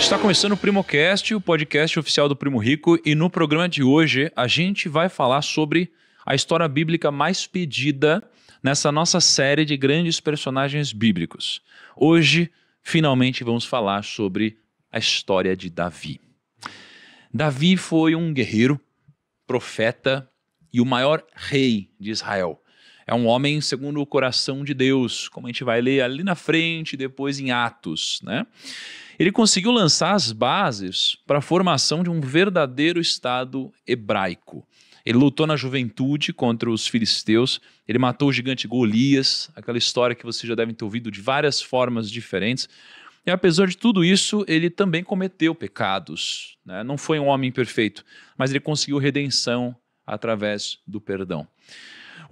Está começando o PrimoCast, o podcast oficial do Primo Rico, e no programa de hoje a gente vai falar sobre a história bíblica mais pedida nessa nossa série de grandes personagens bíblicos. Hoje, finalmente, vamos falar sobre a história de Davi. Davi foi um guerreiro, profeta e o maior rei de Israel é um homem segundo o coração de Deus, como a gente vai ler ali na frente, depois em Atos, né? Ele conseguiu lançar as bases para a formação de um verdadeiro Estado hebraico. Ele lutou na juventude contra os filisteus, ele matou o gigante Golias, aquela história que vocês já devem ter ouvido de várias formas diferentes. E apesar de tudo isso, ele também cometeu pecados. Né? Não foi um homem perfeito, mas ele conseguiu redenção através do perdão.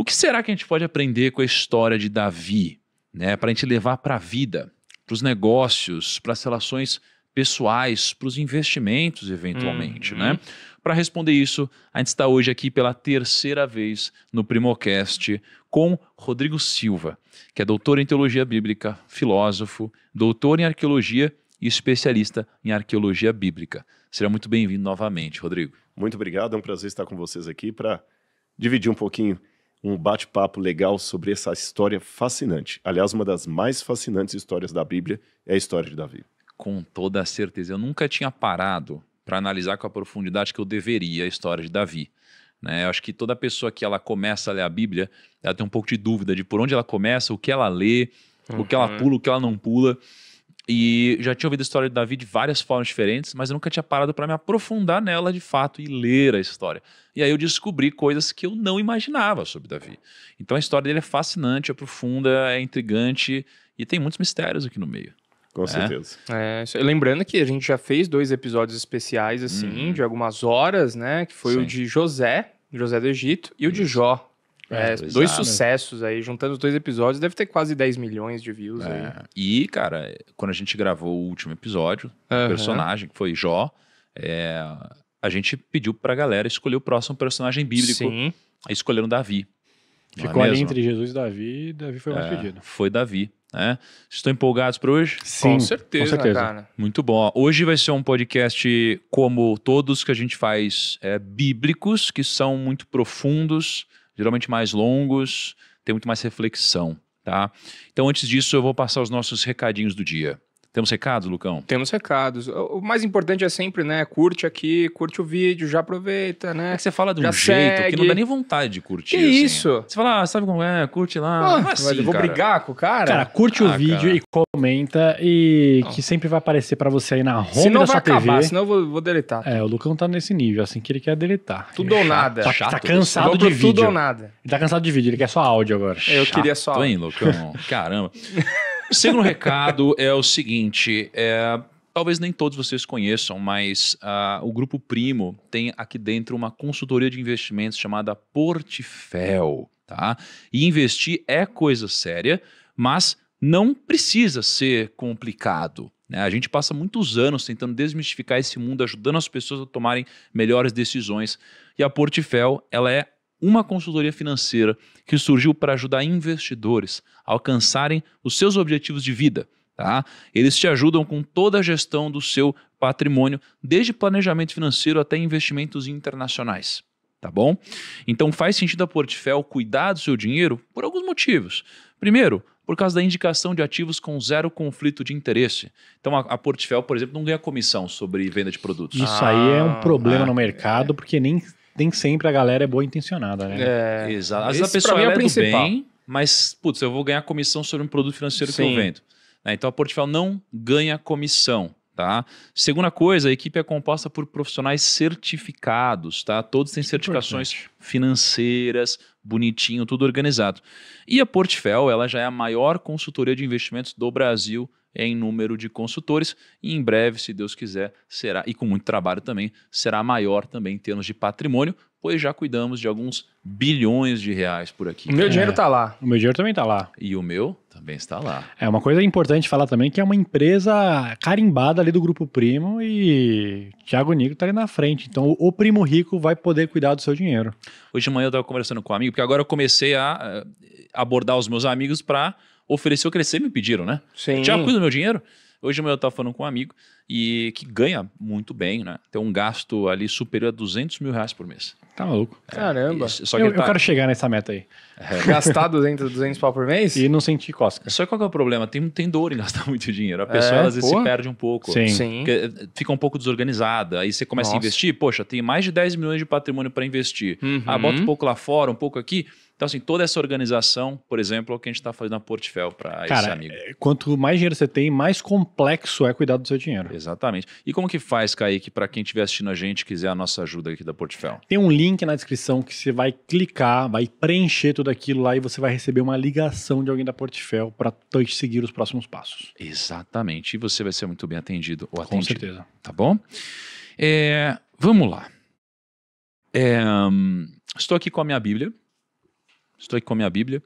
O que será que a gente pode aprender com a história de Davi, né, para a gente levar para a vida, para os negócios, para as relações pessoais, para os investimentos, eventualmente, uhum. né? Para responder isso, a gente está hoje aqui pela terceira vez no Primocast com Rodrigo Silva, que é doutor em teologia bíblica, filósofo, doutor em arqueologia e especialista em arqueologia bíblica. Seja muito bem-vindo novamente, Rodrigo. Muito obrigado, é um prazer estar com vocês aqui para dividir um pouquinho um bate-papo legal sobre essa história fascinante. Aliás, uma das mais fascinantes histórias da Bíblia é a história de Davi. Com toda a certeza. Eu nunca tinha parado para analisar com a profundidade que eu deveria a história de Davi. Né? Eu acho que toda pessoa que ela começa a ler a Bíblia, ela tem um pouco de dúvida de por onde ela começa, o que ela lê, uhum. o que ela uhum. pula, o que ela não pula. E já tinha ouvido a história de Davi de várias formas diferentes, mas eu nunca tinha parado para me aprofundar nela de fato e ler a história. E aí eu descobri coisas que eu não imaginava sobre Davi. Então a história dele é fascinante, é profunda, é intrigante e tem muitos mistérios aqui no meio. Com né? certeza. É, lembrando que a gente já fez dois episódios especiais, assim, hum. de algumas horas, né? Que foi Sim. o de José, José do Egito, e o Isso. de Jó, é, é, dois, né? sucessos aí, juntando os dois episódios, deve ter quase 10 milhões de views é. aí. E, cara, quando a gente gravou o último episódio, uhum. o personagem, que foi Jó, é, a gente pediu pra galera escolher o próximo personagem bíblico. Sim. Escolheram Davi. É Ficou ali mesmo? entre Jesus e Davi, e Davi foi o mais é, pedido. Foi Davi. Né? Estão empolgados para hoje? Sim, com certeza, com certeza. Cara. Muito bom. Hoje vai ser um podcast como todos que a gente faz, bíblicos, que são muito profundos, geralmente mais longos, tem muito mais reflexão, tá? Então, antes disso, eu vou passar os nossos recadinhos do dia. Temos recados, Lucão? Temos recados. O mais importante é sempre, né? Curte aqui, curte o vídeo, já aproveita, né? É que você fala de um já jeito segue. que não dá nem vontade de curtir. Que assim. isso? Você fala, ah, sabe como é? Curte lá. Ah, é eu assim, vou cara. brigar com o cara. Cara, curte ah, o vídeo cara. e comenta e que sempre vai aparecer para você aí na home da sua acabar, TV. não vai acabar, senão eu vou, vou deletar. É, o Lucão tá nesse nível, assim, que ele quer deletar. Tudo ou nada. Tá, tá cansado de vídeo. Tudo ou nada. Ele tá cansado de vídeo, ele quer só áudio agora. É, eu chato, queria só áudio. Hein, Lucão? Caramba. O segundo recado é o seguinte seguinte, é, talvez nem todos vocês conheçam, mas uh, o Grupo Primo tem aqui dentro uma consultoria de investimentos chamada Portifel, tá? E investir é coisa séria, mas não precisa ser complicado. Né? A gente passa muitos anos tentando desmistificar esse mundo, ajudando as pessoas a tomarem melhores decisões. E a Portifel, ela é uma consultoria financeira que surgiu para ajudar investidores a alcançarem os seus objetivos de vida – Tá? Eles te ajudam com toda a gestão do seu patrimônio, desde planejamento financeiro até investimentos internacionais. Tá bom? Então faz sentido a Portifel cuidar do seu dinheiro por alguns motivos. Primeiro, por causa da indicação de ativos com zero conflito de interesse. Então, a, a por exemplo, não ganha comissão sobre venda de produtos. Isso ah, aí é um ah, problema ah, no é. mercado, é. porque nem, nem sempre a galera é boa intencionada, né? É, exato. Às vezes a pessoa é, é do bem, mas, putz, eu vou ganhar comissão sobre um produto financeiro Sim. que eu vendo. Né? Então a Portfel não ganha comissão. Tá? Segunda coisa, a equipe é composta por profissionais certificados, tá? Todos têm certificações financeiras, bonitinho, tudo organizado. E a Portfel, ela já é a maior consultoria de investimentos do Brasil em número de consultores e em breve, se Deus quiser, será e com muito trabalho também, será maior também em termos de patrimônio, pois já cuidamos de alguns bilhões de reais por aqui. O meu dinheiro está é. Tá lá. O meu dinheiro também está lá. E o meu também está lá. É uma coisa importante falar também que é uma empresa carimbada ali do Grupo Primo e Thiago Nico está ali na frente. Então o primo rico vai poder cuidar do seu dinheiro. Hoje de manhã eu estava conversando com um amigo, porque agora eu comecei a eh, abordar os meus amigos para oferecer o que eles sempre me pediram, né? Sim. Tiago, cuida do meu dinheiro? Hoje eu estava tá falando com um amigo e que ganha muito bem, né? Tem um gasto ali superior a 200 mil reais por mês. Tá maluco. É, Caramba. só que eu, tá... eu, quero chegar nessa meta aí. É. Gastar 200, 200 pau por mês? E não sentir cosca. Só que qual que é o problema? Tem, tem dor em gastar muito dinheiro. A é, pessoa, é, às vezes, se perde um pouco. Sim. Sim. Eh, fica um pouco desorganizada. Aí você começa Nossa. a investir. Poxa, tem mais de 10 milhões de patrimônio para investir. Uhum. Ah, bota um uhum. pouco lá fora, um pouco aqui então, assim, toda essa organização, por exemplo, é o que a gente está fazendo na Portfel para esse amigo. É, quanto mais dinheiro você tem, mais complexo é cuidar do seu dinheiro. Exatamente. E como que faz, Kaique, para quem estiver assistindo a gente quiser a nossa ajuda aqui da Portfel? Tem um link na descrição que você vai clicar, vai preencher tudo aquilo lá e você vai receber uma ligação de alguém da Portfel para seguir os próximos passos. Exatamente. E você vai ser muito bem atendido ou atendida. Com certeza. Tá bom? É, vamos lá. É, estou aqui com a minha Bíblia. Estou aqui com a minha Bíblia.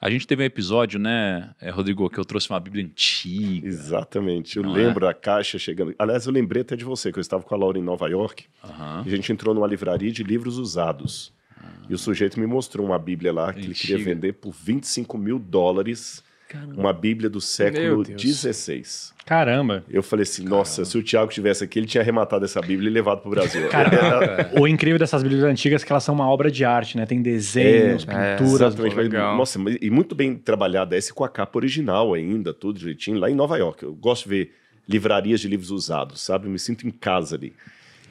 A gente teve um episódio, né, eh, Rodrigo, que eu trouxe uma Bíblia antiga. Exatamente. Eu é? lembro é? a caixa chegando. Aliás, eu lembrei até de você, que eu estava com a Laura em Nova York. Uhum. E a gente entrou numa livraria de livros usados. Uhum. E o sujeito me mostrou uma Bíblia lá que antiga. ele queria vender por 25 mil dólares. Caramba. Uma Bíblia do século XVI. Caramba. Eu falei assim, Caramba. nossa, se o Tiago tivesse aqui, ele tinha arrematado essa Bíblia e levado para o Brasil. o incrível dessas Bíblias antigas é que elas são uma obra de arte, né? Tem desenhos, é, pinturas. É, legal. Nossa, e muito bem trabalhada. Essa com a capa original ainda, tudo direitinho, lá em Nova York. Eu gosto de ver livrarias de livros usados, sabe? Eu me sinto em casa ali.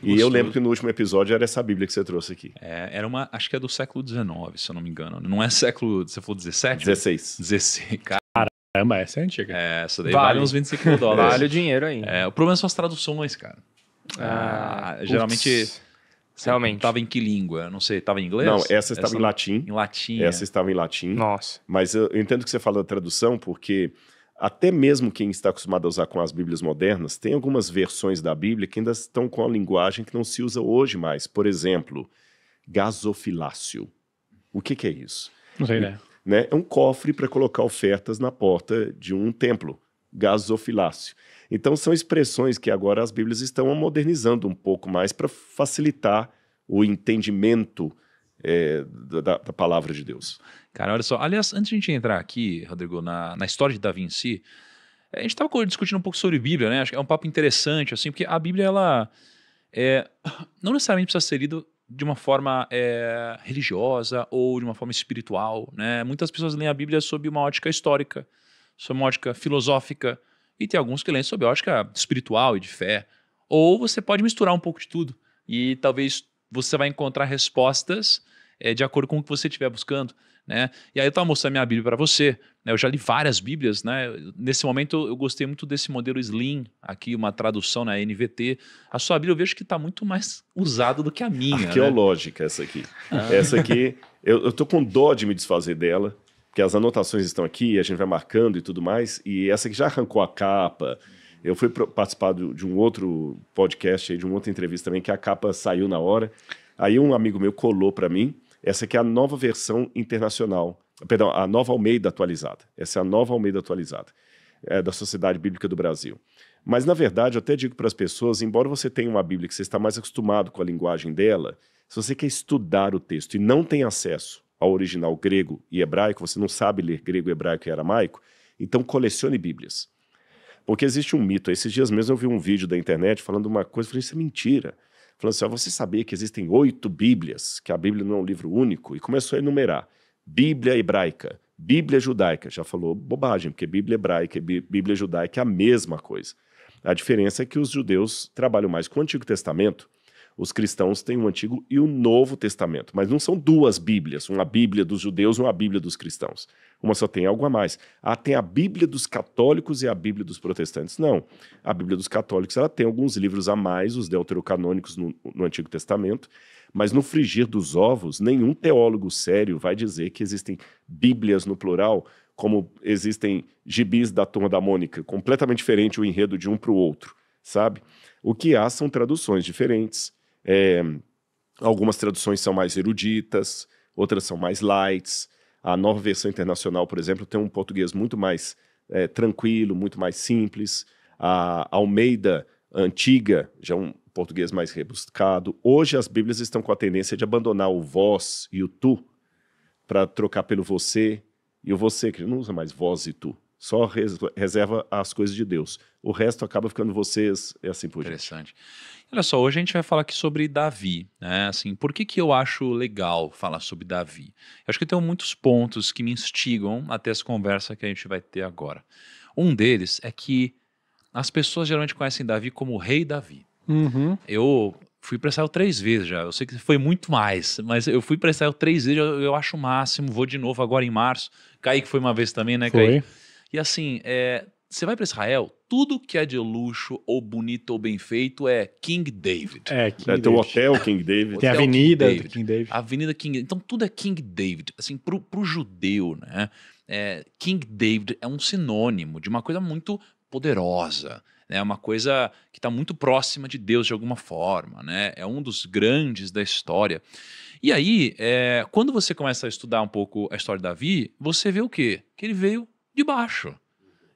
E eu lembro que no último episódio era essa Bíblia que você trouxe aqui. É, era uma, acho que é do século XIX, se eu não me engano. Não é século, você falou 17? 16. 16, cara. Caramba, essa é antiga. É, essa daí vale, vale uns 25 mil dólares. vale o dinheiro ainda. É, o problema são as traduções, cara. Ah, ah, geralmente. Realmente. Tava em que língua? Não sei, tava em inglês? Não, essa estava em latim. Em latim. Essa é. estava em latim. Nossa. Mas eu, eu entendo que você fala da tradução, porque até mesmo quem está acostumado a usar com as Bíblias modernas, tem algumas versões da Bíblia que ainda estão com a linguagem que não se usa hoje mais. Por exemplo, gasofilácio. O que, que é isso? Não sei, né? né, é um cofre para colocar ofertas na porta de um templo, gasofilácio. Então são expressões que agora as Bíblias estão modernizando um pouco mais para facilitar o entendimento é, da, da, palavra de Deus. Cara, olha só. Aliás, antes de a gente entrar aqui, Rodrigo, na, na história de Davi em si, a gente estava discutindo um pouco sobre Bíblia, né? Acho que é um papo interessante, assim, porque a Bíblia, ela é, não necessariamente precisa ser lida de uma forma é, religiosa ou de uma forma espiritual. Né? Muitas pessoas leem a Bíblia sob uma ótica histórica, sob uma ótica filosófica, e tem alguns que leem sob a ótica espiritual e de fé. Ou você pode misturar um pouco de tudo, e talvez você vai encontrar respostas é, de acordo com o que você estiver buscando. Né? E aí eu estava mostrando minha Bíblia para você. Né? Eu já li várias Bíblias. Né? Nesse momento eu gostei muito desse modelo Slim, aqui uma tradução na NVT. A sua Bíblia eu vejo que está muito mais usada do que a minha. Né? Arqueológica né? essa aqui. Ah. Essa aqui, eu estou com dó de me desfazer dela, porque as anotações estão aqui, a gente vai marcando e tudo mais. E essa aqui já arrancou a capa. Eu fui participar de um outro podcast, de uma outra entrevista também, que a capa saiu na hora. Aí um amigo meu colou para mim essa aqui é a nova versão internacional, perdão, a nova Almeida atualizada. Essa é a nova Almeida atualizada é, da Sociedade Bíblica do Brasil. Mas, na verdade, eu até digo para as pessoas, embora você tenha uma Bíblia que você está mais acostumado com a linguagem dela, se você quer estudar o texto e não tem acesso ao original grego e hebraico, você não sabe ler grego, hebraico e aramaico, então colecione Bíblias. Porque existe um mito. Esses dias mesmo eu vi um vídeo da internet falando uma coisa, eu falei, isso é mentira falando assim: ó, você sabia que existem oito Bíblias, que a Bíblia não é um livro único? E começou a enumerar: Bíblia hebraica, Bíblia judaica. Já falou bobagem, porque Bíblia hebraica e Bíblia judaica é a mesma coisa. A diferença é que os judeus trabalham mais com o Antigo Testamento os cristãos têm o Antigo e o Novo Testamento, mas não são duas Bíblias, uma Bíblia dos judeus e uma Bíblia dos cristãos. Uma só tem algo a mais. Ah, tem a Bíblia dos católicos e a Bíblia dos protestantes. Não. A Bíblia dos católicos ela tem alguns livros a mais, os deuterocanônicos no, no Antigo Testamento, mas no frigir dos ovos, nenhum teólogo sério vai dizer que existem Bíblias no plural, como existem gibis da Turma da Mônica, completamente diferente o enredo de um para o outro, sabe? O que há são traduções diferentes, é, algumas traduções são mais eruditas, outras são mais lights. A nova versão internacional, por exemplo, tem um português muito mais é, tranquilo, muito mais simples. A Almeida antiga já é um português mais rebuscado. Hoje as Bíblias estão com a tendência de abandonar o vós e o tu para trocar pelo você e o você, que não usa mais vós e tu. Só reserva as coisas de Deus. O resto acaba ficando vocês e assim por diante. Interessante. Gente. Olha só, hoje a gente vai falar aqui sobre Davi, né? Assim, por que, que eu acho legal falar sobre Davi? Eu acho que tem muitos pontos que me instigam até essa conversa que a gente vai ter agora. Um deles é que as pessoas geralmente conhecem Davi como o Rei Davi. Uhum. Eu fui para Israel três vezes já. Eu sei que foi muito mais, mas eu fui para Israel três vezes, eu, eu, acho o máximo. Vou de novo agora em março. que foi uma vez também, né, foi. Kaique? E assim, é, você vai para Israel, tudo que é de luxo ou bonito ou bem feito é King David. É, King é, David. Tem o hotel King David. tem a avenida King David. King David. Avenida King Então tudo é King David. Assim, pro, pro judeu, né? É, King David é um sinônimo de uma coisa muito poderosa, né? Uma coisa que está muito próxima de Deus de alguma forma, né? É um dos grandes da história. E aí, é, quando você começa a estudar um pouco a história de Davi, você vê o quê? Que ele veio de baixo.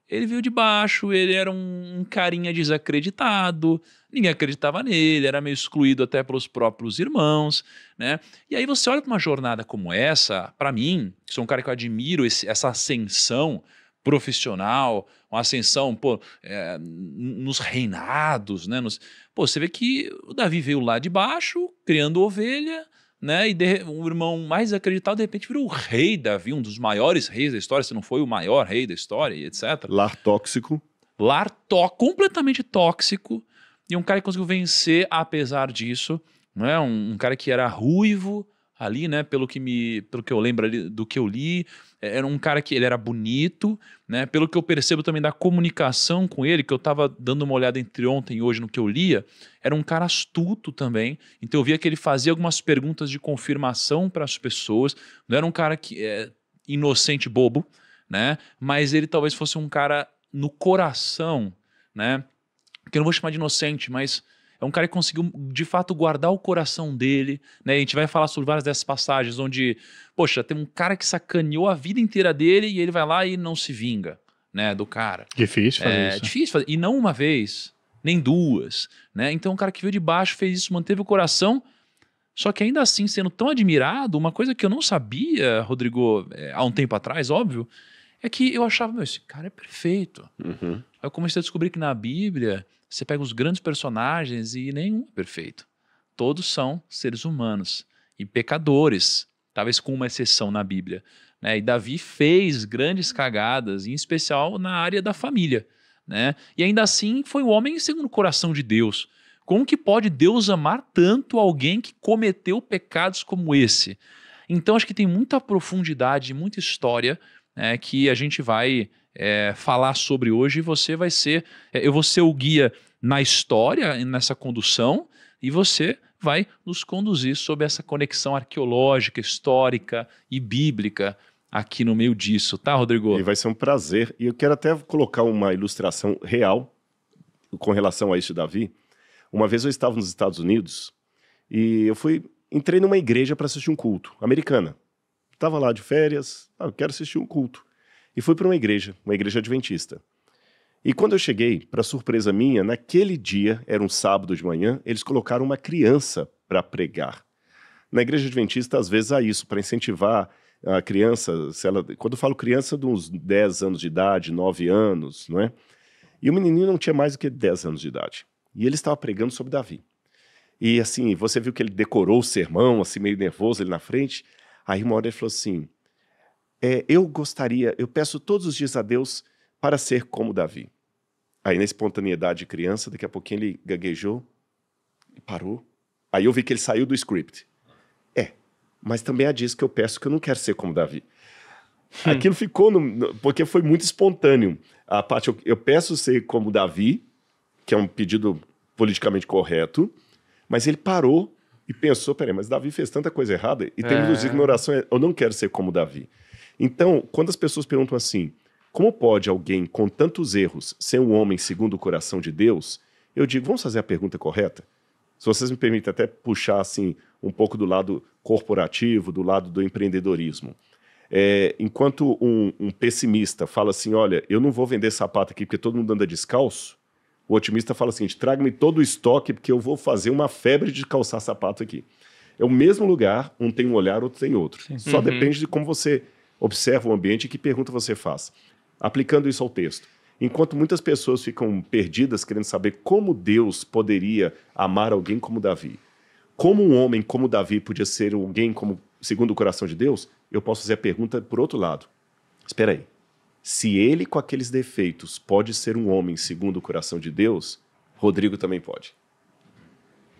Ele veio de baixo, ele era um carinha desacreditado, ninguém acreditava nele, era meio excluído até pelos próprios irmãos, né? E aí você olha para uma jornada como essa, para mim, que sou um cara que eu admiro esse, essa ascensão profissional, uma ascensão pô, é, nos reinados, né? Nos, pô, você vê que o Davi veio lá de baixo, criando ovelha, né? E de, um irmão mais acreditado, de repente, virou o rei Davi, um dos maiores reis da história, se não foi o maior rei da história, etc. Lar tóxico. Lar to completamente tóxico. E um cara que conseguiu vencer apesar disso. Né? Um, um cara que era ruivo ali, né? Pelo que, me, pelo que eu lembro ali, do que eu li é, era um cara que ele era bonito, né? Pelo que eu percebo também da comunicação com ele, que eu estava dando uma olhada entre ontem e hoje no que eu lia, era um cara astuto também. Então eu via que ele fazia algumas perguntas de confirmação para as pessoas. Não era um cara que é inocente bobo, né? Mas ele talvez fosse um cara no coração, né? Que eu não vou chamar de inocente, mas é um cara que conseguiu, de fato, guardar o coração dele. Né? A gente vai falar sobre várias dessas passagens onde, poxa, tem um cara que sacaneou a vida inteira dele e ele vai lá e não se vinga né, do cara. Difícil fazer é, isso. Difícil fazer. E não uma vez, nem duas. Né? Então, um cara que veio de baixo fez isso, manteve o coração. Só que ainda assim, sendo tão admirado, uma coisa que eu não sabia, Rodrigo, é, há um tempo atrás, óbvio, é que eu achava, meu, esse cara é perfeito. Uhum. Aí eu comecei a descobrir que na Bíblia você pega os grandes personagens e nenhum é perfeito. Todos são seres humanos e pecadores, talvez com uma exceção na Bíblia. Né? E Davi fez grandes cagadas, em especial na área da família. Né? E ainda assim foi um homem segundo o coração de Deus. Como que pode Deus amar tanto alguém que cometeu pecados como esse? Então acho que tem muita profundidade, muita história né, que a gente vai é, falar sobre hoje e você vai ser, eh, eu vou ser o guia na história, nessa condução, e você vai nos conduzir sobre essa conexão arqueológica, histórica e bíblica aqui no meio disso, tá, Rodrigo? E vai ser um prazer. E eu quero até colocar uma ilustração real com relação a isso, Davi. Uma vez eu estava nos Estados Unidos e eu fui entrei numa igreja para assistir um culto americana estava lá de férias, ah, eu quero assistir um culto. E fui para uma igreja, uma igreja adventista. E quando eu cheguei, para surpresa minha, naquele dia, era um sábado de manhã, eles colocaram uma criança para pregar. Na igreja adventista, às vezes há isso, para incentivar a criança, se ela, quando eu falo criança, de uns 10 anos de idade, 9 anos, não é? E o menininho não tinha mais do que 10 anos de idade. E ele estava pregando sobre Davi. E assim, você viu que ele decorou o sermão, assim, meio nervoso ali na frente. Aí uma hora ele falou assim: é, Eu gostaria, eu peço todos os dias a Deus para ser como Davi. Aí, na espontaneidade de criança, daqui a pouquinho ele gaguejou e parou. Aí eu vi que ele saiu do script. É, mas também há dias que eu peço que eu não quero ser como Davi. Hum. Aquilo ficou, no, no, porque foi muito espontâneo. A parte, eu, eu peço ser como Davi, que é um pedido politicamente correto, mas ele parou e pensou: peraí, mas Davi fez tanta coisa errada e é. temos ignoração. Eu não quero ser como Davi. Então, quando as pessoas perguntam assim, como pode alguém com tantos erros ser um homem segundo o coração de Deus? Eu digo, vamos fazer a pergunta correta? Se vocês me permitem até puxar assim um pouco do lado corporativo, do lado do empreendedorismo. É, enquanto um, um pessimista fala assim, olha, eu não vou vender sapato aqui porque todo mundo anda descalço, o otimista fala o seguinte: traga-me todo o estoque, porque eu vou fazer uma febre de calçar sapato aqui. É o mesmo lugar, um tem um olhar, outro tem outro. Sim. Só uhum. depende de como você observa o ambiente e que pergunta você faz. Aplicando isso ao texto. Enquanto muitas pessoas ficam perdidas querendo saber como Deus poderia amar alguém como Davi, como um homem como Davi podia ser alguém como segundo o coração de Deus, eu posso fazer a pergunta por outro lado. Espera aí, se ele, com aqueles defeitos, pode ser um homem segundo o coração de Deus, Rodrigo também pode.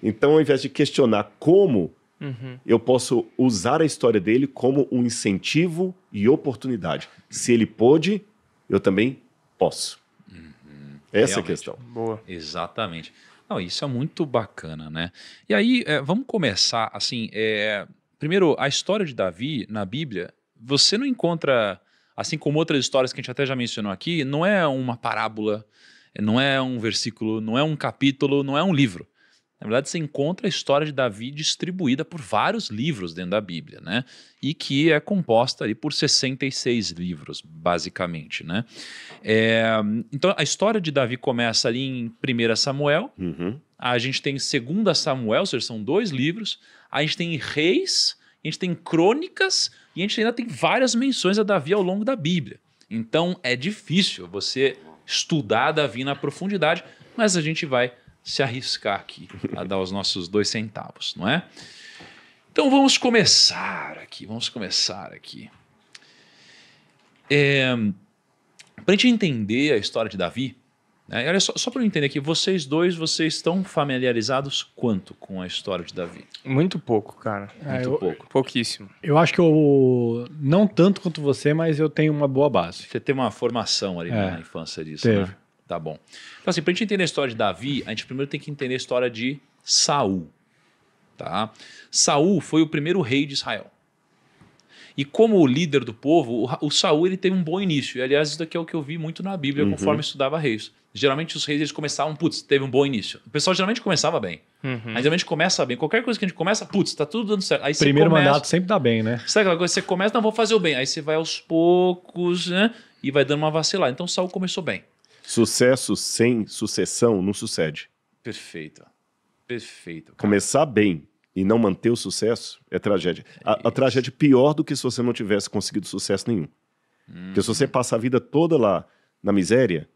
Então, ao invés de questionar como, uhum. eu posso usar a história dele como um incentivo e oportunidade. Se ele pôde, eu também posso. Uhum. Essa é a questão. Boa. Exatamente. Não, isso é muito bacana, né? E aí, é, vamos começar assim. É, primeiro, a história de Davi na Bíblia, você não encontra assim como outras histórias que a gente até já mencionou aqui, não é uma parábola, não é um versículo, não é um capítulo, não é um livro. Na verdade, você encontra a história de Davi distribuída por vários livros dentro da Bíblia, né? E que é composta ali por 66 livros, basicamente, né? É, então, a história de Davi começa ali em 1 Samuel, uhum. a gente tem 2 Samuel, ou seja, são dois livros, a gente tem Reis, a gente tem Crônicas, a gente ainda tem várias menções a Davi ao longo da Bíblia. Então é difícil você estudar Davi na profundidade, mas a gente vai se arriscar aqui a dar os nossos dois centavos, não é? Então vamos começar aqui, vamos começar aqui. É, Para a gente entender a história de Davi, né? olha só, só para eu entender aqui, vocês dois, vocês estão familiarizados quanto com a história de Davi? Muito pouco, cara. É, Muito eu, pouco. Pouquíssimo. Eu acho que eu não tanto quanto você, mas eu tenho uma boa base. Você tem uma formação ali é, na infância disso, né? teve. né? Tá bom. Então assim, para a gente entender a história de Davi, a gente primeiro tem que entender a história de Saul, tá? Saul foi o primeiro rei de Israel. E como líder do povo, o Saul ele teve um bom início. E, aliás, isso daqui é o que eu vi muito na Bíblia, uhum. conforme estudava reis. Geralmente os reis eles começavam, putz, teve um bom início. O pessoal geralmente começava bem. Uhum. Aí, geralmente começa bem. Qualquer coisa que a gente começa, putz, tá tudo dando certo. Aí Primeiro começa, mandato sempre dá bem, né? Sabe aquela coisa? Você começa, não, vou fazer o bem. Aí você vai aos poucos, né? E vai dando uma vacilada. Então Saul começou bem. Sucesso sem sucessão não sucede. Perfeito. Perfeito. Cara. Começar bem e não manter o sucesso é tragédia. É a, a tragédia é pior do que se você não tivesse conseguido sucesso nenhum. Hum. Porque se você hum. passa a vida toda lá na miséria,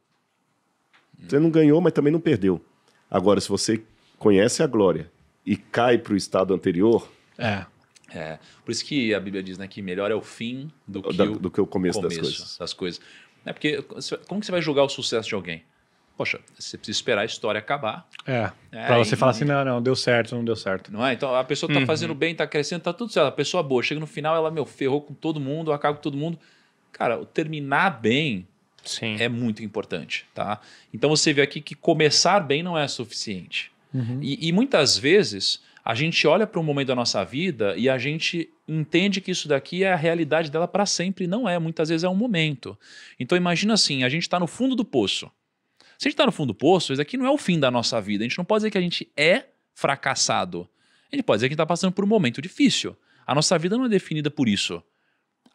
hum. você não ganhou, mas também não perdeu. Agora, se você conhece a glória e cai para o estado anterior. É. é. Por isso que a Bíblia diz né, que melhor é o fim do que, da, o, do que o começo, começo das, coisas. das coisas. É porque como que você vai julgar o sucesso de alguém? poxa, você precisa esperar a história acabar. É. é para você e... falar assim, não, não, deu certo, não deu certo. Não é? Então a pessoa tá uhum. fazendo bem, tá crescendo, tá tudo certo. A pessoa boa, chega no final, ela, meu, ferrou com todo mundo, acaba com todo mundo. Cara, o terminar bem Sim. é muito importante, tá? Então você vê aqui que começar bem não é suficiente. Uhum. E, e muitas vezes a gente olha para um momento da nossa vida e a gente entende que isso daqui é a realidade dela para sempre. Não é, muitas vezes é um momento. Então imagina assim, a gente está no fundo do poço. Se a gente está no fundo do poço, isso aqui não é o fim da nossa vida. A gente não pode dizer que a gente é fracassado. A gente pode dizer que está passando por um momento difícil. A nossa vida não é definida por isso.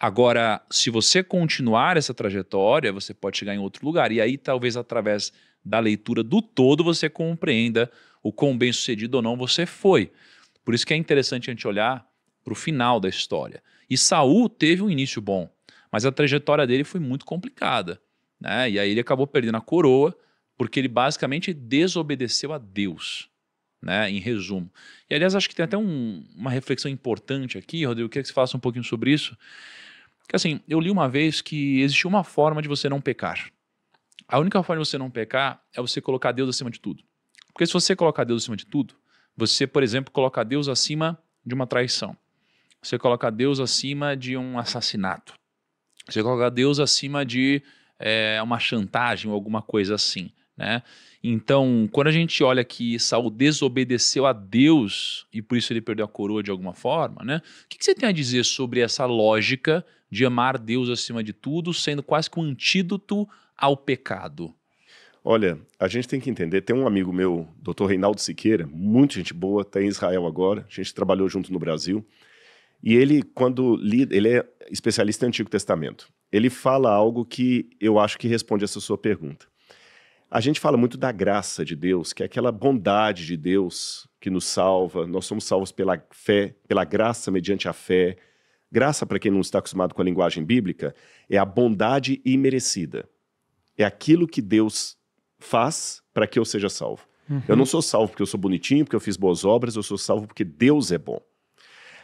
Agora, se você continuar essa trajetória, você pode chegar em outro lugar. E aí, talvez através da leitura do todo, você compreenda o quão bem sucedido ou não você foi. Por isso que é interessante a gente olhar para o final da história. E Saul teve um início bom, mas a trajetória dele foi muito complicada. Né? E aí ele acabou perdendo a coroa porque ele basicamente desobedeceu a Deus, né? Em resumo. E aliás, acho que tem até um, uma reflexão importante aqui, Rodrigo, Quer que você faça um pouquinho sobre isso. Que assim, eu li uma vez que existe uma forma de você não pecar. A única forma de você não pecar é você colocar Deus acima de tudo. Porque se você colocar Deus acima de tudo, você, por exemplo, coloca Deus acima de uma traição. Você coloca Deus acima de um assassinato. Você coloca Deus acima de é, uma chantagem ou alguma coisa assim. Né? Então, quando a gente olha que Saul desobedeceu a Deus e por isso ele perdeu a coroa de alguma forma, né? o que, que você tem a dizer sobre essa lógica de amar Deus acima de tudo, sendo quase que um antídoto ao pecado? Olha, a gente tem que entender, tem um amigo meu, Dr. Reinaldo Siqueira, muito gente boa, está em Israel agora, a gente trabalhou junto no Brasil, e ele, quando lida, ele é especialista em Antigo Testamento. Ele fala algo que eu acho que responde essa sua pergunta. A gente fala muito da graça de Deus, que é aquela bondade de Deus que nos salva. Nós somos salvos pela fé, pela graça mediante a fé. Graça, para quem não está acostumado com a linguagem bíblica, é a bondade imerecida. É aquilo que Deus faz para que eu seja salvo. Uhum. Eu não sou salvo porque eu sou bonitinho, porque eu fiz boas obras, eu sou salvo porque Deus é bom.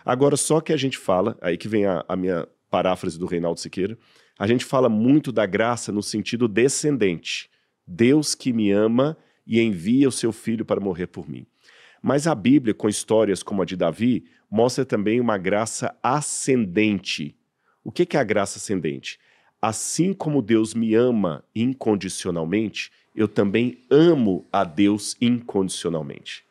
Agora, só que a gente fala, aí que vem a, a minha paráfrase do Reinaldo Siqueira, a gente fala muito da graça no sentido descendente Deus que me ama e envia o seu filho para morrer por mim. Mas a Bíblia, com histórias como a de Davi, mostra também uma graça ascendente. O que é a graça ascendente? Assim como Deus me ama incondicionalmente, eu também amo a Deus incondicionalmente.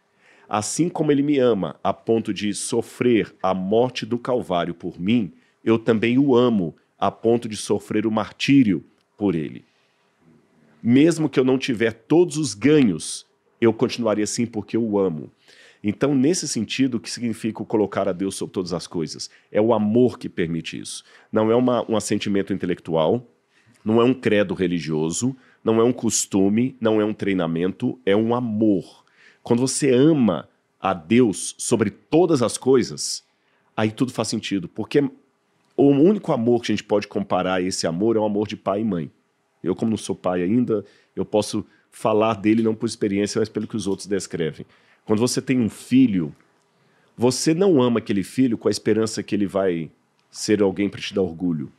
Assim como Ele me ama a ponto de sofrer a morte do Calvário por mim, eu também o amo a ponto de sofrer o martírio por Ele mesmo que eu não tiver todos os ganhos, eu continuaria assim porque eu o amo. Então, nesse sentido, o que significa colocar a Deus sobre todas as coisas? É o amor que permite isso. Não é uma, um assentimento intelectual, não é um credo religioso, não é um costume, não é um treinamento, é um amor. Quando você ama a Deus sobre todas as coisas, aí tudo faz sentido, porque o único amor que a gente pode comparar a esse amor é o amor de pai e mãe. Eu, como não sou pai ainda, eu posso falar dele não por experiência, mas pelo que os outros descrevem. Quando você tem um filho, você não ama aquele filho com a esperança que ele vai ser alguém para te dar orgulho.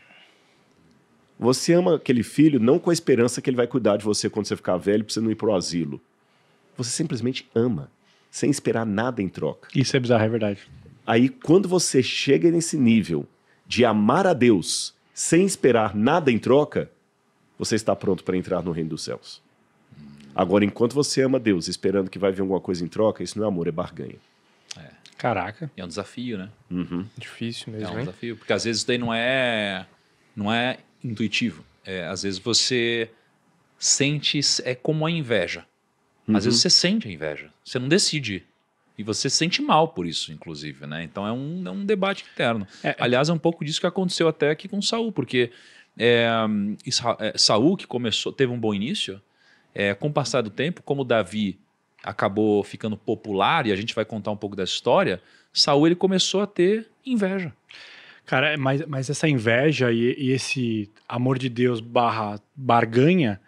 Você ama aquele filho não com a esperança que ele vai cuidar de você quando você ficar velho, para você não ir para o asilo. Você simplesmente ama, sem esperar nada em troca. Isso é bizarro, é verdade. Aí, quando você chega nesse nível de amar a Deus sem esperar nada em troca, você está pronto para entrar no reino dos céus. Agora, enquanto você ama Deus, esperando que vai vir alguma coisa em troca, isso não é amor, é barganha. É. Caraca. é um desafio, né? Uhum. Difícil mesmo. É um hein? desafio, porque às vezes isso daí não é, não é intuitivo. É, às vezes você sente, é como a inveja. Uhum. Às vezes uhum. você sente a inveja, você não decide. E você se sente mal por isso, inclusive, né? Então é um, é um debate interno. É, é Aliás, é um pouco disso que aconteceu até aqui com Saul, porque é, é, Saul, que começou, teve um bom início, é, com o passar do tempo, como Davi acabou ficando popular, e a gente vai contar um pouco dessa história, Saul ele começou a ter inveja. Cara, é, mas, mas essa inveja e, e esse amor de Deus barra barganha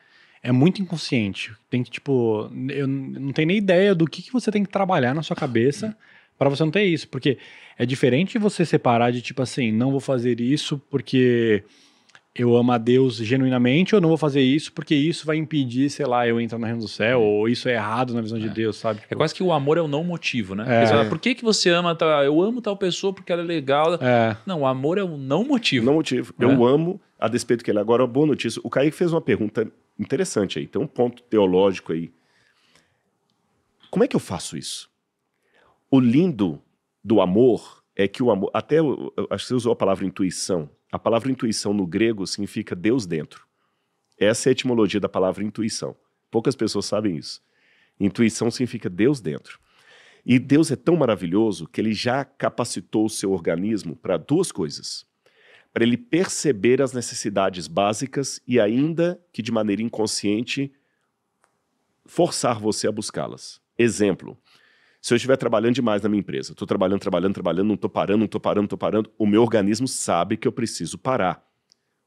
é muito inconsciente. Tem que, tipo, eu não tenho nem ideia do que, que você tem que trabalhar na sua cabeça para você não ter isso. Porque é diferente você separar de, tipo assim, não vou fazer isso porque eu amo a Deus genuinamente, eu não vou fazer isso, porque isso vai impedir, sei lá, eu entrar na reino do céu, é. ou isso é errado na visão é. de Deus, sabe? Tipo... É quase que o amor é o não motivo, né? É. Fala, por que, que você ama tal? Ah, eu amo tal pessoa porque ela é legal. É. Não, o amor é o não motivo. Não motivo. É. Eu amo a despeito que ele. É. Agora, uma boa notícia. O Kaique fez uma pergunta interessante aí, tem um ponto teológico aí. Como é que eu faço isso? O lindo do amor é que o amor. Até acho que você usou a palavra intuição a palavra intuição no grego significa Deus dentro. Essa é a etimologia da palavra intuição. Poucas pessoas sabem isso. Intuição significa Deus dentro. E Deus é tão maravilhoso que ele já capacitou o seu organismo para duas coisas: para ele perceber as necessidades básicas e, ainda que de maneira inconsciente, forçar você a buscá-las. Exemplo: se eu estiver trabalhando demais na minha empresa, estou trabalhando, trabalhando, trabalhando, não estou parando, não estou parando, estou parando, o meu organismo sabe que eu preciso parar.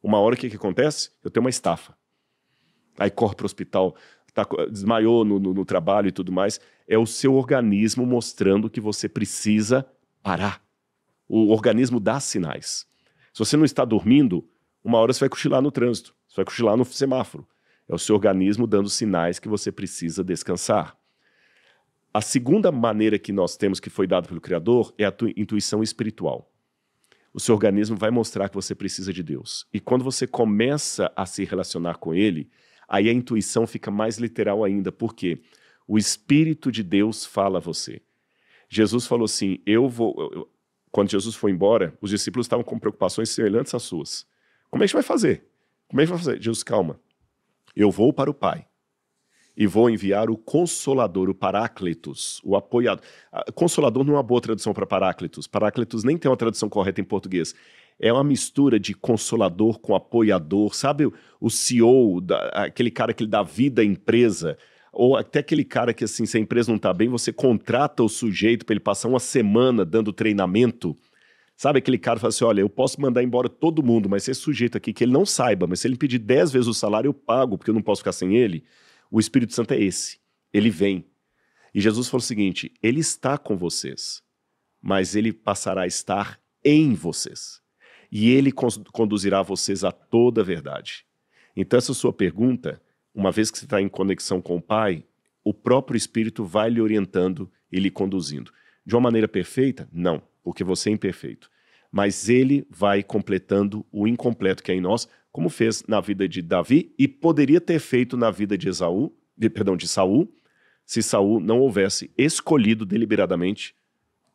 Uma hora, o que, que acontece? Eu tenho uma estafa. Aí corre para o hospital, tá, desmaiou no, no, no trabalho e tudo mais. É o seu organismo mostrando que você precisa parar. O organismo dá sinais. Se você não está dormindo, uma hora você vai cochilar no trânsito, você vai cochilar no semáforo. É o seu organismo dando sinais que você precisa descansar. A segunda maneira que nós temos que foi dada pelo Criador é a intuição espiritual. O seu organismo vai mostrar que você precisa de Deus. E quando você começa a se relacionar com Ele, aí a intuição fica mais literal ainda, porque o Espírito de Deus fala a você. Jesus falou assim: Eu vou. Eu, quando Jesus foi embora, os discípulos estavam com preocupações semelhantes às suas. Como é que a gente vai fazer? Como é que a gente vai fazer? Jesus, calma. Eu vou para o Pai e vou enviar o Consolador, o Paráclitos, o apoiador. Ah, consolador não é uma boa tradução para Paráclitos. Paráclitos nem tem uma tradução correta em português. É uma mistura de consolador com apoiador, sabe? O CEO, da, aquele cara que dá vida à empresa, ou até aquele cara que, assim, se a empresa não está bem, você contrata o sujeito para ele passar uma semana dando treinamento. Sabe aquele cara que fala assim: olha, eu posso mandar embora todo mundo, mas esse sujeito aqui que ele não saiba, mas se ele pedir 10 vezes o salário, eu pago, porque eu não posso ficar sem ele. O Espírito Santo é esse. Ele vem. E Jesus falou o seguinte: Ele está com vocês, mas ele passará a estar em vocês. E ele conduzirá vocês a toda a verdade. Então, essa sua pergunta, uma vez que você está em conexão com o Pai, o próprio Espírito vai lhe orientando e lhe conduzindo. De uma maneira perfeita? Não, porque você é imperfeito. Mas ele vai completando o incompleto que é em nós como fez na vida de Davi e poderia ter feito na vida de Esaú, de, perdão, de Saul, se Saul não houvesse escolhido deliberadamente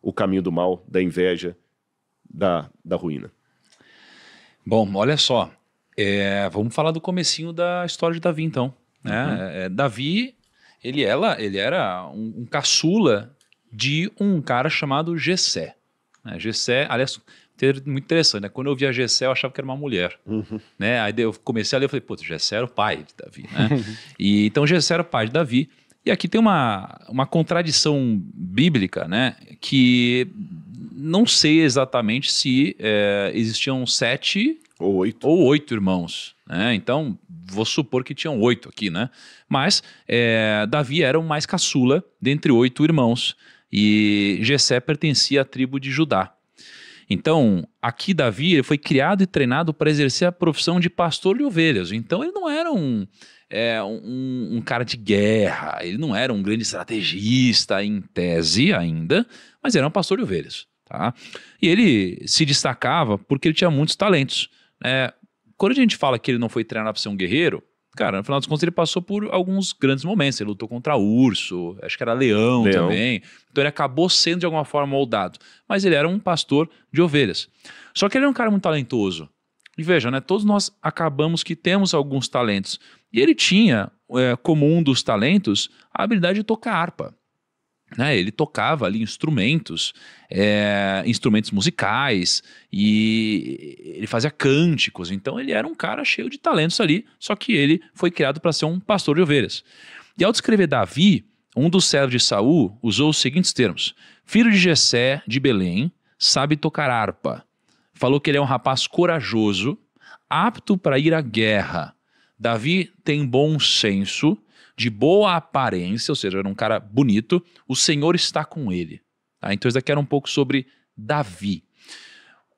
o caminho do mal, da inveja, da, da ruína. Bom, olha só, é, vamos falar do comecinho da história de Davi, então. Né? Uhum. É, é Davi, ele, ela, ele era um, um caçula de um cara chamado Gessé. Gessé, né? aliás, muito interessante, né? Quando eu via Gessé, eu achava que era uma mulher, uhum. né? Aí eu comecei a ler, eu falei, putz, Gessé era o pai de Davi, né? e, então Gessé era o pai de Davi. E aqui tem uma, uma contradição bíblica, né? Que não sei exatamente se é, existiam sete ou oito. ou oito irmãos, né? Então, vou supor que tinham oito aqui, né? Mas é, Davi era o mais caçula dentre oito irmãos. E Gessé pertencia à tribo de Judá. Então, aqui Davi foi criado e treinado para exercer a profissão de pastor de ovelhas. Então, ele não era um, é, um, um cara de guerra, ele não era um grande estrategista, em tese ainda, mas era um pastor de ovelhas. Tá? E ele se destacava porque ele tinha muitos talentos. É, quando a gente fala que ele não foi treinado para ser um guerreiro, cara, no final das contas ele passou por alguns grandes momentos. Ele lutou contra urso, acho que era leão, leão. também. Então ele acabou sendo de alguma forma moldado. Mas ele era um pastor de ovelhas. Só que ele era é um cara muito talentoso. E veja, né, todos nós acabamos que temos alguns talentos. E ele tinha é, como um dos talentos a habilidade de tocar harpa. Né, ele tocava ali instrumentos, é, instrumentos musicais, e ele fazia cânticos. Então ele era um cara cheio de talentos ali, só que ele foi criado para ser um pastor de ovelhas. E ao descrever Davi, um dos servos de Saul usou os seguintes termos: Filho de Jessé de Belém, sabe tocar harpa. Falou que ele é um rapaz corajoso, apto para ir à guerra. Davi tem bom senso, de boa aparência, ou seja, era um cara bonito, o Senhor está com ele. Tá? Então isso daqui era um pouco sobre Davi.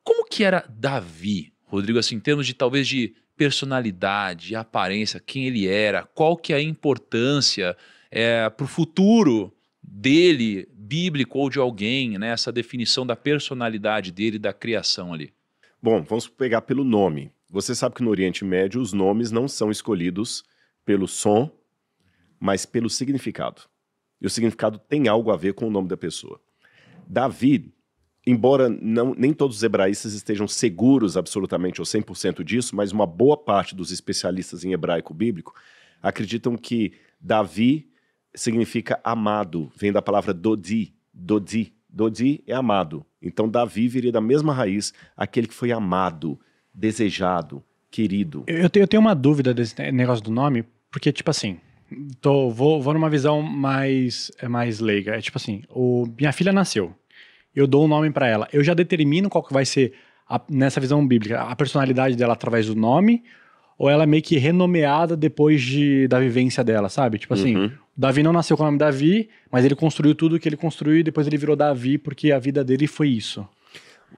Como que era Davi, Rodrigo, assim, em termos de talvez de personalidade, aparência, quem ele era, qual que é a importância é, para o futuro dele, bíblico ou de alguém, né? Essa definição da personalidade dele, da criação ali. Bom, vamos pegar pelo nome. Você sabe que no Oriente Médio os nomes não são escolhidos pelo som mas pelo significado. E o significado tem algo a ver com o nome da pessoa. Davi, embora não, nem todos os hebraístas estejam seguros absolutamente ou 100% disso, mas uma boa parte dos especialistas em hebraico bíblico acreditam que Davi significa amado, vem da palavra Dodi, Dodi. Dodi é amado. Então Davi viria da mesma raiz, aquele que foi amado, desejado, querido. Eu, eu tenho uma dúvida desse negócio do nome, porque, tipo assim, Tô, vou, vou numa visão mais, é mais leiga. É tipo assim, o, minha filha nasceu. Eu dou o um nome para ela. Eu já determino qual que vai ser, a, nessa visão bíblica, a personalidade dela através do nome, ou ela é meio que renomeada depois de, da vivência dela, sabe? Tipo assim, uhum. Davi não nasceu com o nome Davi, mas ele construiu tudo que ele construiu e depois ele virou Davi porque a vida dele foi isso.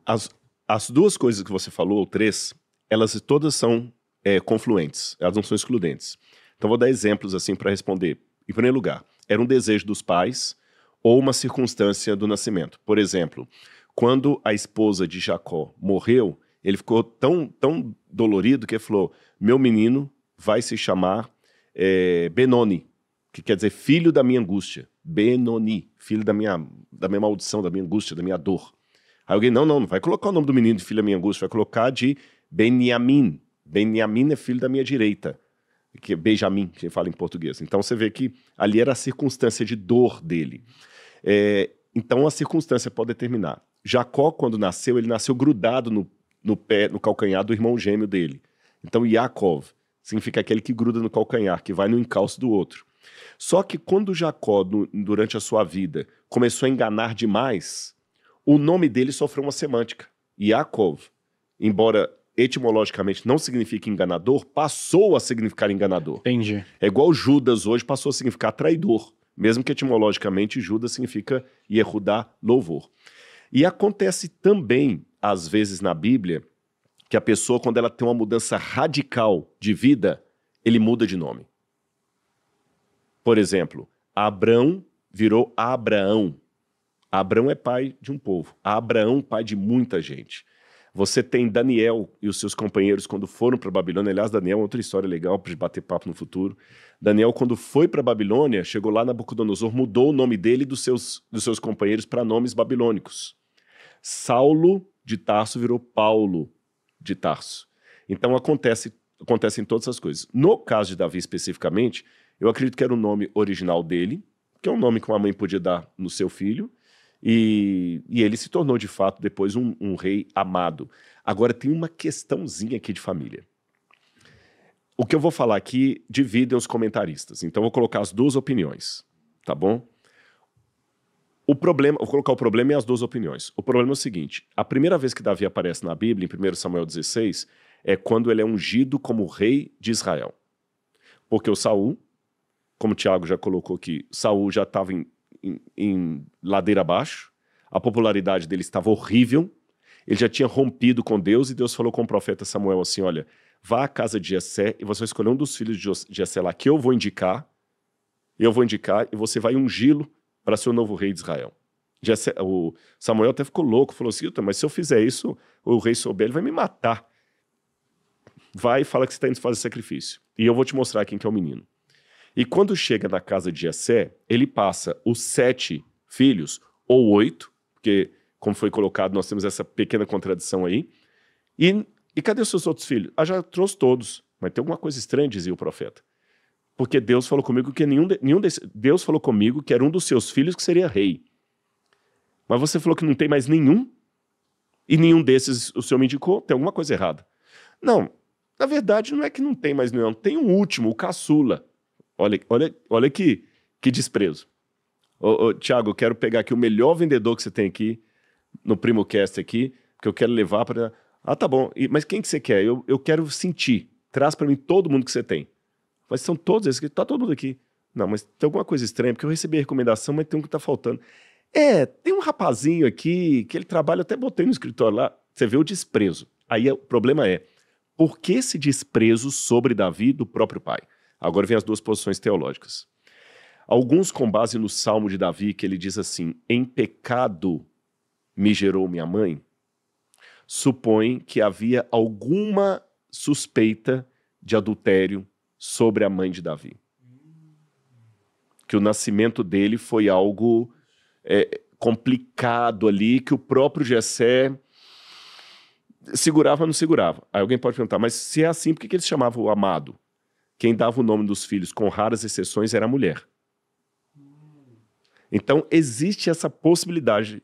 As, as duas coisas que você falou, ou três, elas todas são é, confluentes, elas não são excludentes. Então vou dar exemplos assim para responder. Em primeiro lugar, era um desejo dos pais ou uma circunstância do nascimento. Por exemplo, quando a esposa de Jacó morreu, ele ficou tão, tão dolorido que falou: Meu menino vai se chamar é, Benoni, que quer dizer filho da minha angústia. Benoni, filho da minha, da minha maldição, da minha angústia, da minha dor. Aí alguém, não, não, não vai colocar o nome do menino de filho da minha angústia, vai colocar de Beniamin. Beniamin é filho da minha direita que é Benjamin, que fala em português. Então você vê que ali era a circunstância de dor dele. É, então a circunstância pode determinar. Jacó, quando nasceu, ele nasceu grudado no, no pé, no calcanhar do irmão gêmeo dele. Então Yaakov significa aquele que gruda no calcanhar, que vai no encalço do outro. Só que quando Jacó, durante a sua vida, começou a enganar demais, o nome dele sofreu uma semântica. Yaakov, embora etimologicamente não significa enganador, passou a significar enganador. Entendi. É igual Judas hoje passou a significar traidor, mesmo que etimologicamente Judas significa Yehudá, louvor. E acontece também, às vezes na Bíblia, que a pessoa, quando ela tem uma mudança radical de vida, ele muda de nome. Por exemplo, Abrão virou Abraão. Abraão é pai de um povo, Abraão, pai de muita gente. Você tem Daniel e os seus companheiros quando foram para Babilônia. Aliás, Daniel é outra história legal para bater papo no futuro. Daniel, quando foi para Babilônia, chegou lá na Nabucodonosor, mudou o nome dele e dos seus, dos seus companheiros para nomes babilônicos. Saulo de Tarso virou Paulo de Tarso. Então acontece, acontecem todas essas coisas. No caso de Davi especificamente, eu acredito que era o nome original dele, que é um nome que uma mãe podia dar no seu filho, e, e ele se tornou, de fato, depois um, um rei amado. Agora, tem uma questãozinha aqui de família. O que eu vou falar aqui dividem os comentaristas. Então, eu vou colocar as duas opiniões, tá bom? O problema, vou colocar o problema e as duas opiniões. O problema é o seguinte: a primeira vez que Davi aparece na Bíblia, em 1 Samuel 16, é quando ele é ungido como rei de Israel. Porque o Saul, como o Tiago já colocou aqui, Saul já estava em em, em ladeira abaixo, a popularidade dele estava horrível, ele já tinha rompido com Deus e Deus falou com o profeta Samuel assim: Olha, vá à casa de Jessé e você vai escolher um dos filhos de Jessé lá que eu vou indicar, eu vou indicar e você vai ungilo lo para ser o novo rei de Israel. Jessé, o Samuel até ficou louco, falou assim: mas se eu fizer isso, o rei souber, ele vai me matar. Vai e fala que você está indo fazer sacrifício. E eu vou te mostrar quem que é o menino. E quando chega na casa de Jessé, ele passa os sete filhos, ou oito, porque, como foi colocado, nós temos essa pequena contradição aí. E, e cadê os seus outros filhos? Ah, já trouxe todos. Mas tem alguma coisa estranha, dizia o profeta. Porque Deus falou comigo que nenhum, de, nenhum desse, Deus falou comigo que era um dos seus filhos que seria rei. Mas você falou que não tem mais nenhum? E nenhum desses o senhor me indicou? Tem alguma coisa errada. Não, na verdade não é que não tem mais nenhum, tem um último, o caçula. Olha, olha, olha que, que desprezo. Ô, ô, Thiago, eu quero pegar aqui o melhor vendedor que você tem aqui, no PrimoCast aqui, que eu quero levar para... Ah, tá bom. E, mas quem que você quer? Eu, eu quero sentir. Traz para mim todo mundo que você tem. Mas são todos esses que tá todo mundo aqui. Não, mas tem alguma coisa estranha, porque eu recebi a recomendação, mas tem um que tá faltando. É, tem um rapazinho aqui que ele trabalha, até botei no escritório lá. Você vê o desprezo. Aí é, o problema é, por que esse desprezo sobre Davi do próprio pai? Agora vem as duas posições teológicas. Alguns com base no Salmo de Davi, que ele diz assim: Em pecado me gerou minha mãe, supõe que havia alguma suspeita de adultério sobre a mãe de Davi. Que o nascimento dele foi algo é, complicado ali, que o próprio Jessé segurava ou não segurava. Aí alguém pode perguntar, mas se é assim, por que, que eles chamavam o amado? quem dava o nome dos filhos, com raras exceções, era a mulher. Então, existe essa possibilidade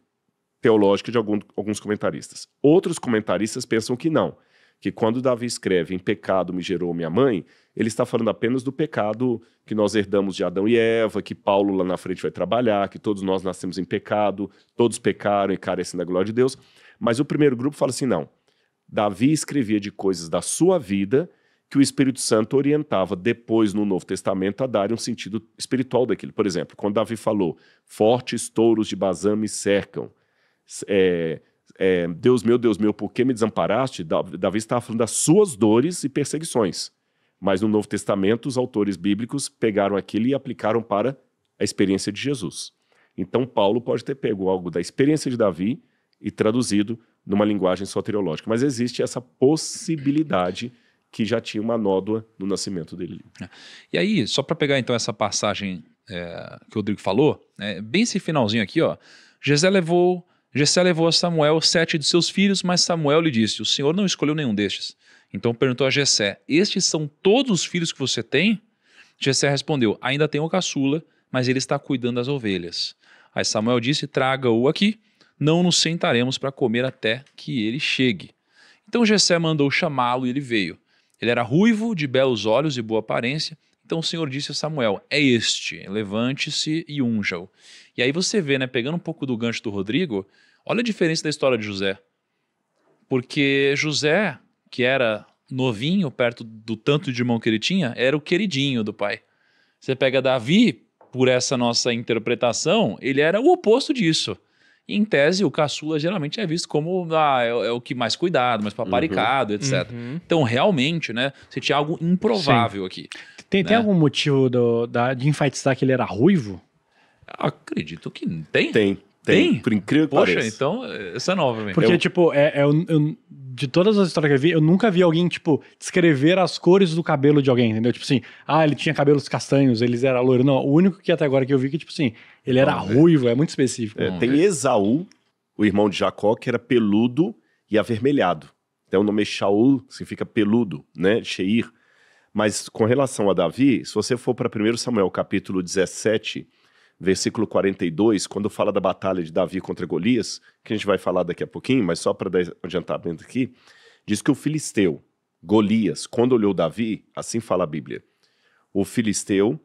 teológica de algum, alguns comentaristas. Outros comentaristas pensam que não, que quando Davi escreve em pecado me gerou minha mãe, ele está falando apenas do pecado que nós herdamos de Adão e Eva, que Paulo lá na frente vai trabalhar, que todos nós nascemos em pecado, todos pecaram e carecem da glória de Deus. Mas o primeiro grupo fala assim: não, Davi escrevia de coisas da sua vida que o Espírito Santo orientava depois no Novo Testamento a dar um sentido espiritual daquilo. Por exemplo, quando Davi falou: Fortes touros de Bazã me cercam. É, é, Deus meu, Deus meu, por que me desamparaste? Davi estava falando das suas dores e perseguições. Mas no Novo Testamento, os autores bíblicos pegaram aquilo e aplicaram para a experiência de Jesus. Então, Paulo pode ter pego algo da experiência de Davi e traduzido numa linguagem soteriológica. Mas existe essa possibilidade que já tinha uma nódoa no nascimento dele. É. E aí, só para pegar então essa passagem é, que o Rodrigo falou, é, bem esse finalzinho aqui, ó. Gesé levou, levou a Samuel sete de seus filhos, mas Samuel lhe disse: O Senhor não escolheu nenhum destes. Então perguntou a Jessé: Estes são todos os filhos que você tem? Jessé respondeu: Ainda tenho o caçula, mas ele está cuidando das ovelhas. Aí Samuel disse: Traga-o aqui, não nos sentaremos para comer até que ele chegue. Então Jessé mandou chamá-lo e ele veio. Ele era ruivo, de belos olhos e boa aparência. Então o Senhor disse a Samuel: É este, levante-se e unja-o. E aí você vê, né, pegando um pouco do gancho do Rodrigo, olha a diferença da história de José. Porque José, que era novinho, perto do tanto de irmão que ele tinha, era o queridinho do pai. Você pega Davi, por essa nossa interpretação, ele era o oposto disso em tese, o caçula geralmente é visto como ah, é, é o que mais cuidado, mais uhum. paparicado, uhum. etc. Uhum. Então, realmente, né, você tinha algo improvável Sim. aqui. Tem, né? tem algum motivo do, da, de enfatizar que ele era ruivo? Acredito que tem. Tem, tem? Por incrível que Poxa, pareça. então essa é nova, mesmo. Porque, eu... tipo, é, é eu, de todas as histórias que eu vi, eu nunca vi alguém, tipo, descrever as cores do cabelo de alguém, entendeu? Tipo assim, ah, ele tinha cabelos castanhos, eles era loiro. Não, o único que até agora que eu vi que, tipo assim, ele era Vamos é. ruivo, ver. é muito específico. É, tem Esaú, o irmão de Jacó, que era peludo e avermelhado. Então o nome é Shaul significa peludo, né? Sheir. Mas com relação a Davi, se você for para 1 Samuel capítulo 17 versículo 42, quando fala da batalha de Davi contra Golias, que a gente vai falar daqui a pouquinho, mas só para dar adiantamento aqui, diz que o filisteu, Golias, quando olhou Davi, assim fala a Bíblia, o filisteu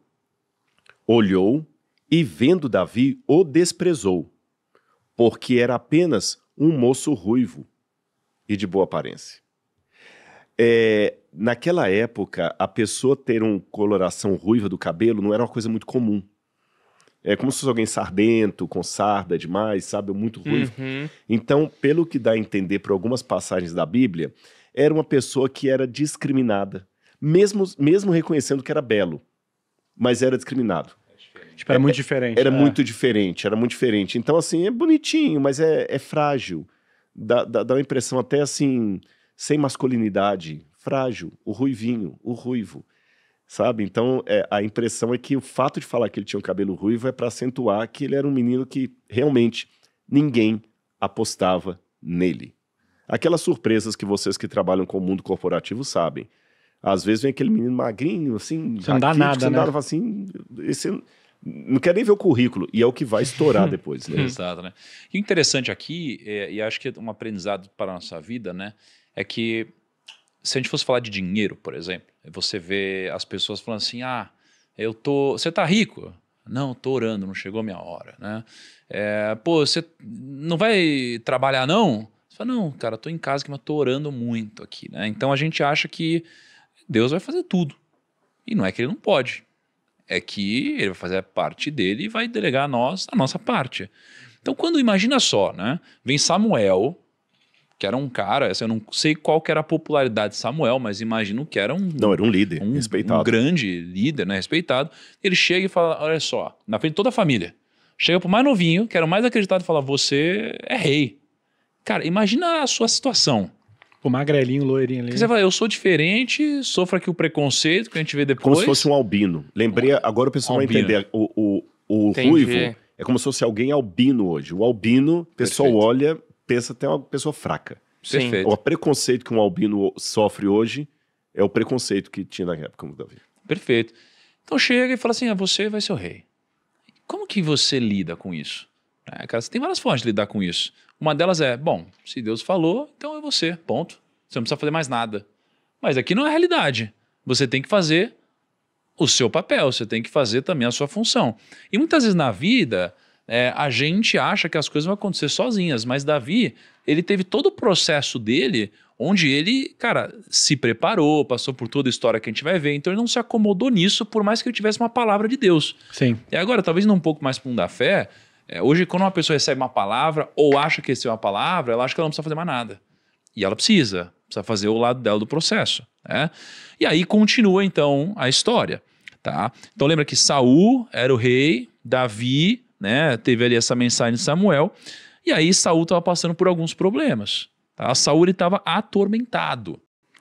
olhou e, vendo Davi, o desprezou, porque era apenas um moço ruivo e de boa aparência. É, naquela época, a pessoa ter uma coloração ruiva do cabelo não era uma coisa muito comum. É como se fosse alguém sardento, com sarda demais, sabe? Muito ruivo. Uhum. Então, pelo que dá a entender por algumas passagens da Bíblia, era uma pessoa que era discriminada, mesmo, mesmo reconhecendo que era belo, mas era discriminado. É tipo, era é, muito é, diferente. Era é. muito diferente, era muito diferente. Então, assim, é bonitinho, mas é, é frágil. Dá, dá, dá, uma impressão até assim, sem masculinidade, frágil. O ruivinho, o ruivo sabe? Então, é, a impressão é que o fato de falar que ele tinha um cabelo ruivo é para acentuar que ele era um menino que realmente ninguém apostava nele. Aquelas surpresas que vocês que trabalham com o mundo corporativo sabem. Às vezes vem aquele menino magrinho, assim, não dá nada, né? assim, esse, é não quer nem ver o currículo, e é o que vai estourar depois, né? Exato, né? E o interessante aqui, é, e acho que é um aprendizado para a nossa vida, né? É que se a gente fosse falar de dinheiro, por exemplo, você vê as pessoas falando assim: ah, eu tô. Você tá rico? Não, tô orando, não chegou a minha hora, né? É, pô, você não vai trabalhar, não? Você fala, não, cara, tô em casa, mas tô orando muito aqui, né? Então a gente acha que Deus vai fazer tudo. E não é que ele não pode. É que ele vai fazer a parte dele e vai delegar a nós a nossa parte. Então, quando imagina só, né? Vem Samuel, que era um cara, assim, eu não sei qual que era a popularidade de Samuel, mas imagino que era um... Não, era um líder, um, respeitado. Um grande líder, né, respeitado. Ele chega e fala, olha só, na frente de toda a família, chega pro mais novinho, que era o mais acreditado, e fala, você é rei. Cara, imagina a sua situação. O magrelinho, loirinho ali. Você fala, eu sou diferente, sofro aqui o preconceito que a gente vê depois. Como se fosse um albino. Lembrei, agora o pessoal albino. vai entender, o, o, o ruivo... É como se fosse alguém albino hoje. O albino, o pessoal olha, pensa até uma pessoa fraca. Sim. Perfeito. O preconceito que um albino sofre hoje é o preconceito que tinha na época, como Davi. Perfeito. Então chega e fala assim: ah, você vai ser o rei. Como que você lida com isso? É, cara, você tem várias formas de lidar com isso. Uma delas é: bom, se Deus falou, então é você, ponto. Você não precisa fazer mais nada. Mas aqui não é a realidade. Você tem que fazer o seu papel, você tem que fazer também a sua função. E muitas vezes na vida, é, a gente acha que as coisas vão acontecer sozinhas, mas Davi, ele teve todo o processo dele, onde ele, cara, se preparou, passou por toda a história que a gente vai ver, então ele não se acomodou nisso, por mais que ele tivesse uma palavra de Deus. Sim. E agora, talvez não um pouco mais fundo da fé, é, hoje, quando uma pessoa recebe uma palavra ou acha que recebeu uma palavra, ela acha que ela não precisa fazer mais nada. E ela precisa, precisa fazer o lado dela do processo. Né? E aí continua, então, a história. Tá? Então lembra que Saul era o rei, Davi né? Teve ali essa mensagem de Samuel. E aí Saul estava passando por alguns problemas. Tá? Saul estava atormentado.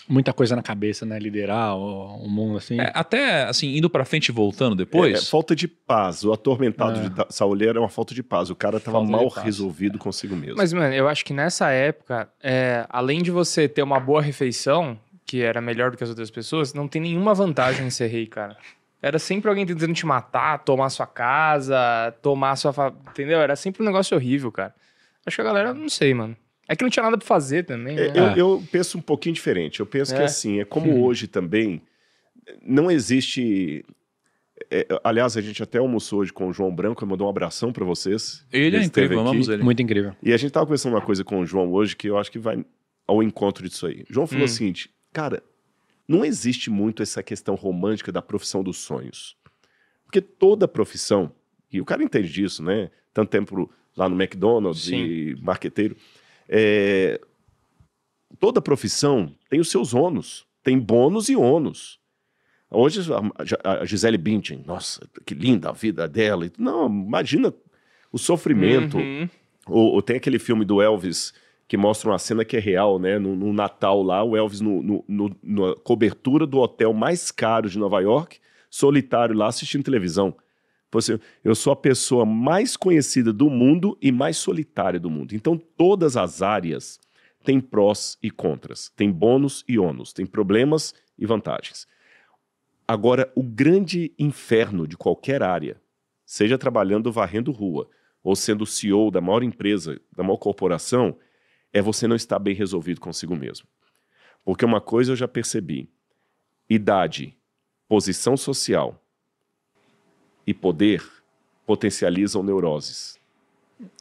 Muita coisa na cabeça, né? Liderar o, mundo assim. É, até assim, indo para frente e voltando depois. É, é, falta de paz. O atormentado é. de Saul era é uma falta de paz. O cara estava mal resolvido é. consigo mesmo. Mas, mano, eu acho que nessa época, é, além de você ter uma boa refeição, que era melhor do que as outras pessoas, não tem nenhuma vantagem em ser rei, cara. Era sempre alguém tentando te matar, tomar sua casa, tomar sua. Fa... Entendeu? Era sempre um negócio horrível, cara. Acho que a galera, não sei, mano. É que não tinha nada pra fazer também. Né? Eu, é. eu, penso um pouquinho diferente. Eu penso é. que assim, é como hum. hoje também, não existe. É, aliás, a gente até almoçou hoje com o João Branco, ele mandou um abração para vocês. Ele, é incrível, amamos ele. Muito incrível. E a gente tava conversando uma coisa com o João hoje que eu acho que vai ao encontro disso aí. João falou hum. o seguinte: cara, não existe muito essa questão romântica da profissão dos sonhos. Porque toda profissão, e o cara entende disso, né? Tanto tempo lá no McDonald's Sim. e marqueteiro. É... Toda profissão tem os seus ônus, tem bônus e ônus. Hoje a Gisele Bündchen, nossa, que linda a vida dela. Não, imagina o sofrimento. Uhum. Ou, ou tem aquele filme do Elvis que mostram a cena que é real, né? No, no Natal lá, o Elvis no, no, no, na cobertura do hotel mais caro de Nova York, solitário lá assistindo televisão. Você, eu sou a pessoa mais conhecida do mundo e mais solitária do mundo. Então, todas as áreas têm prós e contras, têm bônus e ônus, têm problemas e vantagens. Agora, o grande inferno de qualquer área, seja trabalhando varrendo rua ou sendo CEO da maior empresa, da maior corporação, é você não estar bem resolvido consigo mesmo. Porque uma coisa eu já percebi: idade, posição social e poder potencializam neuroses.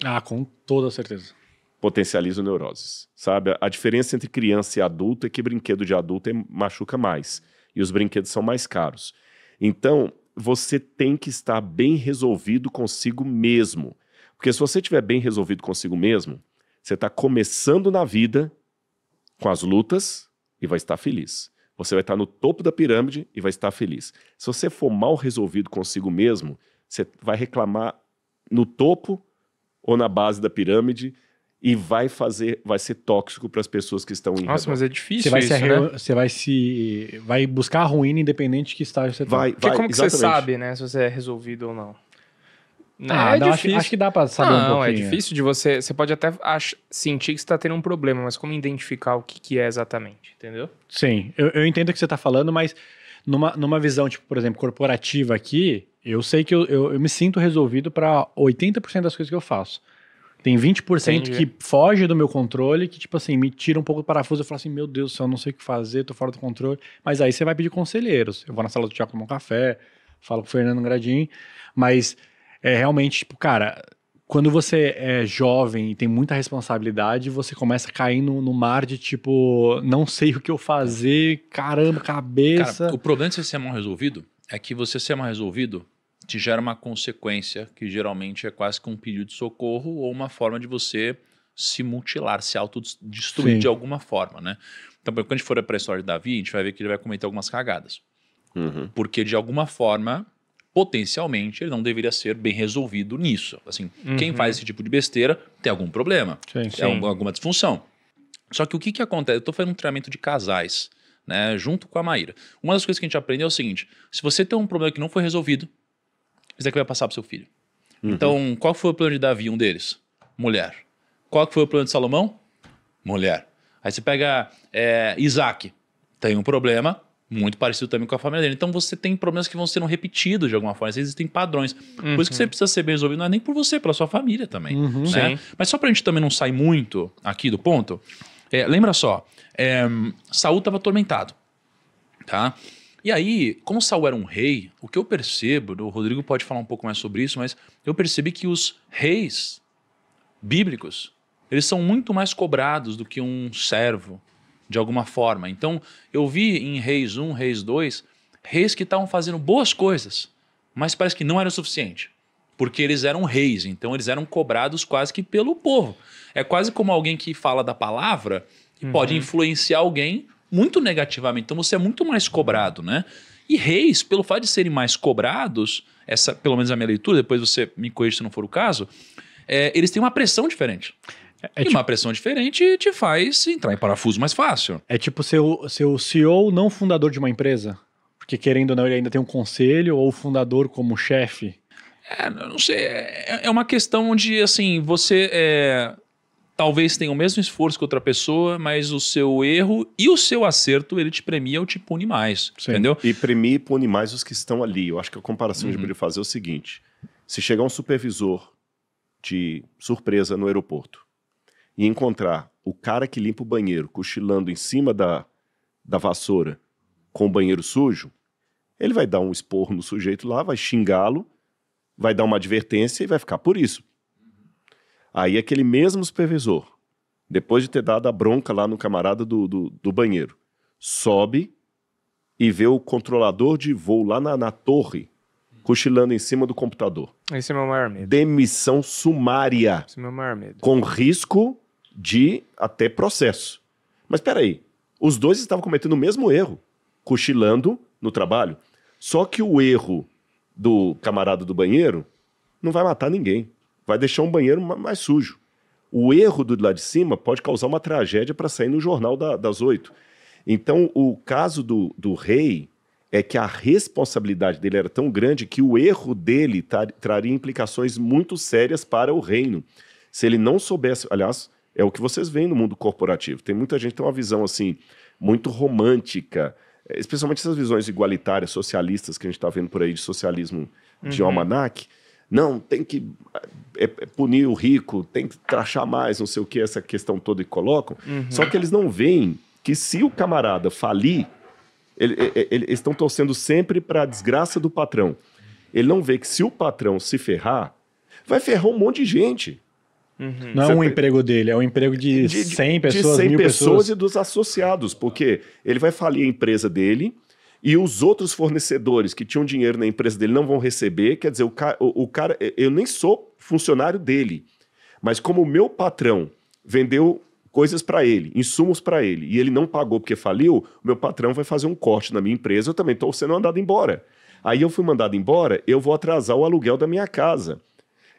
Ah, com toda certeza. Potencializam neuroses. Sabe? A diferença entre criança e adulto é que brinquedo de adulto é, machuca mais. E os brinquedos são mais caros. Então, você tem que estar bem resolvido consigo mesmo. Porque se você estiver bem resolvido consigo mesmo, você está começando na vida com as lutas e vai estar feliz. Você vai estar no topo da pirâmide e vai estar feliz. Se você for mal resolvido consigo mesmo, você vai reclamar no topo ou na base da pirâmide e vai fazer, vai ser tóxico para as pessoas que estão em Nossa, redor. mas é difícil você vai isso, se né? Você vai se vai buscar a ruína independente de que estágio você tá. vai, Porque vai, como que você sabe, né, se você é resolvido ou não? Né? Ah, é não, acho, acho, que dá pra saber não, um pouquinho. Não, é difícil de você... Você pode até ach, sentir que você tá tendo um problema, mas como identificar o que, que é exatamente, entendeu? Sim, eu, eu entendo o que você tá falando, mas numa, numa visão, tipo, por exemplo, corporativa aqui, eu sei que eu, eu, eu me sinto resolvido para 80% das coisas que eu faço. Tem 20% Entendi. que foge do meu controle, que, tipo assim, me tira um pouco do parafuso. Eu falo assim, meu Deus do céu, não sei o que fazer, tô fora do controle. Mas aí você vai pedir conselheiros. Eu vou na sala do Tiago tomar um café, falo com o Fernando Gradim, mas é realmente, tipo, cara, quando você é jovem e tem muita responsabilidade, você começa a cair no, no mar de tipo, não sei o que eu fazer, caramba, cabeça. Cara, o problema de você ser mal resolvido é que você ser mal resolvido te gera uma consequência que geralmente é quase que um pedido de socorro ou uma forma de você se mutilar, se autodestruir Sim. de alguma forma, né? Então, quando a gente for para a história de Davi, a gente vai ver que ele vai cometer algumas cagadas. Uhum. Porque de alguma forma potencialmente ele não deveria ser bem resolvido nisso. Assim, uhum. quem faz esse tipo de besteira tem algum problema, sim, tem sim. alguma disfunção. Só que o que, que acontece? Eu estou fazendo um treinamento de casais, né, junto com a Maíra. Uma das coisas que a gente aprende é o seguinte: se você tem um problema que não foi resolvido, isso que vai passar para seu filho. Uhum. Então, qual foi o plano de Davi, um deles? Mulher. Qual foi o plano de Salomão? Mulher. Aí você pega é, Isaac, tem um problema, muito parecido também com a família dele. Então você tem problemas que vão sendo repetidos de alguma forma. Existem padrões. Uhum. Por isso que uhum. você precisa ser bem resolvido, não é nem por você, é pela sua família também. Uhum. Né? Mas só pra gente também não sair muito aqui do ponto, é, lembra só, é, Saul estava atormentado. Tá? E aí, como Saul era um rei, o que eu percebo, o Rodrigo pode falar um pouco mais sobre isso, mas eu percebi que os reis bíblicos, eles são muito mais cobrados do que um servo de alguma forma. Então, eu vi em Reis 1, Reis 2, reis que estavam fazendo boas coisas, mas parece que não era o suficiente. Porque eles eram reis, então eles eram cobrados quase que pelo povo. É quase como alguém que fala da palavra e uhum. pode influenciar alguém muito negativamente. Então você é muito mais cobrado, né? E reis, pelo fato de serem mais cobrados, essa, pelo menos a minha leitura, depois você me corrija se não for o caso, é, eles têm uma pressão diferente. É, e tipo... uma pressão diferente te faz entrar em parafuso mais fácil. É tipo ser o, ser o CEO não fundador de uma empresa? Porque querendo ou não, ele ainda tem um conselho ou o fundador como chefe? É, não sei. É, é uma questão onde, assim, você é, talvez tenha o mesmo esforço que outra pessoa, mas o seu erro e o seu acerto, ele te premia ou te pune mais, Sim. entendeu? E premia e pune mais os que estão ali. Eu acho que a comparação uhum. que fazer é o seguinte. Se chegar um supervisor de surpresa no aeroporto, e encontrar o cara que limpa o banheiro cochilando em cima da, da vassoura com o banheiro sujo, ele vai dar um esporro no sujeito lá, vai xingá-lo, vai dar uma advertência e vai ficar por isso. Aí aquele mesmo supervisor, depois de ter dado a bronca lá no camarada do, do, do banheiro, sobe e vê o controlador de voo lá na, na torre cochilando em cima do computador. Esse é meu maior medo. Demissão sumária. Esse é meu maior medo. Com risco de até processo. Mas espera aí, os dois estavam cometendo o mesmo erro, cochilando no trabalho. Só que o erro do camarada do banheiro não vai matar ninguém, vai deixar um banheiro mais sujo. O erro do lá de cima pode causar uma tragédia para sair no jornal da, das oito. Então, o caso do, do rei é que a responsabilidade dele era tão grande que o erro dele traria implicações muito sérias para o reino. Se ele não soubesse, aliás, é o que vocês veem no mundo corporativo. Tem muita gente que tem uma visão assim muito romântica, eh, especialmente essas visões igualitárias, socialistas que a gente está vendo por aí de socialismo de uhum. almanac. Não, tem que é, é punir o rico, tem que trachar mais, não sei o que, essa questão toda que colocam. Uhum. Só que eles não veem que se o camarada falir, ele, ele, eles estão torcendo sempre para a desgraça do patrão. Ele não vê que se o patrão se ferrar, vai ferrar um monte de gente. Uhum, não é um emprego dele, é um emprego de, de 100 pessoas, de 100 mil pessoas. pessoas e dos associados, porque ele vai falir a empresa dele e os outros fornecedores que tinham dinheiro na empresa dele não vão receber. Quer dizer, o, ca... o, o cara, eu nem sou funcionário dele, mas como o meu patrão vendeu coisas para ele, insumos para ele, e ele não pagou porque faliu, o meu patrão vai fazer um corte na minha empresa, eu também estou sendo mandado embora. Aí eu fui mandado embora, eu vou atrasar o aluguel da minha casa.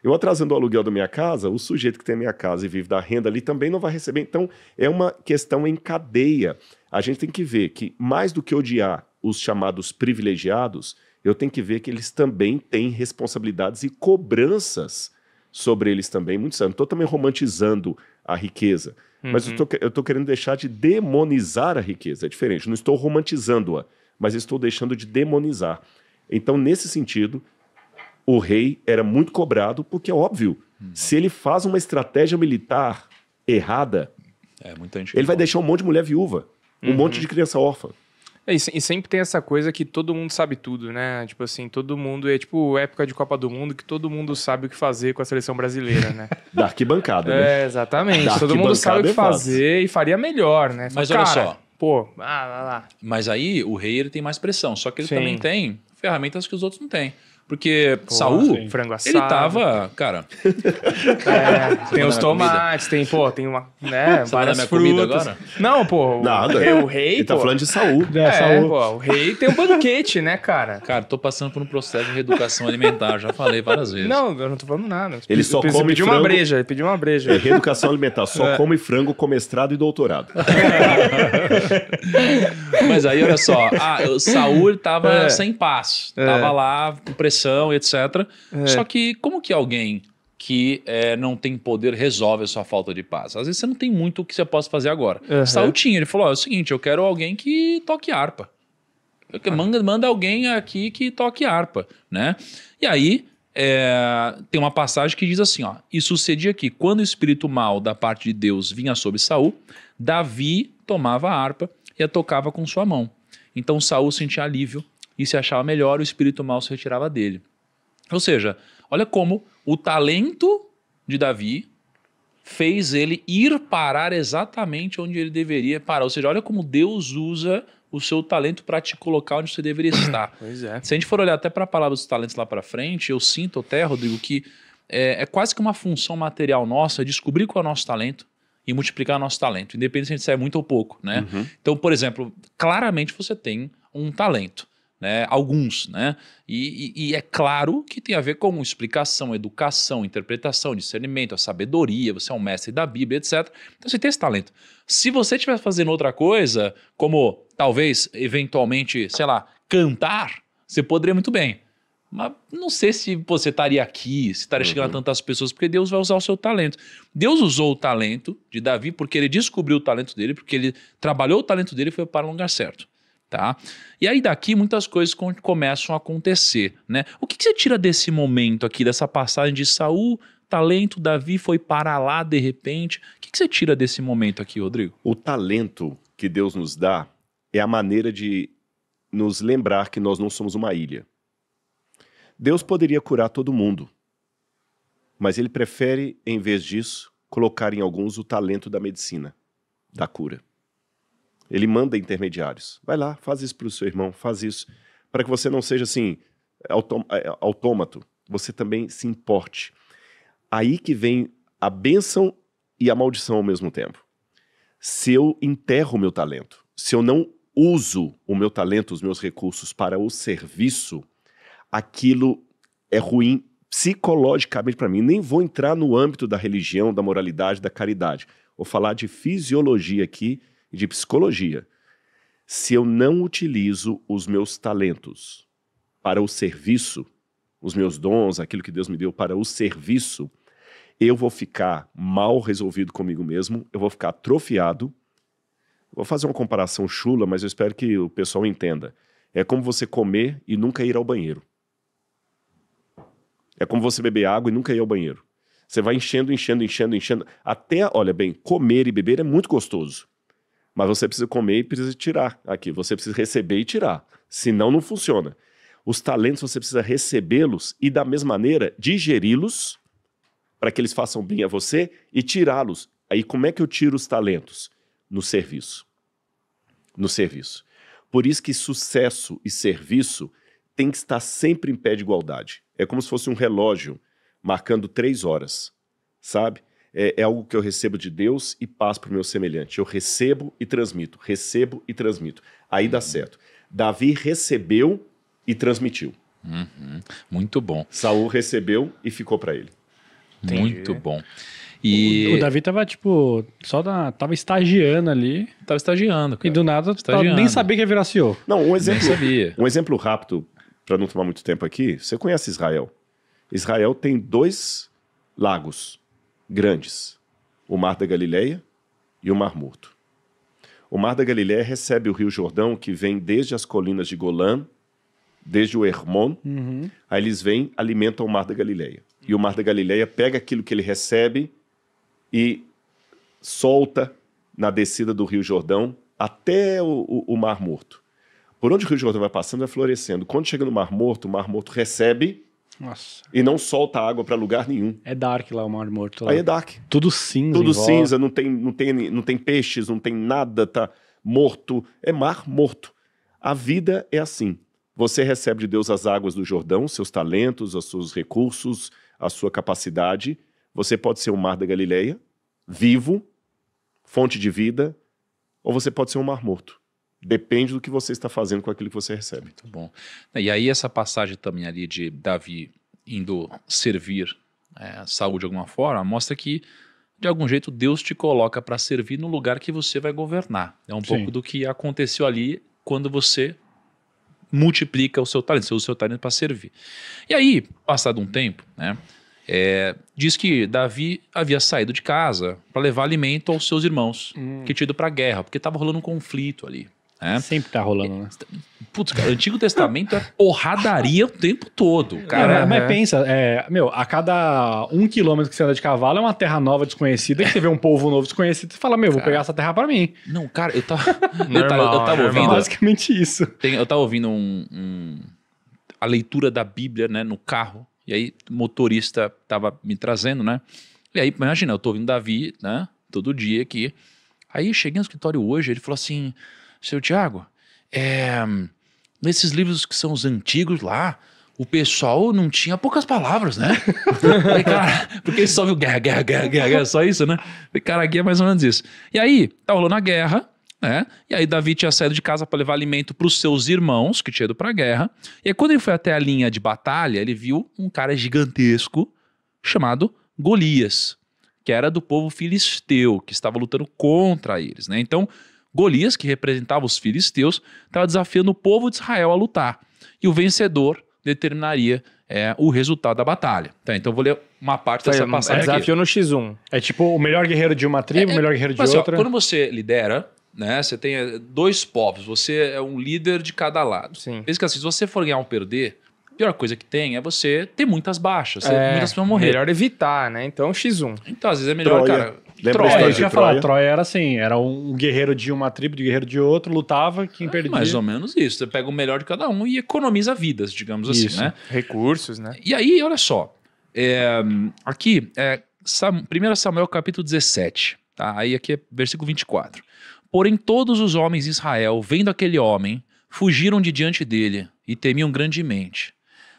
Eu atrasando o aluguel da minha casa, o sujeito que tem a minha casa e vive da renda ali também não vai receber. Então, é uma questão em cadeia. A gente tem que ver que, mais do que odiar os chamados privilegiados, eu tenho que ver que eles também têm responsabilidades e cobranças sobre eles também. Muito sério. Não estou também romantizando a riqueza, uhum. mas eu uhum. estou querendo deixar de demonizar a riqueza. É diferente. Não estou romantizando-a, mas estou deixando de demonizar. Então, nesse sentido, o rei era muito cobrado, porque é óbvio, uhum. se ele faz uma estratégia militar errada, é, ele vai deixar um monte de mulher viúva, um uhum. monte de criança órfã. É, e, e, sempre tem essa coisa que todo mundo sabe tudo, né? Tipo assim, todo mundo. É tipo época de Copa do Mundo que todo mundo sabe o que fazer com a seleção brasileira, né? da arquibancada, né? É, exatamente. Da todo mundo sabe o que é fazer e faria melhor, né? Mas olha só. Pô, ah, lá, lá. Mas aí o rei ele tem mais pressão, só que ele Sim. também tem ferramentas que os outros não têm. Porque pô, Saul, frango assado. ele tava, cara. é, tem os tomates, tem, pô, tem uma, né, Você tá várias minha frutas. comida agora? Não, pô. Nada. é o rei, Ele tá pô, tá falando de Saul. É, é Saul. Pô, o rei tem um banquete, né, cara? Cara, tô passando por um processo de reeducação alimentar, já falei várias vezes. Não, eu não tô falando nada. Ele, só come pediu frango. uma breja, ele pediu uma breja. É reeducação alimentar, só é. come frango com mestrado e doutorado. Mas aí olha só, a, ah, o Saul tava é. sem passo, é. tava lá pressionado pressão, etc. É. Só que como que alguém que é, não tem poder resolve a sua falta de paz. Às vezes você não tem muito o que você possa fazer agora. Uhum. Saul tinha, ele falou: oh, é o seguinte, eu quero alguém que toque harpa. Ah. Manda, manda alguém aqui que toque harpa, né? E aí é, tem uma passagem que diz assim: ó, e sucedia que quando o espírito mal da parte de Deus vinha sobre Saul, Davi tomava a harpa e a tocava com sua mão. Então Saul sentia alívio e se achava melhor, o espírito mal se retirava dele. Ou seja, olha como o talento de Davi fez ele ir parar exatamente onde ele deveria parar. Ou seja, olha como Deus usa o seu talento para te colocar onde você deveria estar. É. Se a gente for olhar até para a palavra dos talentos lá para frente, eu sinto até, Rodrigo, que é, é, quase que uma função material nossa descobrir qual é o nosso talento e multiplicar o nosso talento, independente se a gente sai muito ou pouco, né? Uhum. Então, por exemplo, claramente você tem um talento né? alguns, né? E, e, e, é claro que tem a ver com explicação, educação, interpretação, discernimento, a sabedoria, você é um mestre da Bíblia, etc. Então você tem esse talento. Se você estiver fazendo outra coisa, como talvez, eventualmente, sei lá, cantar, você poderia muito bem. Mas não sei se você estaria aqui, se estaria chegando uhum. a tantas pessoas, porque Deus vai usar o seu talento. Deus usou o talento de Davi porque ele descobriu o talento dele, porque ele trabalhou o talento dele e foi para o lugar certo. Tá? E aí daqui muitas coisas começam a acontecer, né? O que, que você tira desse momento aqui, dessa passagem de Saul, talento, Davi foi para lá de repente? O que, que você tira desse momento aqui, Rodrigo? O talento que Deus nos dá é a maneira de nos lembrar que nós não somos uma ilha. Deus poderia curar todo mundo, mas ele prefere, em vez disso, colocar em alguns o talento da medicina, da cura. Ele manda intermediários. Vai lá, faz isso para o seu irmão, faz isso. Para que você não seja assim, é, autômato. Você também se importe. Aí que vem a bênção e a maldição ao mesmo tempo. Se eu enterro o meu talento, se eu não uso o meu talento, os meus recursos para o serviço, aquilo é ruim psicologicamente para mim. Nem vou entrar no âmbito da religião, da moralidade, da caridade. Vou falar de fisiologia aqui e de psicologia, se eu não utilizo os meus talentos para o serviço, os meus dons, aquilo que Deus me deu para o serviço, eu vou ficar mal resolvido comigo mesmo, eu vou ficar atrofiado. Vou fazer uma comparação chula, mas eu espero que o pessoal entenda. É como você comer e nunca ir ao banheiro. É como você beber água e nunca ir ao banheiro. Você vai enchendo, enchendo, enchendo, enchendo. Até, olha bem, comer e beber é muito gostoso. Mas você precisa comer e precisa tirar aqui. Você precisa receber e tirar. Senão não funciona. Os talentos você precisa recebê-los e, da mesma maneira, digeri-los para que eles façam bem a você e tirá-los. Aí como é que eu tiro os talentos? No serviço. No serviço. Por isso que sucesso e serviço tem que estar sempre em pé de igualdade. É como se fosse um relógio marcando três horas, sabe? é, é algo que eu recebo de Deus e passo para o meu semelhante. Eu recebo e transmito, recebo e transmito. Aí uhum. dá certo. Davi recebeu e transmitiu. Uhum. Muito bom. Saul recebeu e ficou para ele. Entendi. Muito bom. E... O, Davi tava, tipo, só na, tava estagiando ali. Tava estagiando, cara. E do nada, estagiando. nem sabia que ia virar CEO. Não, um exemplo, sabia. Um exemplo rápido, para não tomar muito tempo aqui. Você conhece Israel. Israel tem dois lagos grandes: o Mar da Galileia e o Mar Morto. O Mar da Galileia recebe o Rio Jordão, que vem desde as colinas de Golã, desde o Hermon. Uhum. Aí eles vêm, alimentam o Mar da Galileia. E o Mar da Galileia pega aquilo que ele recebe e solta na descida do Rio Jordão até o, o, o Mar Morto. Por onde o Rio Jordão vai passando, vai florescendo. Quando chega no Mar Morto, o Mar Morto recebe nossa. E não solta água para lugar nenhum. É dark lá o Mar Morto. Lá. Aí é dark. Tudo cinza. Tudo cinza, não tem, não, tem, não tem peixes, não tem nada, tá morto. É mar morto. A vida é assim. Você recebe de Deus as águas do Jordão, seus talentos, os seus recursos, a sua capacidade. Você pode ser o mar da Galileia, vivo, fonte de vida, ou você pode ser um mar morto depende do que você está fazendo com aquilo que você recebe. Muito bom. E aí essa passagem também ali de Davi indo servir é, Saúl de alguma forma mostra que de algum jeito Deus te coloca para servir no lugar que você vai governar. É um Sim. pouco do que aconteceu ali quando você multiplica o seu talento, você usa o seu talento para servir. E aí, passado um tempo, né, é, diz que Davi havia saído de casa para levar alimento aos seus irmãos hum. que tinham ido para a guerra, porque estava rolando um conflito ali é Sempre tá rolando, né? Putz, cara, o Antigo Testamento é porradaria o tempo todo, é, cara. É, mas, pensa, é, meu, a cada um quilômetro que você anda de cavalo é uma terra nova desconhecida, que você vê um povo novo desconhecido e fala, meu, vou cara. pegar essa terra para mim. Não, cara, eu tava, normal, eu tava, eu tava ouvindo... Basicamente isso. Tem, eu tava ouvindo um, um, a leitura da Bíblia, né, no carro, e aí o motorista tava me trazendo, né? E aí, imagina, eu tô ouvindo Davi, né, todo dia aqui. Aí cheguei no escritório hoje, ele falou assim... Seu Tiago, é, nesses livros que são os antigos lá, o pessoal não tinha poucas palavras, né? aí, cara, porque só viu guerra, guerra, guerra, guerra, só isso, né? Falei, cara, aqui é mais ou menos isso. E aí, tá rolando a guerra, né? E aí Davi tinha saído de casa para levar alimento para os seus irmãos, que tinha ido para a guerra. E aí, quando ele foi até a linha de batalha, ele viu um cara gigantesco chamado Golias, que era do povo filisteu, que estava lutando contra eles, né? Então, Golias, que representava os filisteus, estava desafiando o povo de Israel a lutar. E o vencedor determinaria é, o resultado da batalha. Tá, então eu vou ler uma parte dessa Foi, passagem. É desafio aqui. no X1. É tipo o melhor guerreiro de uma tribo, é, o é, melhor guerreiro de assim, outra. Ó, quando você lidera, né, você tem é, dois povos, você é um líder de cada lado. Sim. assim, se você for ganhar ou um perder, a pior coisa que tem é você ter muitas baixas, é, muitas pessoas morrer. Melhor evitar, né? Então X1. Então, às vezes é melhor, Troia. Então, cara Lembra Troia, a história de Troia? Falar, Troia era assim, era um guerreiro de uma tribo, de um guerreiro de outro, lutava, quem ah, perdia... Mais ou menos isso, você pega o melhor de cada um e economiza vidas, digamos assim, isso. assim, né? Recursos, né? E aí, olha só, é, aqui, é, 1 Samuel capítulo 17, tá? Aí aqui é versículo 24. Porém todos os homens de Israel, vendo aquele homem, fugiram de diante dele e temiam grandemente.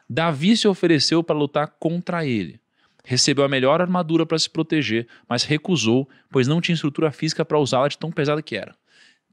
Davi se ofereceu para lutar contra ele recebeu a melhor armadura para se proteger, mas recusou, pois não tinha estrutura física para usá-la de tão pesada que era.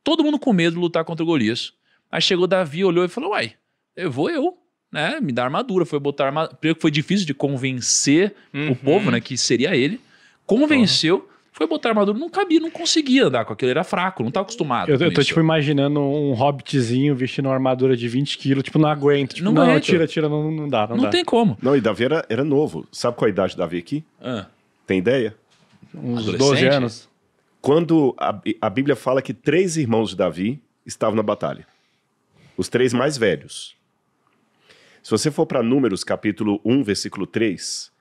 Todo mundo com medo de lutar contra Golias. Aí chegou Davi, olhou e falou: Uai, eu vou eu, né? Me dá armadura. Foi botar armadura. Foi difícil de convencer uhum. o povo, né? Que seria ele. Convenceu. Uhum foi botar armadura, não cabia, não conseguia andar com aquilo, era fraco, não tava tá acostumado. Eu, eu tô, isso. tipo, imaginando um hobbitzinho vestindo uma armadura de 20 quilos, tipo, não aguento. Tipo, não, não, tira, tira, não, não dá, não, não dá. Não tem como. Não, e Davi era, era novo. Sabe qual a idade do Davi aqui? Ah. Tem ideia? Uns 12 anos. Quando a, a Bíblia fala que três irmãos de Davi estavam na batalha. Os três mais velhos. Se você for para Números, capítulo 1, versículo 3,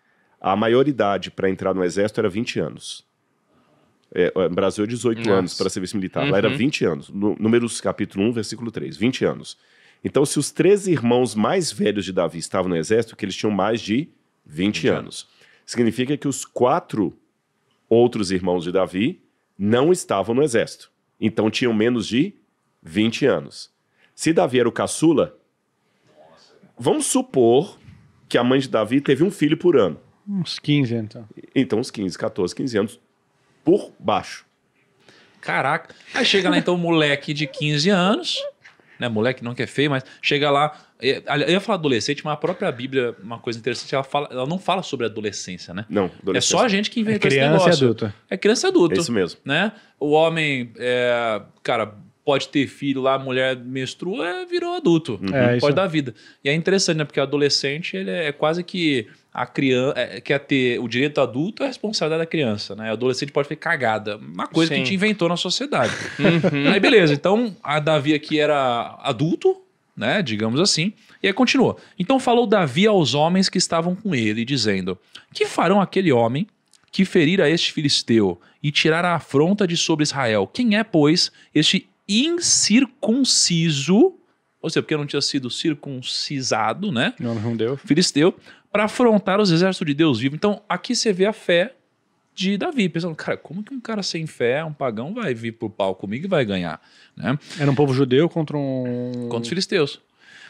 a maioridade para entrar no exército era 20 anos. É, é Brasil é 18 Nossa. anos para serviço militar, uhum. lá era 20 uhum. anos. Números capítulo 1, versículo 3, 20 anos. Então, se os três irmãos mais velhos de Davi estavam no exército, que eles tinham mais de 20, 20 anos. anos. Significa que os quatro outros irmãos de Davi não estavam no exército. Então tinham menos de 20 anos. Se Davi era o caçula, vamos supor que a mãe de Davi teve um filho por ano. Uns 15, então. Então, uns 15, 14, 15 anos por baixo. Caraca. Aí chega lá então o moleque de 15 anos, né? Moleque não que é feio, mas chega lá. Eu ia falar adolescente, mas a própria Bíblia, uma coisa interessante, ela, fala, ela não fala sobre adolescência, né? Não, É só a gente que inventou é esse negócio. Criança adulta. É criança adulta. É isso mesmo. Né? O homem, é, cara, pode ter filho lá, a mulher menstrua, virou adulto. Uhum. É, pode dar vida. E é interessante, né? Porque o adolescente, ele é quase que a criança é, quer ter o direito do adulto é a responsabilidade da criança, né? O adolescente pode ficar cagada. Uma coisa Sim. que a gente inventou na sociedade. uhum. Aí beleza, então a Davi aqui era adulto, né? Digamos assim. E aí continua. Então falou Davi aos homens que estavam com ele, dizendo: Que farão aquele homem que ferir a este filisteu e tirar a afronta de sobre Israel? Quem é, pois, este incircunciso? Ou seja, porque não tinha sido circuncisado, né? Não, não deu. Filisteu, para afrontar os exércitos de Deus vivo. Então, aqui você vê a fé de Davi, pensando, cara, como que um cara sem fé, um pagão, vai vir pro palco comigo e vai ganhar? Né? Era um povo judeu contra um. Contra os filisteus.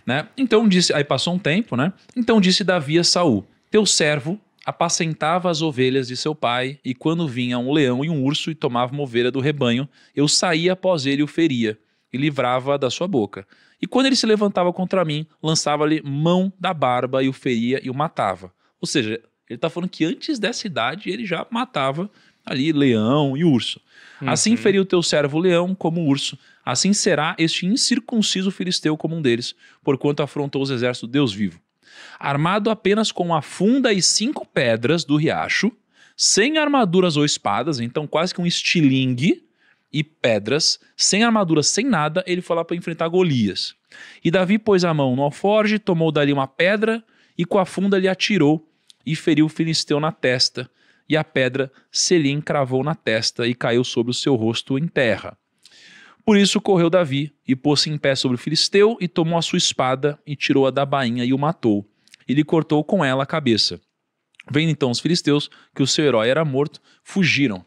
Né? Então disse, aí passou um tempo, né? Então disse Davi a Saul: Teu servo apacentava as ovelhas de seu pai, e quando vinha um leão e um urso e tomava uma ovelha do rebanho, eu saía após ele e o feria, e livrava da sua boca. E quando ele se levantava contra mim, lançava-lhe mão da barba e o feria e o matava. Ou seja, ele está falando que antes dessa idade ele já matava ali leão e urso. Uhum. Assim feriu teu servo leão como urso. Assim será este incircunciso filisteu como um deles, porquanto afrontou os exércitos Deus vivo. Armado apenas com a funda e cinco pedras do riacho, sem armaduras ou espadas, então quase que um estilingue, e pedras, sem armadura, sem nada, ele foi lá para enfrentar Golias. E Davi pôs a mão no alforge, tomou dali uma pedra e com a funda lhe atirou e feriu o filisteu na testa. E a pedra se lhe encravou na testa e caiu sobre o seu rosto em terra. Por isso correu Davi e pôs-se em pé sobre o filisteu e tomou a sua espada e tirou-a da bainha e o matou. E lhe cortou com ela a cabeça. Vendo então os filisteus que o seu herói era morto, fugiram.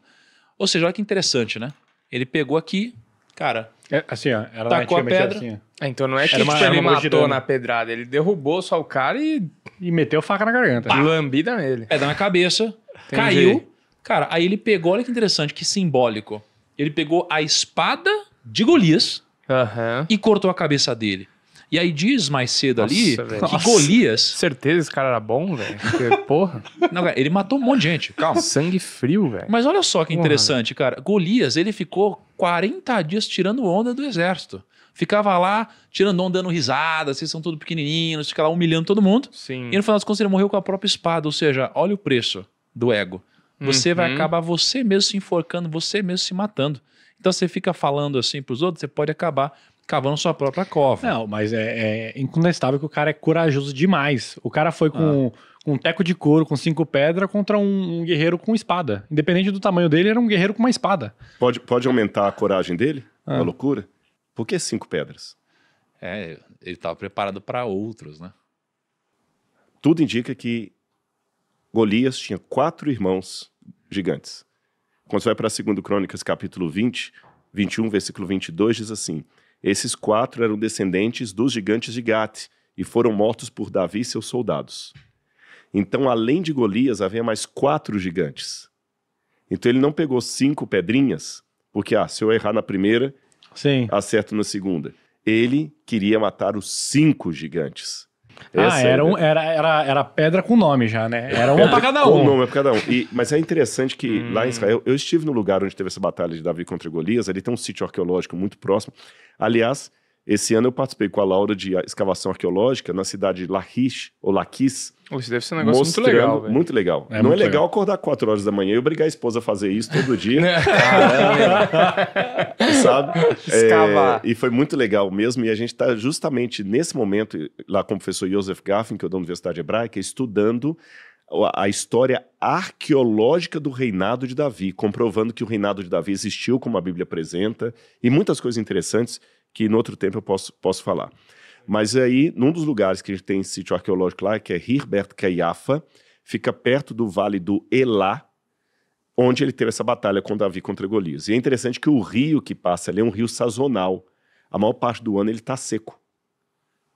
Ou seja, olha que interessante, né? Ele pegou aqui, cara. É, assim, ó. Ela tacou a pedra. Assim, é, então não é que uma, tipo, ele matou girando. na pedrada. Ele derrubou só o cara e. E meteu faca na garganta. Pá. Lambida nele. É, na cabeça. Caiu. Cara, aí ele pegou, olha que interessante, que simbólico. Ele pegou a espada de Golias uhum. e cortou a cabeça dele. E aí diz mais cedo Nossa, ali que Nossa. Golias. Certeza esse cara era bom, velho. Porra. Não, cara, ele matou um monte de gente, calma. Sangue frio, velho. Mas olha só que interessante, Porra, cara. Golias, ele ficou 40 dias tirando onda do exército. Ficava lá tirando onda, dando risada, vocês são tudo pequenininhos, fica lá humilhando todo mundo. Sim. E no final das contas ele morreu com a própria espada, ou seja, olha o preço do ego. Você uhum. vai acabar você mesmo se enforcando, você mesmo se matando. Então você fica falando assim para os outros, você pode acabar cavando sua própria cova. Não, mas é, é, incontestável que o cara é corajoso demais. O cara foi com, ah. com um teco de couro, com cinco pedras, contra um, um, guerreiro com espada. Independente do tamanho dele, era um guerreiro com uma espada. Pode, pode aumentar a coragem dele? Ah. Uma loucura? Por que cinco pedras? É, ele estava preparado para outros, né? Tudo indica que Golias tinha quatro irmãos gigantes. Quando você vai para 2 Crônicas, capítulo 20, 21, versículo 22, diz assim: esses quatro eram descendentes dos gigantes de Gat e foram mortos por Davi e seus soldados. Então, além de Golias, havia mais quatro gigantes. Então, ele não pegou cinco pedrinhas, porque, ah, se eu errar na primeira, Sim. acerto na segunda. Ele queria matar os cinco gigantes. Ah, essa ah, era, um, é- era, era, era pedra com nome já, né? Era uma pra cada um. Um nome é pra cada um. E, mas é interessante que hum. lá em Israel, eu estive no lugar onde teve essa batalha de Davi contra Golias, ali tem um sítio arqueológico muito próximo. Aliás, esse ano eu participei com a Laura de escavação arqueológica na cidade de Lachish, ou Laquis. Isso deve ser um negócio muito legal. Véio. Muito legal. É Não é muito é legal, legal, acordar 4 horas da manhã e obrigar a esposa a fazer isso todo dia. É. Sabe? Escavar. É, e foi muito legal mesmo. E a gente está justamente nesse momento, lá com o professor Joseph Gaffin, que eu é da Universidade Hebraica, estudando a história arqueológica do reinado de Davi, comprovando que o reinado de Davi existiu, como a Bíblia apresenta, e muitas coisas interessantes que em outro tempo eu posso, posso falar. Mas aí, num dos lugares que a gente tem sítio arqueológico lá, que é Hirbert Caiafa, fica perto do vale do Elá, onde ele teve essa batalha com Davi contra Golias. E é interessante que o rio que passa ali é um rio sazonal. A maior parte do ano ele está seco.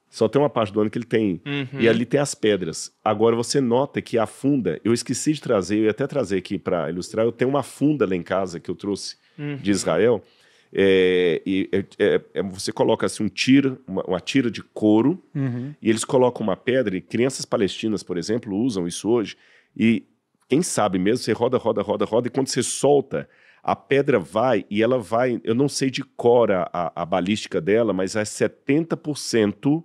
Só tem uma parte do ano que ele tem. Uhum. E ali tem as pedras. Agora você nota que a funda, eu esqueci de trazer, eu ia até trazer aqui para ilustrar, eu tenho uma funda lá em casa que eu trouxe uhum. de Israel é, e, é, é, é, você coloca assim, um tira, uma, uma tira de couro, uhum. e eles colocam uma pedra, e crianças palestinas, por exemplo, usam isso hoje, e quem sabe mesmo, você roda, roda, roda, roda, e quando você solta, a pedra vai, e ela vai, eu não sei de cor a, a, a balística dela, mas é 70%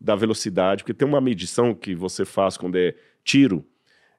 da velocidade, porque tem uma medição que você faz quando é tiro,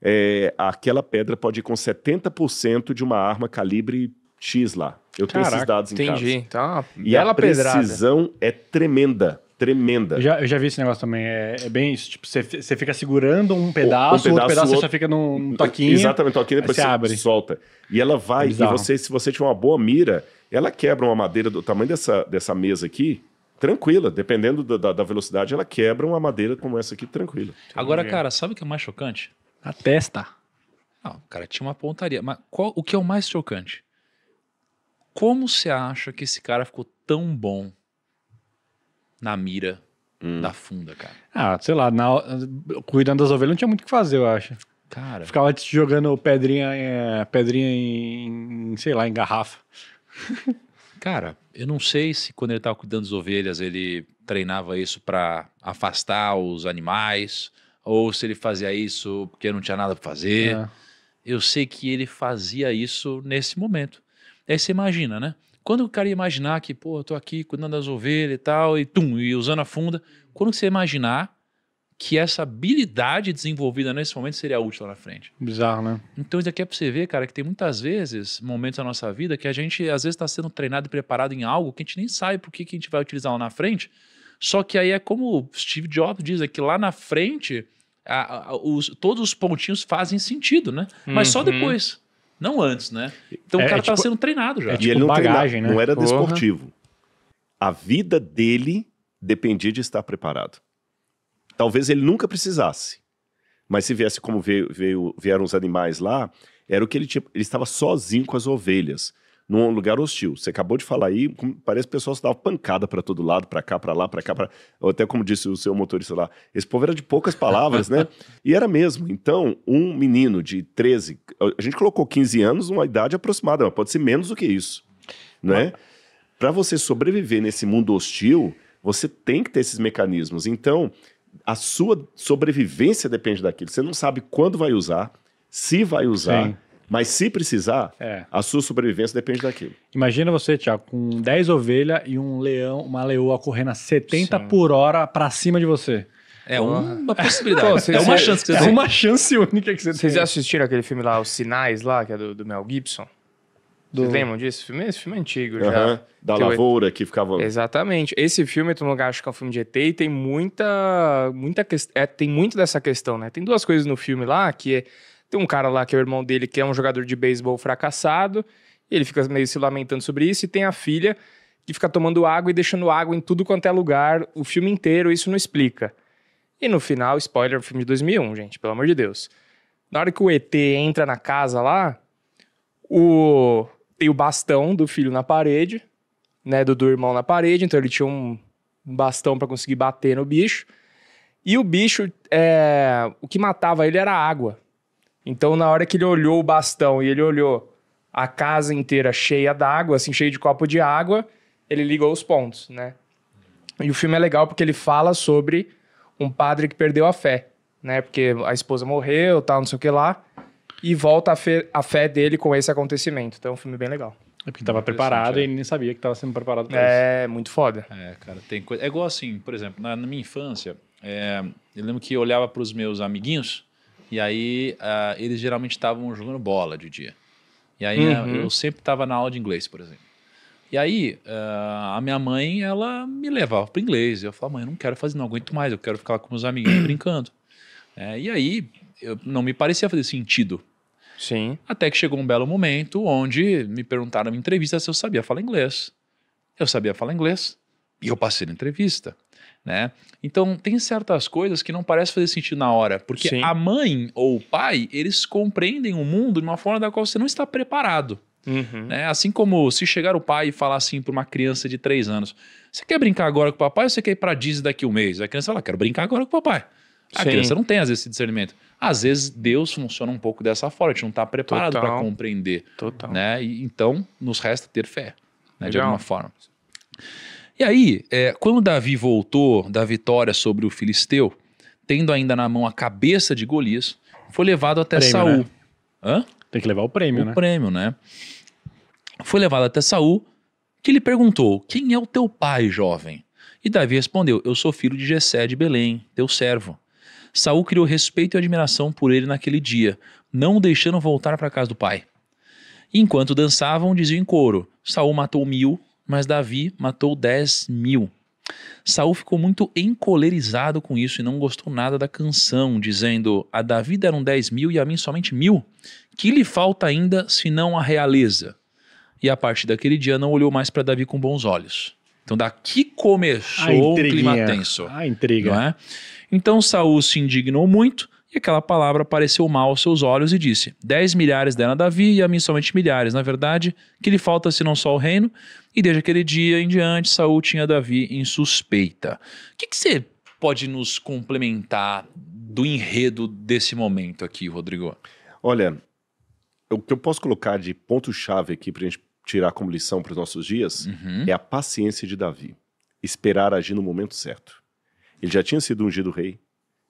é, aquela pedra pode ir com 70% de uma arma calibre X lá. Eu Caraca, tenho esses dados em casa. Entendi. Tá e a precisão é tremenda tremenda. Eu já, eu já, vi esse negócio também. É, é bem isso. Tipo, você fica segurando um pedaço, um pedaço outro pedaço outro... você já fica num, é, toquinho. Exatamente, toquinho, depois você abre. solta. E ela vai, e você, se você tiver uma boa mira, ela quebra uma madeira do tamanho dessa, dessa mesa aqui, tranquila. Dependendo da, da, velocidade, ela quebra uma madeira como essa aqui, tranquila. Agora, cara, sabe o que é mais chocante? A testa. Não, cara, tinha uma pontaria. Mas qual, o que é o mais chocante? Como você acha que esse cara ficou tão bom na mira hum. da funda, cara? Ah, sei lá, na, cuidando das ovelhas não tinha muito o que fazer, eu acho. Cara. Ficava jogando pedrinha, é, pedrinha em, sei lá, em garrafa. Cara, eu não sei se quando ele estava cuidando das ovelhas ele treinava isso para afastar os animais ou se ele fazia isso porque não tinha nada para fazer. É. Eu sei que ele fazia isso nesse momento. Aí você imagina, né? Quando o cara imaginar que, pô, eu tô aqui cuidando das ovelhas e tal, e tum, e usando a funda, quando você imaginar que essa habilidade desenvolvida nesse momento seria útil lá na frente. Bizarro, né? Então isso aqui é pra você ver, cara, que tem muitas vezes, momentos da nossa vida, que a gente às vezes está sendo treinado e preparado em algo que a gente nem sabe por que, a gente vai utilizar lá na frente. Só que aí é como Steve Jobs diz, é que lá na frente a, a, os, todos os pontinhos fazem sentido, né? Mas uhum. só depois. Não antes, né? Então é, o cara é, tipo, tava sendo treinado já. É, tipo, e ele não, bagagem, treinava, né? não era Porra. desportivo. A vida dele dependia de estar preparado. Talvez ele nunca precisasse. Mas se viesse como veio, veio vieram os animais lá, era o que ele tinha. Ele estava sozinho com as ovelhas num lugar hostil. Você acabou de falar aí, parece que o pessoal se dava pancada para todo lado, para cá, para lá, para cá, pra... até como disse o seu motorista lá, esse povo era de poucas palavras, né? E era mesmo. Então, um menino de 13, a gente colocou 15 anos, uma idade aproximada, mas pode ser menos do que isso, né? Para você sobreviver nesse mundo hostil, você tem que ter esses mecanismos. Então, a sua sobrevivência depende daquilo. Você não sabe quando vai usar, se vai usar. Sim mas se precisar, é. a sua sobrevivência depende daquilo. Imagina você, Tiago, com 10 ovelhas e um leão, uma leoa correndo a 70 Sim. por hora para cima de você. É uma possibilidade. Pô, é uma chance que você É uma chance única que você Vocês já assistiram aquele filme lá, Os Sinais, lá, que é do, do Mel Gibson? Do... Vocês lembram disso? Esse filme, esse filme é antigo já. Da que lavoura eu... que ficava. Exatamente. Esse filme, tu lugar, acho que é um filme de ET e tem muita. muita que... é, tem muito dessa questão, né? Tem duas coisas no filme lá que é tem um cara lá que é o irmão dele, que é um jogador de beisebol fracassado, ele fica meio se lamentando sobre isso, e tem a filha que fica tomando água e deixando água em tudo quanto é lugar, o filme inteiro, isso não explica. E no final, spoiler, do filme de 2001, gente, pelo amor de Deus. Na hora que o ET entra na casa lá, o tem o bastão do filho na parede, né, do, do irmão na parede, então ele tinha um, um bastão para conseguir bater no bicho. E o bicho, é, o que matava ele era a água. Então, na hora que ele olhou o bastão e ele olhou a casa inteira cheia d'água, assim, cheia de copo de água, ele ligou os pontos, né? E o filme é legal porque ele fala sobre um padre que perdeu a fé, né? Porque a esposa morreu, tal, não sei o que lá, e volta a fé, a fé dele com esse acontecimento. Então, é um filme bem legal. É porque estava preparado é. e ele nem sabia que estava sendo preparado para é, isso. É, muito foda. É, cara, tem coisa. É igual assim, por exemplo, na, na minha infância, é, eu lembro que eu olhava para os meus amiguinhos e aí uh, eles geralmente estavam jogando bola de dia. E aí né, uhum. eu sempre estava na aula de inglês, por exemplo. E aí uh, a minha mãe, ela me levava para inglês. Eu falava, mãe, eu não quero fazer, não aguento mais, eu quero ficar com meus amiguinhos brincando. É, e aí eu, não me parecia fazer sentido. Sim. Até que chegou um belo momento onde me perguntaram em entrevista se eu sabia falar inglês. Eu sabia falar inglês e eu passei na entrevista né? Então tem certas coisas que não parece fazer sentido na hora, porque Sim. a mãe ou o pai eles compreendem o mundo de uma forma da qual você não está preparado. Uhum. Né? Assim como se chegar o pai e falar assim para uma criança de três anos: Você quer brincar agora com o papai ou você quer ir para Disney daqui um mês? A criança fala: Quero brincar agora com o papai. A Sim. criança não tem, às vezes, esse discernimento. Às vezes, Deus funciona um pouco dessa forma, a gente não está preparado para compreender. Total. Né? E, então, nos resta ter fé, né? de alguma forma. E aí, é, quando Davi voltou da vitória sobre o Filisteu, tendo ainda na mão a cabeça de Golias, foi levado até prêmio, Saul. Né? Hã? Tem que levar o prêmio, o né? O prêmio, né? Foi levado até Saul, que lhe perguntou: Quem é o teu pai, jovem? E Davi respondeu: Eu sou filho de Jessé de Belém, teu servo. Saul criou respeito e admiração por ele naquele dia, não o deixando voltar para casa do pai. E enquanto dançavam, diziam em coro: Saul matou mil, mas Davi matou 10 mil. Saul ficou muito encolerizado com isso e não gostou nada da canção, dizendo: A Davi deram 10 mil e a mim somente mil. Que lhe falta ainda senão a realeza? E a partir daquele dia não olhou mais para Davi com bons olhos. Então daqui começou o clima tenso. A intriga. É? Então Saul se indignou muito e aquela palavra pareceu mal aos seus olhos e disse: Dez milhares deram a Davi e a mim somente milhares. Na é verdade, que lhe falta senão só o reino? E desde aquele dia em diante, Saul tinha Davi em suspeita. O que, que você pode nos complementar do enredo desse momento aqui, Rodrigo? Olha, o que eu posso colocar de ponto-chave aqui para a gente tirar como lição para os nossos dias uhum. é a paciência de Davi. Esperar agir no momento certo. Ele já tinha sido ungido rei,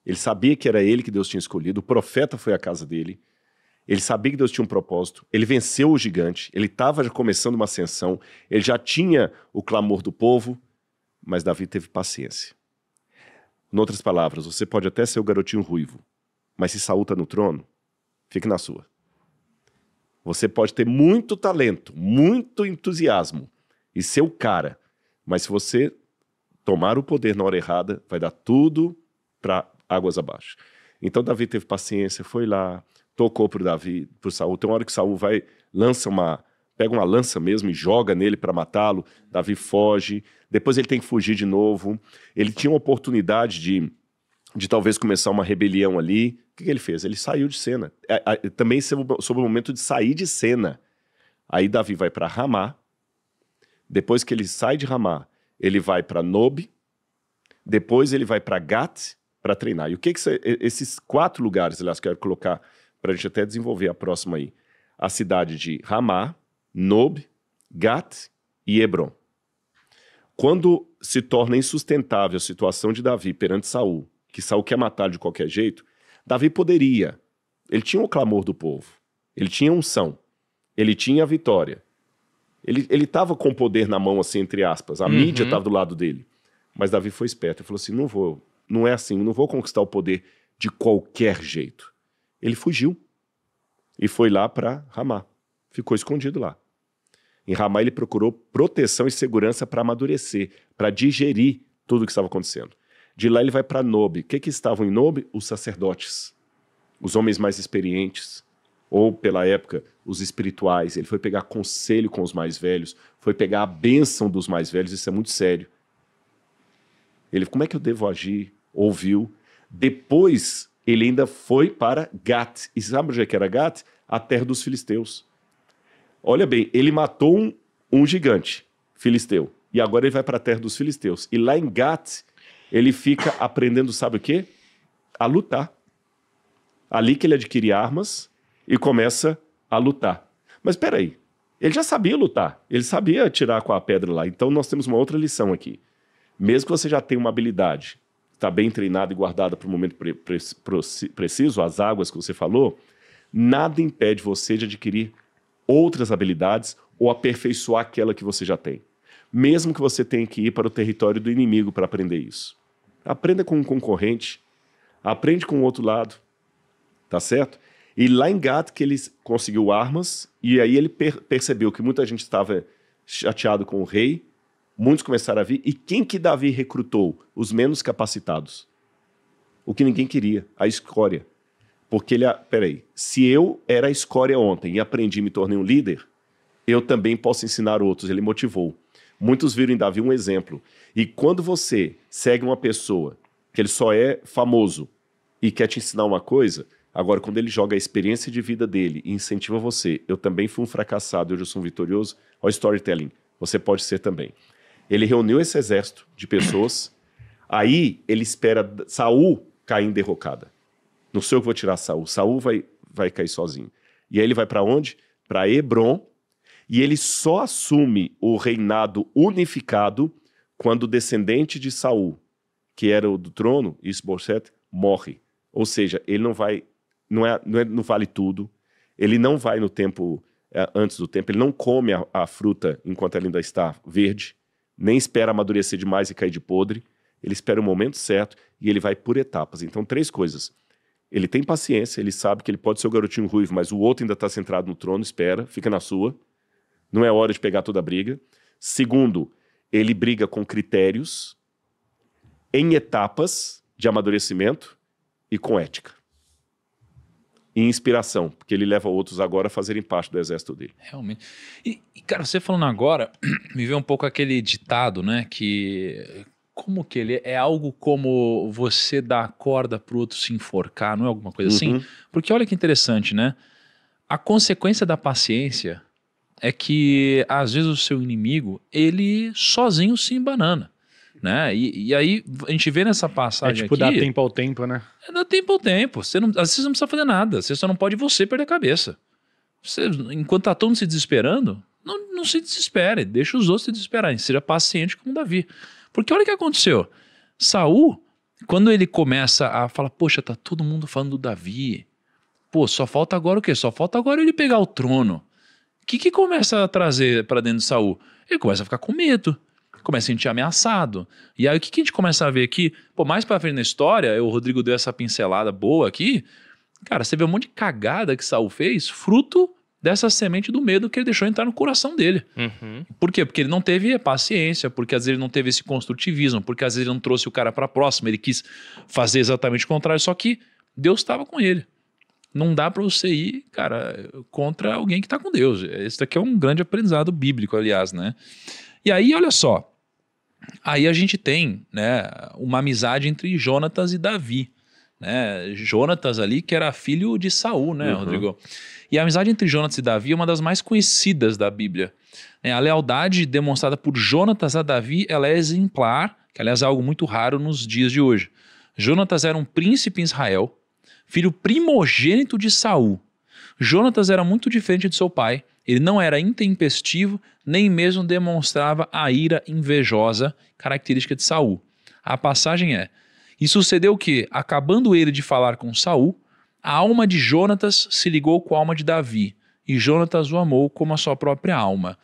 ele sabia que era ele que Deus tinha escolhido, o profeta foi à casa dele. Ele sabia que Deus tinha um propósito, ele venceu o gigante, ele estava já começando uma ascensão, ele já tinha o clamor do povo, mas Davi teve paciência. Em outras palavras, você pode até ser o garotinho ruivo, mas se Saul está no trono, fique na sua. Você pode ter muito talento, muito entusiasmo e ser o cara, mas se você tomar o poder na hora errada, vai dar tudo para águas abaixo. Então Davi teve paciência, foi lá, tocou pro Davi, pro Saul. Tem uma hora que Saul vai lança uma pega uma lança mesmo e joga nele para matá-lo. Davi foge, depois ele tem que fugir de novo. Ele tinha uma oportunidade de de talvez começar uma rebelião ali. O que, que ele fez? Ele saiu de cena. É, também sobre o momento de sair de cena. Aí Davi vai para Ramá. Depois que ele sai de Ramá, ele vai para Nob. Depois ele vai para Gat para treinar. E o que, que cê, esses quatro lugares, aliás, quero colocar para a gente até desenvolver a próxima aí: a cidade de Ramá, Nob, Gat e Hebron. Quando se torna insustentável a situação de Davi perante Saul, que Saul quer matar de qualquer jeito, Davi poderia. Ele tinha o clamor do povo, ele tinha unção, ele tinha a vitória. Ele estava com o poder na mão, assim, entre aspas. A uhum. mídia estava do lado dele. Mas Davi foi esperto e falou assim: não vou não é assim, não vou conquistar o poder de qualquer jeito. Ele fugiu e foi lá para Ramá. Ficou escondido lá. Em Ramá ele procurou proteção e segurança para amadurecer, para digerir tudo o que estava acontecendo. De lá ele vai para Nob. O que, que estavam em Nob? Os sacerdotes, os homens mais experientes, ou pela época, os espirituais. Ele foi pegar conselho com os mais velhos, foi pegar a bênção dos mais velhos, isso é muito sério. Ele, como é que eu devo agir? ouviu. Depois ele ainda foi para Gat. E sabe onde é que era Gat? A terra dos filisteus. Olha bem, ele matou um, um gigante filisteu. E agora ele vai para a terra dos filisteus. E lá em Gat, ele fica aprendendo, sabe o quê? A lutar. Ali que ele adquire armas e começa a lutar. Mas espera aí, ele já sabia lutar, ele sabia atirar com a pedra lá. Então nós temos uma outra lição aqui. Mesmo que você já tenha uma habilidade está bem treinada e guardada para o momento pre pre preciso, as águas que você falou, nada impede você de adquirir outras habilidades ou aperfeiçoar aquela que você já tem. Mesmo que você tenha que ir para o território do inimigo para aprender isso. Aprenda com um concorrente, aprende com o outro lado, tá certo? E lá em Gato que ele conseguiu armas, e aí ele per percebeu que muita gente estava chateado com o rei, Muitos começaram a vir. E quem que Davi recrutou? Os menos capacitados. O que ninguém queria, a escória. Porque ele, peraí, se eu era a escória ontem e aprendi e me tornei um líder, eu também posso ensinar outros. Ele motivou. Muitos viram em Davi um exemplo. E quando você segue uma pessoa que ele só é famoso e quer te ensinar uma coisa, agora quando ele joga a experiência de vida dele e incentiva você, eu também fui um fracassado, hoje eu sou um vitorioso, olha o storytelling, você pode ser também. Ele reuniu esse exército de pessoas. Aí ele espera Saul cair em derrocada. Não sei eu que vou tirar Saul. Saul vai, vai cair sozinho. E aí ele vai para onde? Para Hebron. E ele só assume o reinado unificado quando o descendente de Saul, que era o do trono, Isboset, morre. Ou seja, ele não vai, não é, não, é, não vale tudo. Ele não vai no tempo eh, antes do tempo. Ele não come a, a fruta enquanto ela ainda está verde nem espera amadurecer demais e cair de podre, ele espera o momento certo e ele vai por etapas. Então, três coisas. Ele tem paciência, ele sabe que ele pode ser o garotinho ruivo, mas o outro ainda está centrado no trono, espera, fica na sua. Não é hora de pegar toda a briga. Segundo, ele briga com critérios, em etapas de amadurecimento e com ética e inspiração, porque ele leva outros agora a fazerem parte do exército dele. Realmente. E, e cara, você falando agora, me vê um pouco aquele ditado, né, que como que ele é algo como você dar a corda para o outro se enforcar, não é alguma coisa assim? uhum. assim? Porque olha que interessante, né? A consequência da paciência é que às vezes o seu inimigo, ele sozinho se embanana. Né? E, e, aí a gente vê nessa passagem. É tipo aqui, dar tempo ao tempo, né? É tempo ao tempo. Você não, às vezes você não precisa fazer nada. Você só não pode você perder a cabeça. Você, enquanto está todo mundo se desesperando, não, não se desespere. Deixa os outros se desesperarem. Seja paciente como Davi. Porque olha o que aconteceu. Saul, quando ele começa a falar, poxa, tá todo mundo falando do Davi. Pô, só falta agora o quê? Só falta agora ele pegar o trono. O que, que começa a trazer para dentro de Saul? Ele começa a ficar com medo começa a sentir ameaçado. E aí o que, que a gente começa a ver aqui? Pô, mais pra frente na história, o Rodrigo deu essa pincelada boa aqui. Cara, você vê um monte de cagada que Saul fez, fruto dessa semente do medo que ele deixou entrar no coração dele. Uhum. Por quê? Porque ele não teve paciência, porque às vezes ele não teve esse construtivismo, porque às vezes ele não trouxe o cara para próxima, ele quis fazer exatamente o contrário, só que Deus estava com ele. Não dá para você ir, cara, contra alguém que está com Deus. Esse daqui é um grande aprendizado bíblico, aliás, né? E aí, olha só, Aí a gente tem né, uma amizade entre Jonatas e Davi. Né? Jonatas ali, que era filho de Saul, né, uhum. Rodrigo? E a amizade entre Jonatas e Davi é uma das mais conhecidas da Bíblia. Né? A lealdade demonstrada por Jonatas a Davi ela é exemplar, que aliás é algo muito raro nos dias de hoje. Jonatas era um príncipe em Israel, filho primogênito de Saul. Jonatas era muito diferente de seu pai, ele não era intempestivo, nem mesmo demonstrava a ira invejosa, característica de Saul. A passagem é: E sucedeu que, acabando ele de falar com Saul, a alma de Jonatas se ligou com a alma de Davi, e Jonatas o amou como a sua própria alma.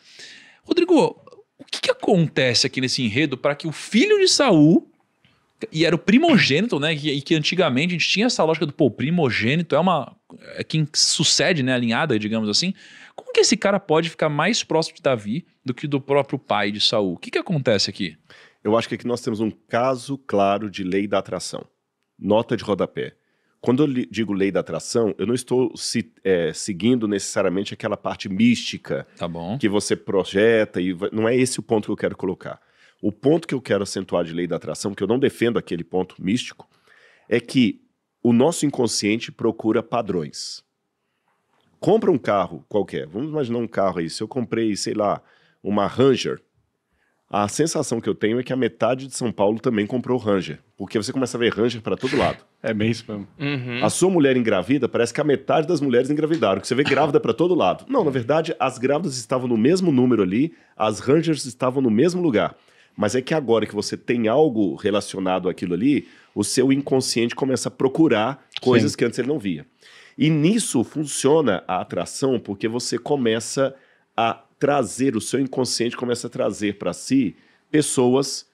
Rodrigo, o que, que acontece aqui nesse enredo para que o filho de Saul e era o primogênito, né? E que antigamente a gente tinha essa lógica do pô, primogênito é uma é quem sucede, né? Alinhada, digamos assim como que esse cara pode ficar mais próximo de Davi do que do próprio pai de Saul? O que, que acontece aqui? Eu acho que aqui nós temos um caso claro de lei da atração. Nota de rodapé. Quando eu digo lei da atração, eu não estou se, é, seguindo necessariamente aquela parte mística tá que você projeta e vai... não é esse o ponto que eu quero colocar. O ponto que eu quero acentuar de lei da atração, que eu não defendo aquele ponto místico, é que o nosso inconsciente procura padrões compra um carro qualquer, vamos imaginar um carro aí, se eu comprei, sei lá, uma Ranger, a sensação que eu tenho é que a metade de São Paulo também comprou Ranger, porque você começa a ver Ranger para todo lado. É bem isso mesmo. Uhum. A sua mulher engravida, parece que a metade das mulheres engravidaram, que você vê grávida para todo lado. Não, na verdade, as grávidas estavam no mesmo número ali, as Rangers estavam no mesmo lugar. Mas é que agora que você tem algo relacionado àquilo ali, o seu inconsciente começa a procurar coisas Sim. que antes ele não via. E nisso funciona a atração, porque você começa a trazer, o seu inconsciente começa a trazer para si pessoas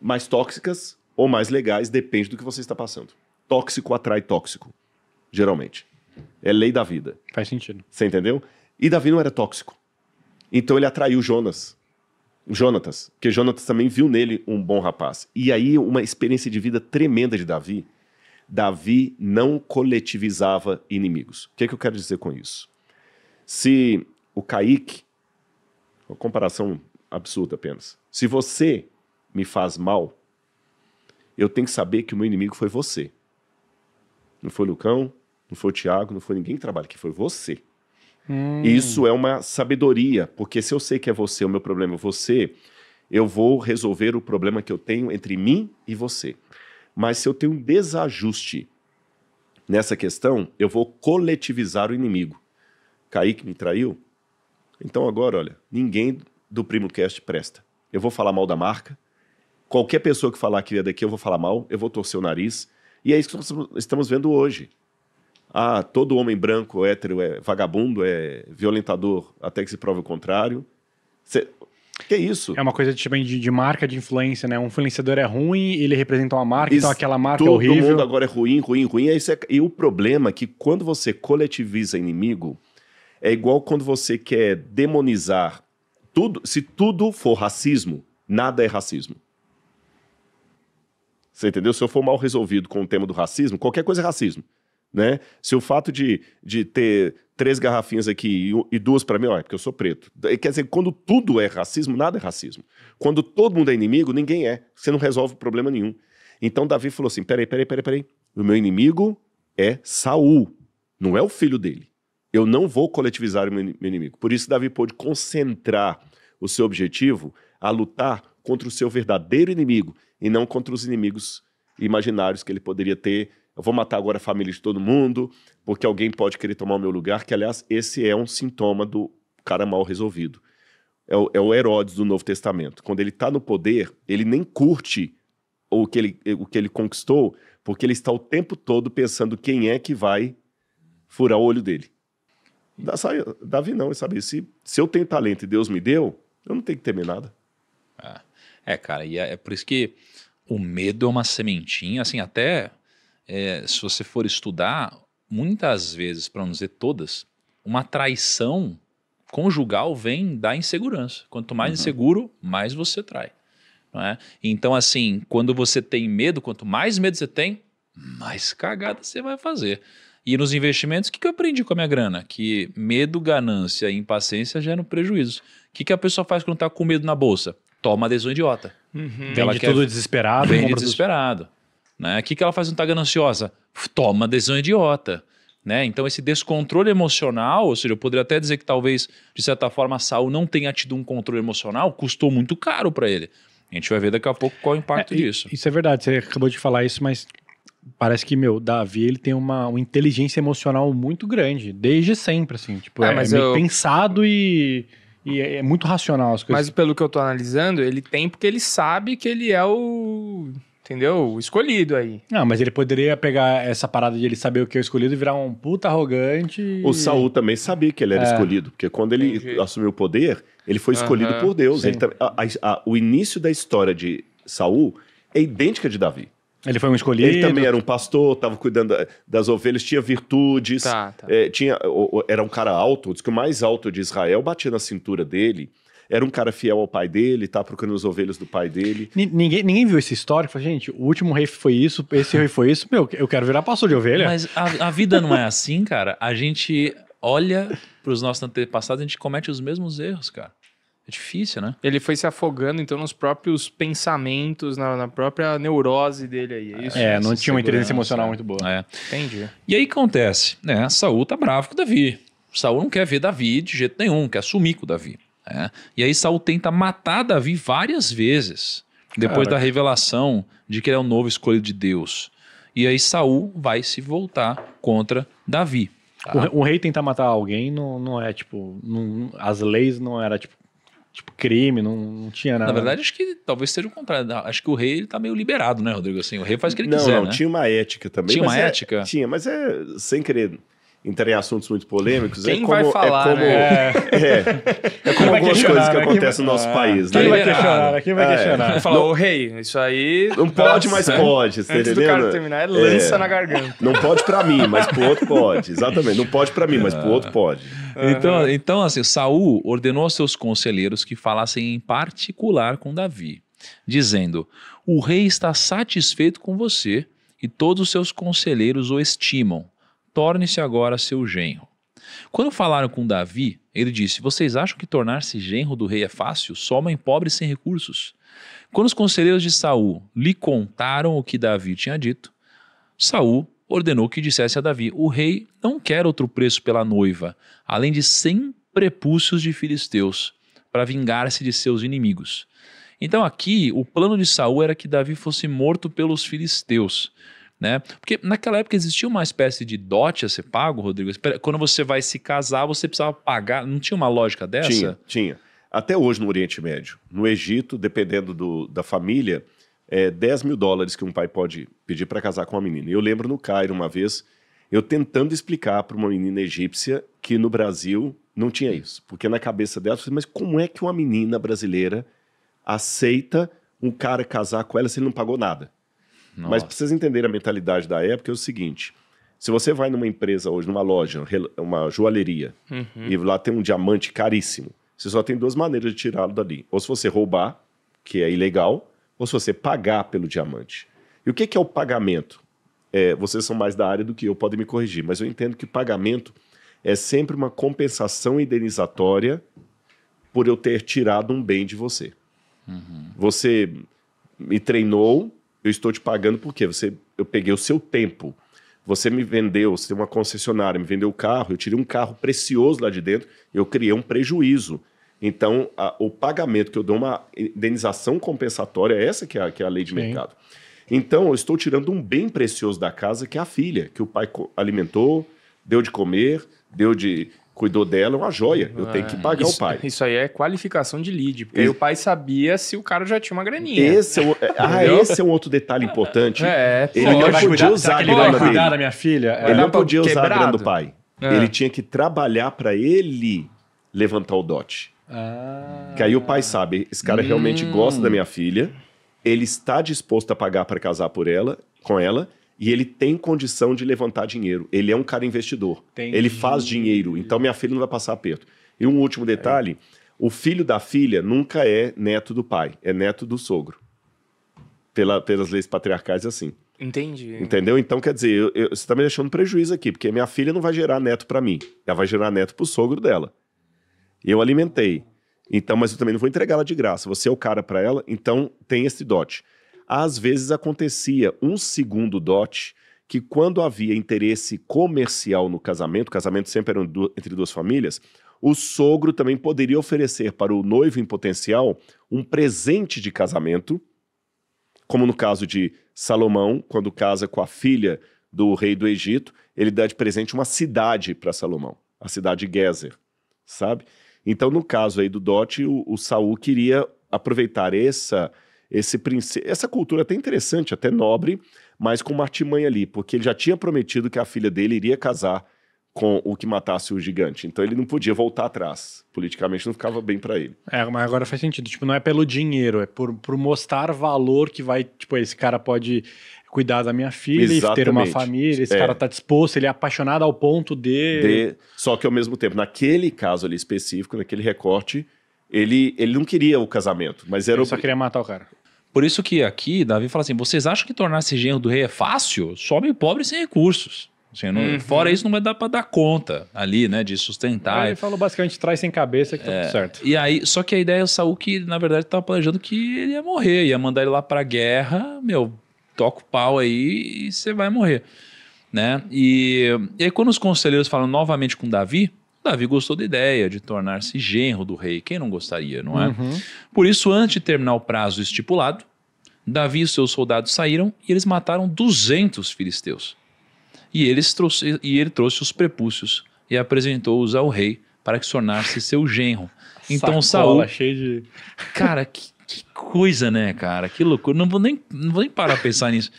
mais tóxicas ou mais legais, depende do que você está passando. Tóxico atrai tóxico, geralmente. É lei da vida. Faz sentido. Você entendeu? E Davi não era tóxico. Então ele atraiu Jonas. Jonatas, porque Jonatas também viu nele um bom rapaz. E aí uma experiência de vida tremenda de Davi Davi não coletivizava inimigos. O que, é que eu quero dizer com isso? Se o Caíque, uma comparação absurda apenas, se você me faz mal, eu tenho que saber que o meu inimigo foi você. Não foi o Lucão, não foi o Tiago, não foi ninguém que trabalha, que foi você. Hum. Isso é uma sabedoria, porque se eu sei que é você, o meu problema é você, eu vou resolver o problema que eu tenho entre mim e você. Mas se eu tenho um desajuste nessa questão, eu vou coletivizar o inimigo. Kaique me traiu? Então agora, olha, ninguém do Primo Cast presta. Eu vou falar mal da marca. Qualquer pessoa que falar que é daqui, eu vou falar mal, eu vou torcer o nariz. E é isso que nós estamos vendo hoje. Ah, todo homem branco hétero é vagabundo, é violentador, até que se prove o contrário. Cê, que isso? É uma coisa de, de, de marca de influência, né? Um influenciador é ruim, ele representa uma marca, então isso, então aquela marca é todo é horrível. Todo mundo agora é ruim, ruim, ruim. É, é, e o problema é que quando você coletiviza inimigo, é igual quando você quer demonizar tudo. Se tudo for racismo, nada é racismo. Você entendeu? Se eu for mal resolvido com o tema do racismo, qualquer coisa é racismo né? Se o fato de, de ter três garrafinhas aqui e, e duas para mim, ó, é porque eu sou preto. Quer dizer, quando tudo é racismo, nada é racismo. Quando todo mundo é inimigo, ninguém é. Você não resolve problema nenhum. Então Davi falou assim: peraí, peraí, peraí, peraí. O meu inimigo é Saul, não é o filho dele. Eu não vou coletivizar o meu inimigo. Por isso, Davi pôde concentrar o seu objetivo a lutar contra o seu verdadeiro inimigo e não contra os inimigos imaginários que ele poderia ter eu vou matar agora a família de todo mundo, porque alguém pode querer tomar o meu lugar, que aliás, esse é um sintoma do cara mal resolvido. É o, é o Herodes do Novo Testamento. Quando ele está no poder, ele nem curte o que ele, o que ele conquistou, porque ele está o tempo todo pensando quem é que vai furar o olho dele. Davi não, sabe? Se, se eu tenho talento e Deus me deu, eu não tenho que temer nada. É, é cara, e é, é por isso que o medo é uma sementinha, assim, até é, se você for estudar, muitas vezes, para não dizer todas, uma traição conjugal vem da insegurança. Quanto mais uhum. inseguro, mais você trai. É? Então, assim, quando você tem medo, quanto mais medo você tem, mais cagada você vai fazer. E nos investimentos, o que, que eu aprendi com a minha grana? Que medo, ganância e impaciência geram prejuízos. O que, que a pessoa faz quando está com medo na bolsa? Toma a decisão idiota. Uhum. Ela quer... tudo desesperado. Vende desesperado. Dos... Né? O que, que ela faz não está gananciosa? Toma decisão idiota. Né? Então, esse descontrole emocional, ou seja, eu poderia até dizer que talvez, de certa forma, a Saul não tenha tido um controle emocional, custou muito caro para ele. A gente vai ver daqui a pouco qual é o impacto é, disso. Isso é verdade, você acabou de falar isso, mas parece que, meu, Davi, ele tem uma, uma inteligência emocional muito grande, desde sempre, assim. Tipo, ah, é, mas é eu... pensado e, e é, é muito racional as coisas. Mas pelo que eu tô analisando, ele tem porque ele sabe que ele é o entendeu? O escolhido aí. Não, ah, mas ele poderia pegar essa parada de ele saber o que é o escolhido e virar um puta arrogante. O Saul também sabia que ele era é. escolhido, porque quando ele Entendi. assumiu o poder, ele foi escolhido uhum, por Deus. Ele, a, a, o início da história de Saul é idêntica de Davi. Ele foi um escolhido. Ele também era um pastor, estava cuidando das ovelhas, tinha virtudes. Tá, tá. É, tinha, era um cara alto, diz que o mais alto de Israel batia na cintura dele era um cara fiel ao pai dele, tá procurando os ovelhos do pai dele. N ninguém, ninguém viu esse histórico, falou, gente, o último rei foi isso, esse rei foi isso, meu, eu quero virar pastor de ovelha. Mas a, a vida não é assim, cara. A gente olha para os nossos antepassados, a gente comete os mesmos erros, cara. É difícil, né? Ele foi se afogando, então, nos próprios pensamentos, na, na própria neurose dele aí. É isso, é, não tinha uma inteligência emocional é. muito boa. É. Entendi. E aí acontece, né? Saul tá bravo com o Davi. Saul não quer ver Davi de jeito nenhum, quer sumir com o Davi. É. E aí Saul tenta matar Davi várias vezes depois Caraca. da revelação de que ele é o novo escolhido de Deus. E aí Saul vai se voltar contra Davi. Tá? O, o, rei tentar matar alguém não, não é tipo, não, as leis não era tipo tipo crime, não, não tinha nada. Na verdade, acho que talvez seja o contrário. Acho que o rei ele tá meio liberado, né, Rodrigo? Assim, o rei faz o que ele não, quiser. Não, né? tinha uma ética também. Tinha uma é, ética? Tinha, mas é sem querer entrar em assuntos muito polêmicos. É Quem é como, vai é falar, é como, né? é, é como algumas coisas que né? acontecem no nosso país. Quem né? vai questionar? Né? Quem vai é. questionar? É. Falar, ô rei, isso aí... Não pode, mas pode, você Antes do cara terminar, é lança na garganta. Não pode para mim, mas pro outro pode. Exatamente, não pode para mim, mas pro outro pode. Então, então, assim, Saul ordenou aos seus conselheiros que falassem em particular com Davi, dizendo, o rei está satisfeito com você e todos os seus conselheiros o estimam torne-se agora seu genro. Quando falaram com Davi, ele disse: Vocês acham que tornar-se genro do rei é fácil? Só homem pobre sem recursos. Quando os conselheiros de Saul lhe contaram o que Davi tinha dito, Saul ordenou que dissesse a Davi: O rei não quer outro preço pela noiva, além de cem prepúcios de filisteus, para vingar-se de seus inimigos. Então aqui o plano de Saul era que Davi fosse morto pelos filisteus né? Porque naquela época existia uma espécie de dote a ser pago, Rodrigo. Quando você vai se casar, você precisava pagar. Não tinha uma lógica dessa? Tinha, tinha. Até hoje no Oriente Médio. No Egito, dependendo do, da família, é 10 mil dólares que um pai pode pedir para casar com uma menina. Eu lembro no Cairo uma vez, eu tentando explicar para uma menina egípcia que no Brasil não tinha isso. Porque na cabeça dela, eu falei, mas como é que uma menina brasileira aceita um cara casar com ela se ele não pagou nada? Nossa. Mas precisa entender a mentalidade da época é o seguinte. Se você vai numa empresa hoje, numa loja, uma joalheria, uhum. e lá tem um diamante caríssimo, você só tem duas maneiras de tirá-lo dali. Ou se você roubar, que é ilegal, ou se você pagar pelo diamante. E o que, que é o pagamento? É, vocês são mais da área do que eu, podem me corrigir, mas eu entendo que pagamento é sempre uma compensação indenizatória por eu ter tirado um bem de você. Uhum. Você me treinou, eu estou te pagando porque você, eu peguei o seu tempo. Você me vendeu, você tem uma concessionária, me vendeu o carro, eu tirei um carro precioso lá de dentro, eu criei um prejuízo. Então, a, o pagamento que eu dou uma indenização compensatória, é essa que é a, que é a lei de Sim. mercado. Então, eu estou tirando um bem precioso da casa, que é a filha, que o pai alimentou, deu de comer, deu de cuidou dela, é uma joia. Eu ah, tenho que é. pagar isso, o pai. Isso aí é qualificação de lead, porque e... o pai sabia se o cara já tinha uma graninha. Esse é o... É- ah, esse é um outro detalhe importante. É, é ele não podia cuidar, usar a grana dele. cuidar da minha filha? Ele não podia usar quebrado. a grana do pai. Ah. Ele tinha que trabalhar para ele levantar o dote. Ah. Que aí o pai sabe, esse cara hum. realmente gosta da minha filha, ele está disposto a pagar para casar por ela, com ela, e ele tem condição de levantar dinheiro. Ele é um cara investidor. Entendi. Ele faz dinheiro, então minha filha não vai passar aperto. E um último detalhe: é. o filho da filha nunca é neto do pai, é neto do sogro. Pela, pelas leis patriarcais, é assim. Entendi. Entendeu? Então, quer dizer, eu, eu, você está me deixando prejuízo aqui, porque minha filha não vai gerar neto para mim. Ela vai gerar neto para o sogro dela. Eu alimentei. Então, mas eu também não vou entregar ela de graça. Você é o cara para ela, então tem esse dote às vezes acontecia um segundo dote que quando havia interesse comercial no casamento, o casamento sempre era entre duas famílias, o sogro também poderia oferecer para o noivo em potencial um presente de casamento, como no caso de Salomão, quando casa com a filha do rei do Egito, ele dá de presente uma cidade para Salomão, a cidade de Gezer, sabe? Então, no caso aí do dote, o, o Saul queria aproveitar essa esse essa cultura é até interessante, até nobre, mas com uma artimanha ali, porque ele já tinha prometido que a filha dele iria casar com o que matasse o gigante. Então ele não podia voltar atrás. Politicamente não ficava bem para ele. É, mas agora faz sentido. Tipo, não é pelo dinheiro, é por, por mostrar valor que vai. Tipo, esse cara pode cuidar da minha filha Exatamente. ter uma família. Esse é. cara tá disposto, ele é apaixonado ao ponto de... de. Só que ao mesmo tempo, naquele caso ali específico, naquele recorte ele, ele não queria o casamento, mas era. Ele só queria matar o cara. Por isso que aqui, Davi fala assim: vocês acham que tornar-se genro do rei é fácil? Sobe pobre sem recursos. Assim, não, uhum. Fora isso, não vai dar para dar conta ali, né? De sustentar. Ele falou basicamente traz sem cabeça que tá tudo é. certo. E aí, só que a ideia é o Saul que, na verdade, tava planejando que ele ia morrer, ia mandar ele lá pra guerra, meu, toca o pau aí e você vai morrer. Né? E, e aí, quando os conselheiros falam novamente com Davi, Davi gostou da ideia de tornar-se genro do rei. Quem não gostaria, não é? Uhum. Por isso, antes de terminar o prazo estipulado, Davi e seus soldados saíram e eles mataram 200 filisteus. E, eles trouxe, e ele trouxe os prepúcios e apresentou-os ao rei para que tornasse seu genro. Então Sacola, Saul, cheio de Cara, que, que, coisa, né, cara? Que loucura. Não vou nem não vou nem parar a pensar nisso.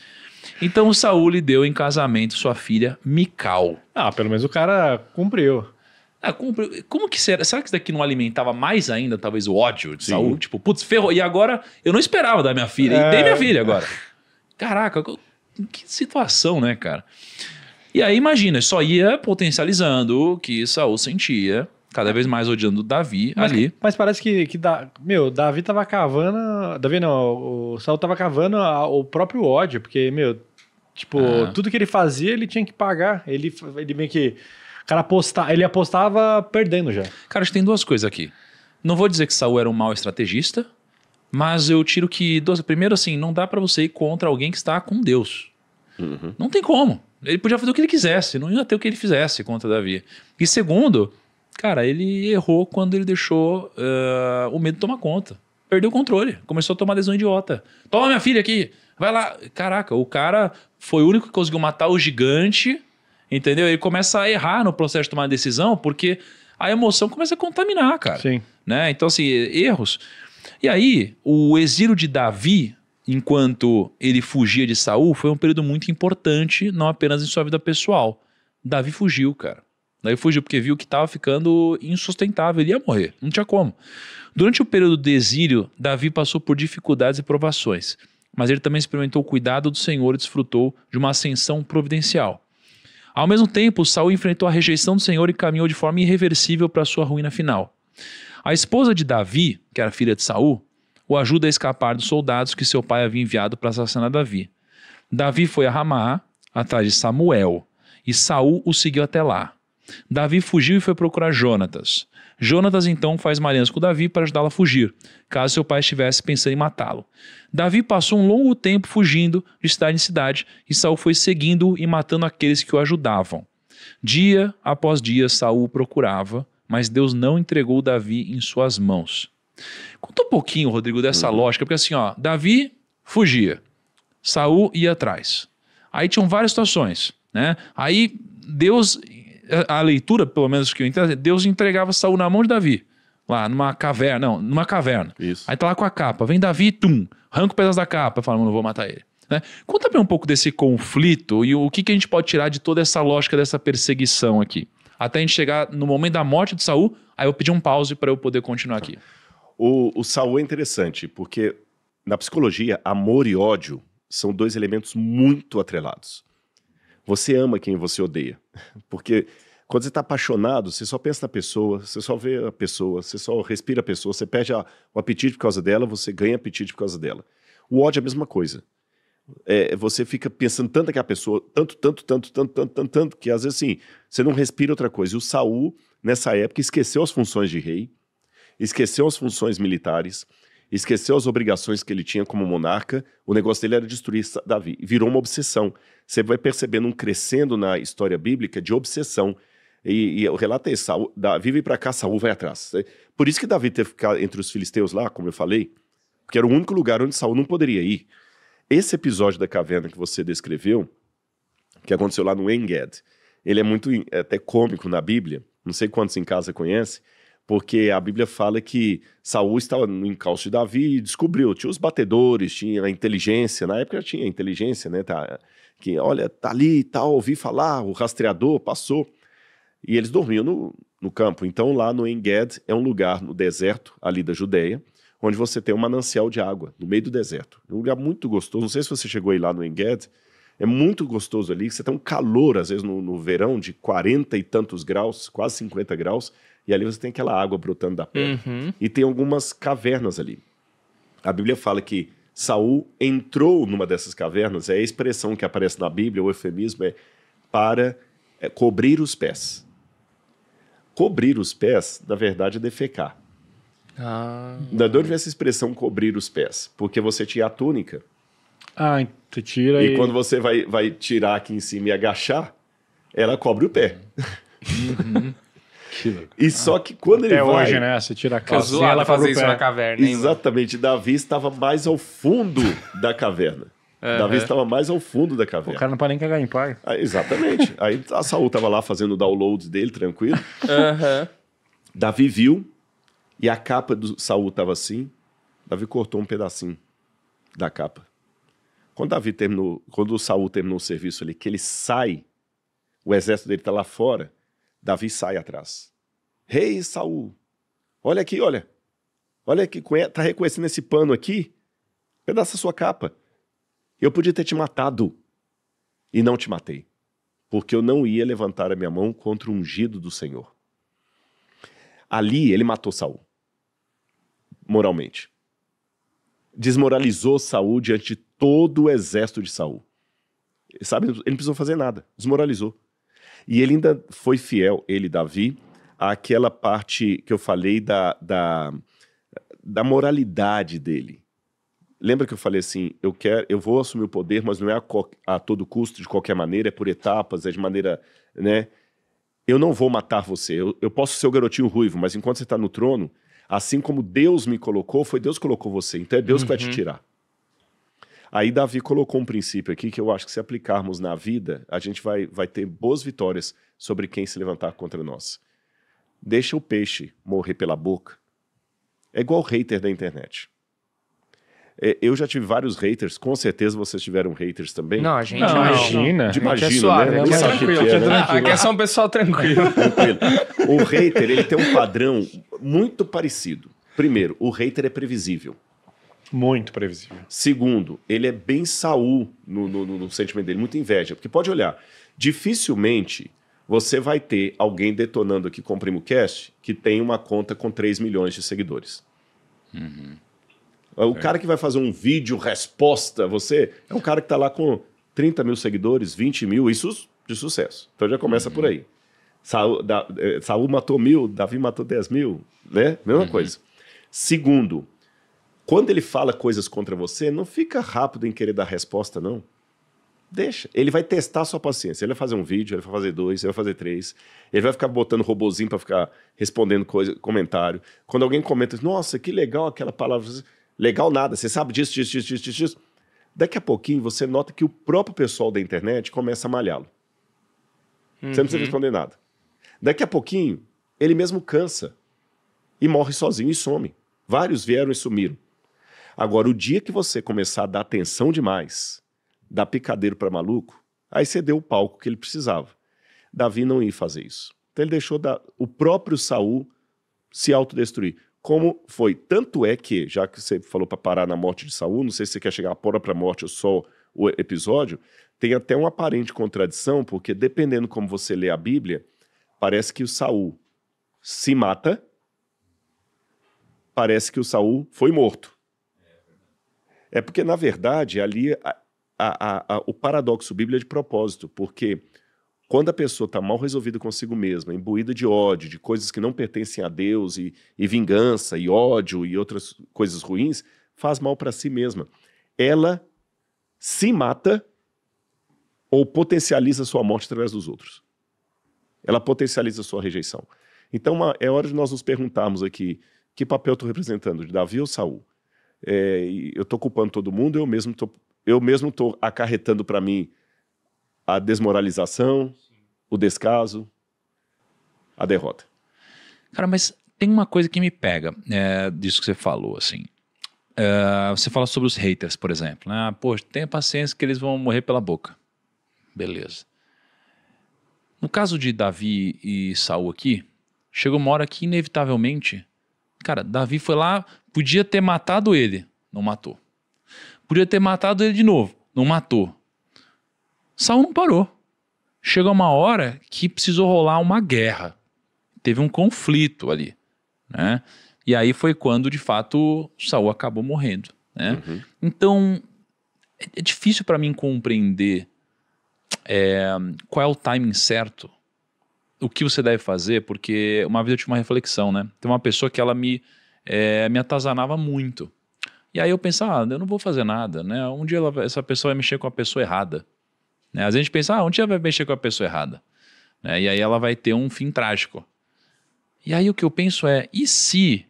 Então Saul lhe deu em casamento sua filha Mical. Ah, pelo menos o cara cumpriu. Ah, como, como, que será? Será que isso daqui não alimentava mais ainda, talvez, o ódio de Sim. Saúl? Tipo, putz, ferrou. E agora eu não esperava dar minha filha. É... E dei minha é. filha agora. Caraca, que situação, né, cara? E aí, imagina, só ia potencializando o que Saúl sentia, cada vez mais odiando Davi mas, ali. Mas parece que, que da, meu, Davi tava cavando. Davi não, o Saúl tava cavando a, o próprio ódio, porque, meu, tipo, ah. tudo que ele fazia ele tinha que pagar. Ele, ele meio que cara apostar, ele apostava perdendo já. Cara, acho que tem duas coisas aqui. Não vou dizer que Saul era um mau estrategista, mas eu tiro que duas, primeiro assim, não dá para você ir contra alguém que está com Deus. Uhum. Não tem como. Ele podia fazer o que ele quisesse, não ia ter o que ele fizesse contra Davi. E segundo, cara, ele errou quando ele deixou uh, o medo tomar conta. Perdeu o controle, começou a tomar decisão idiota. Toma minha filha aqui, vai lá. Caraca, o cara foi o único que conseguiu matar o gigante Entendeu? Ele começa a errar no processo de tomar decisão, porque a emoção começa a contaminar, cara. Sim. Né? Então, assim, erros. E aí, o exílio de Davi, enquanto ele fugia de Saul, foi um período muito importante, não apenas em sua vida pessoal. Davi fugiu, cara. Daí fugiu porque viu que estava ficando insustentável, ele ia morrer, não tinha como. Durante o período de exílio, Davi passou por dificuldades e provações, mas ele também experimentou o cuidado do Senhor e desfrutou de uma ascensão providencial. Ao mesmo tempo, Saul enfrentou a rejeição do Senhor e caminhou de forma irreversível para sua ruína final. A esposa de Davi, que era filha de Saul, o ajuda a escapar dos soldados que seu pai havia enviado para assassinar Davi. Davi foi a Ramá, atrás de Samuel, e Saul o seguiu até lá. Davi fugiu e foi procurar Jonatas. Jonatas então faz aliança com Davi para ajudá-lo a fugir, caso seu pai estivesse pensando em matá-lo. Davi passou um longo tempo fugindo de cidade em cidade, e Saul foi seguindo e matando aqueles que o ajudavam. Dia após dia Saul o procurava, mas Deus não entregou Davi em suas mãos. Conta um pouquinho, Rodrigo, dessa uhum. lógica, porque assim, ó, Davi fugia, Saul ia atrás. Aí tinham várias situações, né? Aí Deus a, leitura, pelo menos que eu entendo, é Deus entregava Saul na mão de Davi. Lá numa caverna, não, numa caverna. Isso. Aí tá lá com a capa, vem Davi, tum, arranca o pedaço da capa, fala, não vou matar ele. Né? Conta bem um pouco desse conflito e o que, que a gente pode tirar de toda essa lógica dessa perseguição aqui. Até a gente chegar no momento da morte de Saul, aí eu pedi um pause para eu poder continuar aqui. O, o Saul é interessante, porque na psicologia, amor e ódio são dois elementos muito atrelados. Você ama quem você odeia. Porque quando você está apaixonado, você só pensa na pessoa, você só vê a pessoa, você só respira a pessoa, você perde a, o apetite por causa dela, você ganha apetite por causa dela. O ódio é a mesma coisa. É, você fica pensando tanto naquela pessoa, tanto, tanto, tanto, tanto, tanto, tanto, tanto, que às vezes assim, você não respira outra coisa. E o Saul, nessa época, esqueceu as funções de rei, esqueceu as funções militares, esqueceu as obrigações que ele tinha como monarca, o negócio dele era destruir Davi. Virou uma obsessão. Você vai percebendo um crescendo na história bíblica de obsessão. E, e o relato é: Davi vem para cá, Saul vai atrás. É, por isso que Davi teve que ficar entre os filisteus lá, como eu falei, porque era o único lugar onde Saul não poderia ir. Esse episódio da caverna que você descreveu, que aconteceu lá no Enged, ele é muito é, até cômico na Bíblia, não sei quantos em casa conhecem, porque a Bíblia fala que Saul estava no encalço de Davi e descobriu, tinha os batedores, tinha a inteligência, na época tinha a inteligência, né, tá, que olha, tá ali e tá, tal, ouvi falar, o rastreador passou, e eles dormiam no, no campo. Então lá no Enged é um lugar no deserto, ali da Judéia, onde você tem um manancial de água, no meio do deserto. um lugar muito gostoso, não sei se você chegou aí lá no Enged, é muito gostoso ali, você tem um calor, às vezes no, no verão, de 40 e tantos graus, quase 50 graus, e ali você tem aquela água brotando da pedra. Uhum. E tem algumas cavernas ali. A Bíblia fala que Saul entrou numa dessas cavernas, é a expressão que aparece na Bíblia, o eufemismo é para é, cobrir os pés. Cobrir os pés, na verdade, é defecar. Ah. Da onde vem essa expressão cobrir os pés? Porque você tinha a túnica. Ah, você tira e... e... quando você vai, vai tirar aqui em cima e agachar, ela cobre o pé. Uhum. E só que quando Até ele vai... hoje, né? Você tira a calcinha, ela fazer isso pé. na caverna. Hein, Exatamente. Mano? Davi estava mais ao fundo da caverna. Uhum. Davi estava mais ao fundo da caverna. O cara não pode nem cagar em pai ah, exatamente. Aí a Saul estava lá fazendo o download dele, tranquilo. Uhum. Davi viu e a capa do Saul estava assim. Davi cortou um pedacinho da capa. Quando Davi terminou, quando o Saul terminou o serviço ali, que ele sai, o exército dele está lá fora. Davi sai atrás. Rei hey, Saul, olha aqui, olha. Olha que tá reconhecendo esse pano aqui? Pedaço da sua capa. Eu podia ter te matado e não te matei, porque eu não ia levantar a minha mão contra o ungido do Senhor. Ali ele matou Saul. Moralmente. Desmoralizou Saul diante de todo o exército de Saul. Sabe, ele não precisou fazer nada, desmoralizou. E ele ainda foi fiel, ele, Davi, àquela parte que eu falei da, da, da moralidade dele. Lembra que eu falei assim, eu quero, eu vou assumir o poder, mas não é a, a todo custo, de qualquer maneira, é por etapas, é de maneira, né? Eu não vou matar você. Eu, eu posso ser o garotinho ruivo, mas enquanto você está no trono, assim como Deus me colocou, foi Deus que colocou você. Então é Deus uhum. que vai te uhum. tirar. Aí Davi colocou um princípio aqui que eu acho que se aplicarmos na vida, a gente vai, vai ter boas vitórias sobre quem se levantar contra nós. Deixa o peixe morrer pela boca. É igual hater da internet. É, eu já tive vários haters, com certeza vocês tiveram haters também. Não, a gente não, imagina. De é imagina, né? é suave, né? é tranquilo, que é, né? Aqui é só um pessoal tranquilo. tranquilo. O hater, ele tem um padrão muito parecido. Primeiro, o hater é previsível. Muito previsível. Segundo, ele é bem Saul no, no, no, sentimento dele, muita inveja. Porque pode olhar, dificilmente você vai ter alguém detonando aqui com o PrimoCast que tem uma conta com 3 milhões de seguidores. Uhum. O é. cara que vai fazer um vídeo resposta você é um cara que está lá com 30 mil seguidores, 20 mil, isso de sucesso. Então já começa uhum. por aí. Saul, da, eh, Saul, matou mil, Davi matou 10 mil, né? Mesma uhum. coisa. Segundo, quando ele fala coisas contra você, não fica rápido em querer dar resposta, não. Deixa. Ele vai testar a sua paciência. Ele vai fazer um vídeo, ele vai fazer dois, ele vai fazer três. Ele vai ficar botando robozinho para ficar respondendo coisa, comentário. Quando alguém comenta, nossa, que legal aquela palavra. Legal nada, você sabe disso, disso, disso, disso, disso. Daqui a pouquinho você nota que o próprio pessoal da internet começa a malhá-lo. Uhum. Você não precisa uhum. responder nada. Daqui a pouquinho, ele mesmo cansa e morre sozinho e some. Vários vieram e sumiram. Agora, o dia que você começar a dar atenção demais, dar picadeiro para maluco, aí você deu o palco que ele precisava. Davi não ia fazer isso. Então ele deixou da... o próprio Saul se autodestruir. Como foi? Tanto é que, já que você falou para parar na morte de Saul, não sei se você quer chegar a pora para a morte ou só o episódio, tem até uma aparente contradição, porque dependendo como você lê a Bíblia, parece que o Saul se mata, parece que o Saul foi morto. É porque, na verdade, ali a, a, a, o paradoxo Bíblia é de propósito, porque quando a pessoa está mal resolvida consigo mesma, imbuída de ódio, de coisas que não pertencem a Deus, e, e vingança, e ódio, e outras coisas ruins, faz mal para si mesma. Ela se mata ou potencializa sua morte através dos outros. Ela potencializa sua rejeição. Então é hora de nós nos perguntarmos aqui: que papel estou representando, de Davi ou Saul? é, eu estou culpando todo mundo, eu mesmo tô, eu mesmo estou acarretando para mim a desmoralização, o descaso, a derrota. Cara, mas tem uma coisa que me pega é, disso que você falou, assim. É, você fala sobre os haters, por exemplo. Né? Ah, Pô, tenha paciência que eles vão morrer pela boca. Beleza. No caso de Davi e Saul aqui, chegou uma hora que, inevitavelmente, cara, Davi foi lá, Podia ter matado ele, não matou. Podia ter matado ele de novo, não matou. Saul não parou. Chega uma hora que precisou rolar uma guerra. Teve um conflito ali, né? E aí foi quando, de fato, Saul acabou morrendo, né? Uhum. Então, é, é difícil para mim compreender é, qual é o timing certo, o que você deve fazer, porque uma vez eu tive uma reflexão, né? Tem uma pessoa que ela me é, me atazanava muito. E aí eu pensava, ah, eu não vou fazer nada, né? Um dia ela, essa pessoa vai mexer com a pessoa errada. Né? Às vezes a gente pensa, ah, um dia vai mexer com a pessoa errada. Né? E aí ela vai ter um fim trágico. E aí o que eu penso é, e se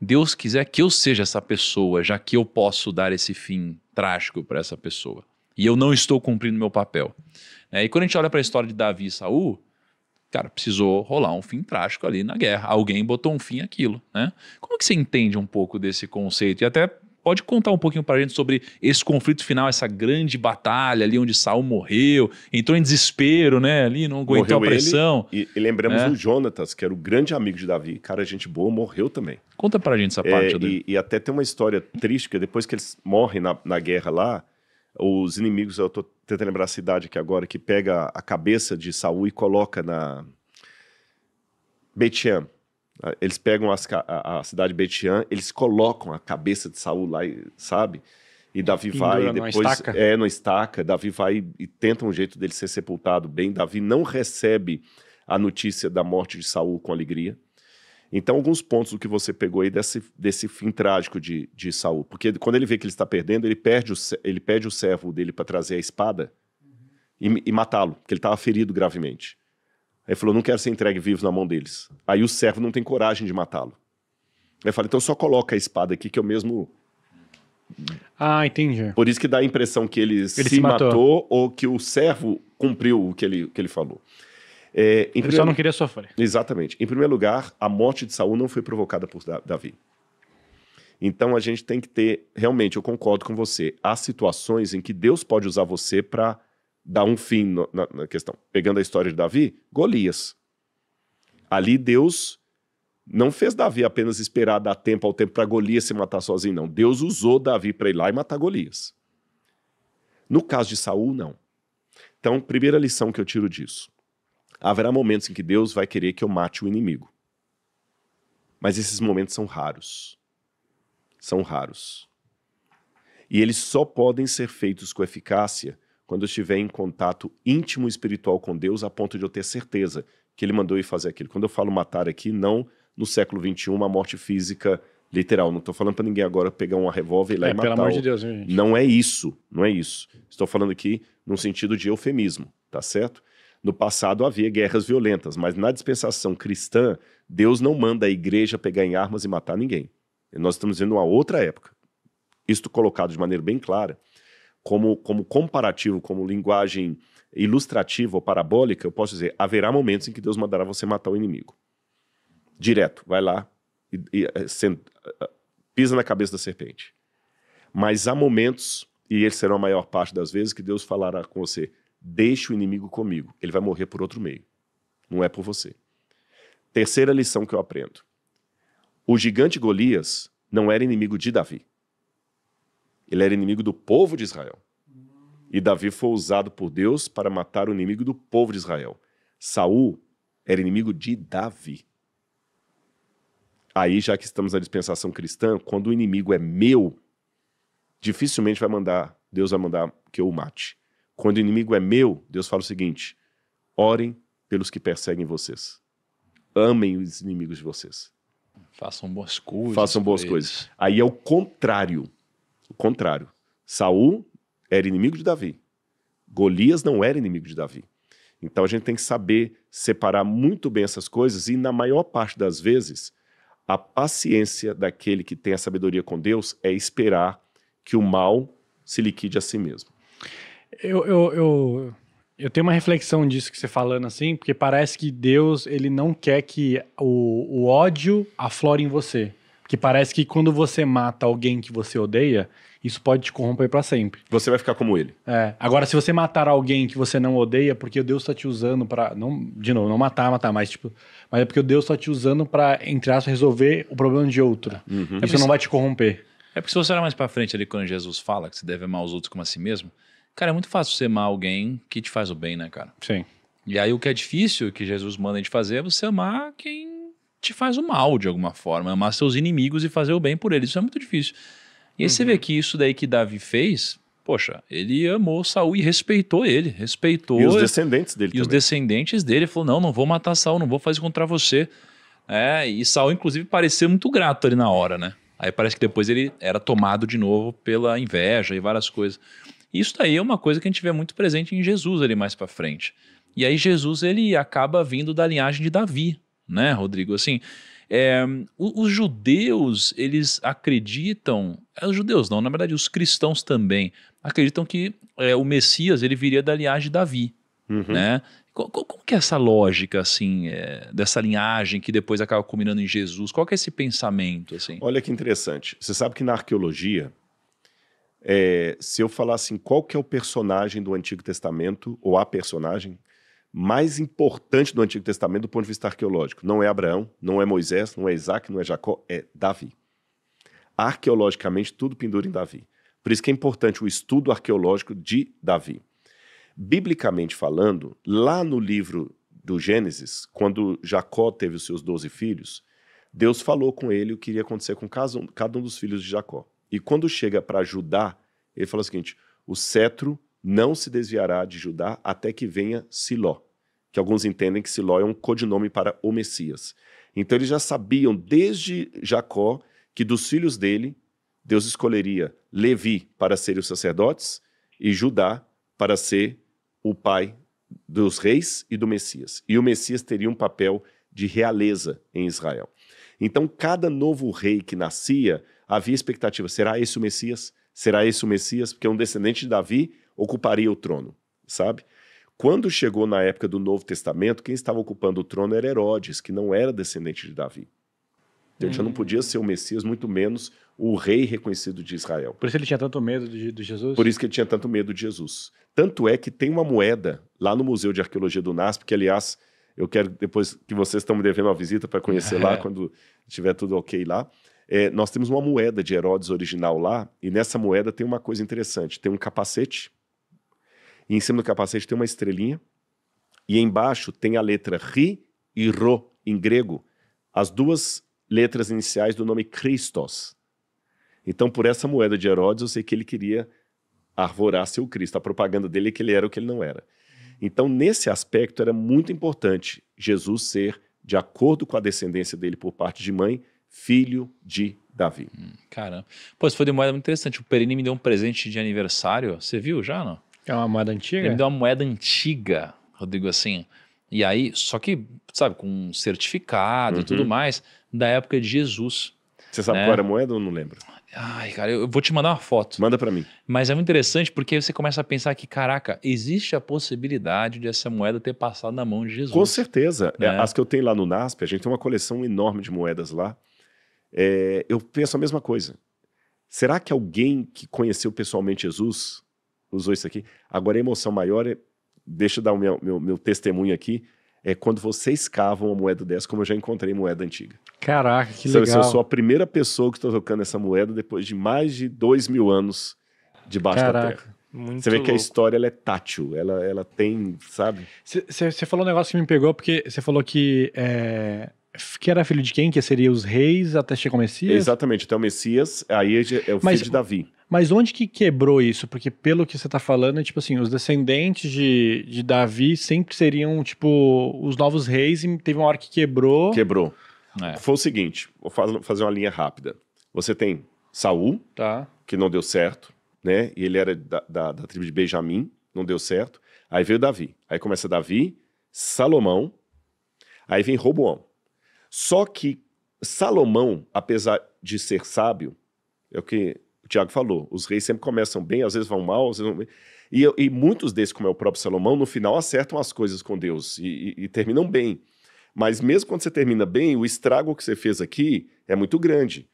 Deus quiser que eu seja essa pessoa, já que eu posso dar esse fim trágico para essa pessoa? E eu não estou cumprindo meu papel. É, e quando a gente olha para a história de Davi e Saul, cara, precisou rolar um fim trágico ali na guerra. Alguém botou um fim àquilo, né? Como que você entende um pouco desse conceito? E até pode contar um pouquinho para a gente sobre esse conflito final, essa grande batalha ali onde Saul morreu, entrou em desespero, né? Ali não aguentou morreu a pressão. Ele, e, e lembramos é. Né? do Jonatas, que era o grande amigo de Davi, cara, gente boa, morreu também. Conta para a gente essa é, parte. e, e, até tem uma história triste, que depois que eles morrem na, na guerra lá, os inimigos, eu estou tentando lembrar a cidade aqui agora, que pega a cabeça de Saul e coloca na Betian. Ah, eles pegam as, a, a, cidade de Betian, eles colocam a cabeça de Saul lá, sabe? E Davi Pindura vai e depois é não estaca, Davi vai e tenta um jeito dele ser sepultado bem. Davi não recebe a notícia da morte de Saul com alegria. Então, alguns pontos do que você pegou aí desse, desse fim trágico de, de Saul. Porque quando ele vê que ele está perdendo, ele, perde o, ele pede o servo dele para trazer a espada uhum. e, e matá-lo, porque ele estava ferido gravemente. Aí ele falou: Não quero ser entregue vivo na mão deles. Aí o servo não tem coragem de matá-lo. Aí fala: Então só coloca a espada aqui que eu mesmo. Ah, entendi. Por isso que dá a impressão que ele, ele se, matou. matou ou que o servo cumpriu o que ele, que ele falou. É, em o primeiro... não queria sofrer. Exatamente. Em primeiro lugar, a morte de Saul não foi provocada por Davi. Então a gente tem que ter, realmente, eu concordo com você, há situações em que Deus pode usar você para dar um fim no, na, na, questão. Pegando a história de Davi, Golias. Ali Deus não fez Davi apenas esperar dar tempo ao tempo para Golias se matar sozinho, não. Deus usou Davi para ir lá e matar Golias. No caso de Saul, não. Então, primeira lição que eu tiro disso haverá momentos em que Deus vai querer que eu mate o inimigo. Mas esses momentos são raros. São raros. E eles só podem ser feitos com eficácia quando eu estiver em contato íntimo espiritual com Deus, a ponto de eu ter certeza que Ele mandou eu fazer aquilo. Quando eu falo matar aqui, não no século XXI, uma morte física literal. Não estou falando para ninguém agora pegar uma revólver e ir lá é, e matar. Pelo amor de Deus, gente. Não é isso, não é isso. Estou falando aqui num sentido de eufemismo, tá certo? No passado havia guerras violentas, mas na dispensação cristã, Deus não manda a igreja pegar em armas e matar ninguém. Nós estamos vendo uma outra época. Isto colocado de maneira bem clara, como, como comparativo, como linguagem ilustrativa ou parabólica, eu posso dizer: haverá momentos em que Deus mandará você matar o inimigo. Direto, vai lá e, e eh, eh, pisa na cabeça da serpente. Mas há momentos, e eles serão a maior parte das vezes, que Deus falará com você: Deixe o inimigo comigo. Ele vai morrer por outro meio. Não é por você. Terceira lição que eu aprendo: o gigante Golias não era inimigo de Davi. Ele era inimigo do povo de Israel. E Davi foi usado por Deus para matar o inimigo do povo de Israel. Saul era inimigo de Davi. Aí, já que estamos na dispensação cristã, quando o inimigo é meu, dificilmente vai mandar, Deus vai mandar que eu o mate. Quando o inimigo é meu, Deus fala o seguinte: orem pelos que perseguem vocês. Amem os inimigos de vocês. Façam boas coisas. Façam boas coisas. Eles. Aí é o contrário. O contrário. Saul era inimigo de Davi. Golias não era inimigo de Davi. Então a gente tem que saber separar muito bem essas coisas e na maior parte das vezes a paciência daquele que tem a sabedoria com Deus é esperar que o mal se liquide a si mesmo. Eu, eu, eu, eu, tenho uma reflexão disso que você falando assim, porque parece que Deus ele não quer que o, o ódio aflore em você. que parece que quando você mata alguém que você odeia, isso pode te corromper para sempre. Você vai ficar como ele. É. Agora, se você matar alguém que você não odeia, é porque Deus está te usando para não, de novo, não matar, matar, mas tipo, mas é porque Deus está te usando para entre aspas resolver o problema de outro. Uhum. Isso não vai te corromper. É porque se você olhar mais para frente ali quando Jesus fala que você deve amar os outros como a si mesmo, Cara, é muito fácil você amar alguém que te faz o bem, né, cara? Sim. E aí o que é difícil, que Jesus manda a gente fazer, é você amar quem te faz o mal de alguma forma, amar seus inimigos e fazer o bem por eles. Isso é muito difícil. E aí uhum. você vê que isso daí que Davi fez, poxa, ele amou Saul e respeitou ele, respeitou. E os descendentes dele. E também. os descendentes dele falou: não, não vou matar Saul, não vou fazer contra você. É, e Saul, inclusive, pareceu muito grato ali na hora, né? Aí parece que depois ele era tomado de novo pela inveja e várias coisas. Isso daí é uma coisa que a gente vê muito presente em Jesus ali mais para frente. E aí Jesus ele acaba vindo da linhagem de Davi, né, Rodrigo? Assim, é, os judeus eles acreditam, é, os judeus não, na verdade os cristãos também acreditam que é, o Messias ele viria da linhagem de Davi, uhum. né? Como, como, que é essa lógica, assim, é, dessa linhagem que depois acaba culminando em Jesus? Qual que é esse pensamento, assim? Olha que interessante. Você sabe que na arqueologia, é, se eu falar assim, qual que é o personagem do Antigo Testamento, ou a personagem mais importante do Antigo Testamento do ponto de vista arqueológico? Não é Abraão, não é Moisés, não é Isaac, não é Jacó, é Davi. Arqueologicamente, tudo pendura em Davi. Por isso que é importante o estudo arqueológico de Davi. Biblicamente falando, lá no livro do Gênesis, quando Jacó teve os seus doze filhos, Deus falou com ele o que iria acontecer com cada um dos filhos de Jacó. E quando chega para Judá, ele fala o seguinte: o cetro não se desviará de Judá até que venha Siló, que alguns entendem que Siló é um codinome para o Messias. Então eles já sabiam desde Jacó que dos filhos dele Deus escolheria Levi para ser os sacerdotes e Judá para ser o pai dos reis e do Messias. E o Messias teria um papel de realeza em Israel. Então, cada novo rei que nascia havia expectativa: será esse o Messias? Será esse o Messias? Porque um descendente de Davi ocuparia o trono, sabe? Quando chegou na época do Novo Testamento, quem estava ocupando o trono era Herodes, que não era descendente de Davi. Então, ele já não hum. podia ser o Messias, muito menos o rei reconhecido de Israel. Por isso ele tinha tanto medo de, de, Jesus? Por isso que ele tinha tanto medo de Jesus. Tanto é que tem uma moeda lá no Museu de Arqueologia do NASP, que, aliás, eu quero depois que vocês estão me devendo uma visita para conhecer lá, quando estiver tudo ok lá. É, nós temos uma moeda de Herodes original lá, e nessa moeda tem uma coisa interessante: tem um capacete, e em cima do capacete tem uma estrelinha, e embaixo tem a letra Ri e Ro, em grego, as duas letras iniciais do nome Christos. Então, por essa moeda de Herodes, eu sei que ele queria arvorar seu Cristo. A propaganda dele é que ele era o que ele não era. Então, nesse aspecto, era muito importante Jesus ser, de acordo com a descendência dele por parte de mãe, filho de Davi. Hum, caramba. Pô, isso foi de moeda muito interessante. O Perini me deu um presente de aniversário. Você viu já, não? É uma moeda antiga? Ele me deu uma moeda antiga, Rodrigo, assim. E aí, só que, sabe, com certificado uhum. e tudo mais, da época de Jesus. Você sabe né? qual era a moeda ou não lembro. Ai, cara, eu vou te mandar uma foto. Manda para mim. Mas é muito interessante porque você começa a pensar que, caraca, existe a possibilidade de essa moeda ter passado na mão de Jesus. Com certeza. É, né? As que eu tenho lá no NASP, a gente tem uma coleção enorme de moedas lá. É, eu penso a mesma coisa. Será que alguém que conheceu pessoalmente Jesus usou isso aqui? Agora, a emoção maior é. Deixa eu dar o meu, meu, meu testemunho aqui é quando você escava uma moeda dessa, como eu já encontrei moeda antiga. Caraca, que legal. Eu sou a primeira pessoa que estou tocando essa moeda depois de mais de dois mil anos debaixo Caraca, da terra. Muito você vê louco. que a história ela é tátil, ela, ela tem, sabe? Você falou um negócio que me pegou, porque você falou que é, que era filho de quem? Que seria os reis até chegar o Messias? Exatamente, até o Messias, aí é, é o mas, filho de Davi. Mas onde que quebrou isso? Porque pelo que você está falando, é tipo assim, os descendentes de, de Davi sempre seriam, tipo, os novos reis e teve uma hora que quebrou. Quebrou. É. Foi o seguinte, vou fazer uma linha rápida. Você tem Saul, tá. que não deu certo, né? E ele era da, da, da tribo de Benjamim, não deu certo. Aí veio Davi. Aí começa Davi, Salomão, aí vem Roboão. Só que Salomão, apesar de ser sábio, é o que o Tiago falou, os reis sempre começam bem, às vezes vão mal, às vezes vão bem. E, e muitos desses, como é o próprio Salomão, no final acertam as coisas com Deus e, e, e terminam bem. Mas mesmo quando você termina bem, o estrago que você fez aqui é muito grande.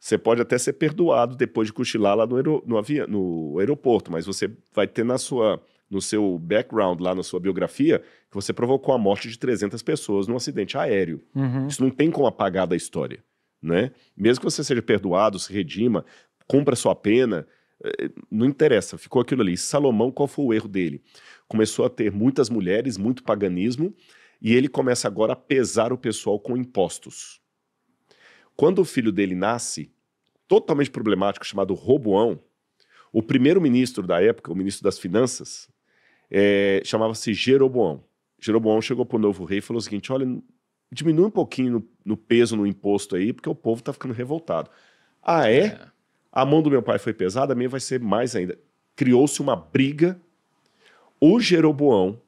Você pode até ser perdoado depois de cochilar lá no, aer no, no aeroporto, mas você vai ter na sua no seu background, lá na sua biografia, que você provocou a morte de 300 pessoas num acidente aéreo. Uhum. Isso não tem como apagar da história. Né? Mesmo que você seja perdoado, se redima, cumpra sua pena, eh, não interessa, ficou aquilo ali. Salomão, qual foi o erro dele? Começou a ter muitas mulheres, muito paganismo, e ele começa agora a pesar o pessoal com impostos. Quando o filho dele nasce, totalmente problemático, chamado Roboão, o primeiro-ministro da época, o ministro das Finanças, é, chamava-se Jeroboão. Jeroboão chegou para o novo rei e falou o seguinte: olha, diminui um pouquinho no, no peso no imposto aí, porque o povo está ficando revoltado. Ah, é? é? A mão do meu pai foi pesada, a minha vai ser mais ainda. Criou-se uma briga. O Jeroboão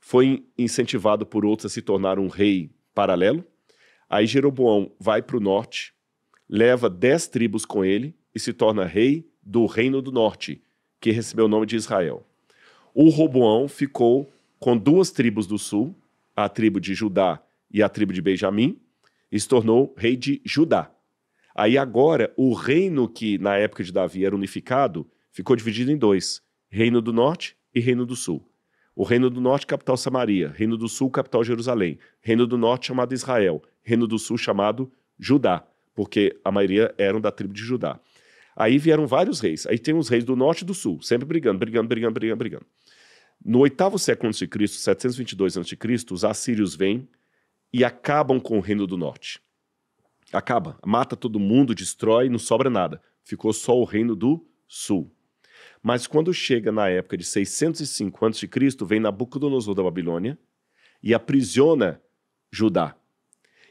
foi incentivado por outros a se tornar um rei paralelo. Aí Jeroboão vai para o norte, leva dez tribos com ele e se torna rei do Reino do Norte, que recebeu o nome de Israel o Roboão ficou com duas tribos do sul, a tribo de Judá e a tribo de Benjamim, e se tornou rei de Judá. Aí agora, o reino que na época de Davi era unificado ficou dividido em dois: Reino do Norte e Reino do Sul. O Reino do Norte, capital Samaria. Reino do Sul, capital Jerusalém. Reino do Norte, chamado Israel. Reino do Sul, chamado Judá, porque a maioria eram da tribo de Judá. Aí vieram vários reis. Aí tem os reis do norte e do sul, sempre brigando, brigando, brigando, brigando, brigando. No oitavo século a.C., 722 a.C., os assírios vêm e acabam com o reino do norte. Acaba, mata todo mundo, destrói, não sobra nada. Ficou só o reino do sul. Mas quando chega na época de 605 a.C., vem Nabucodonosor da Babilônia e aprisiona Judá.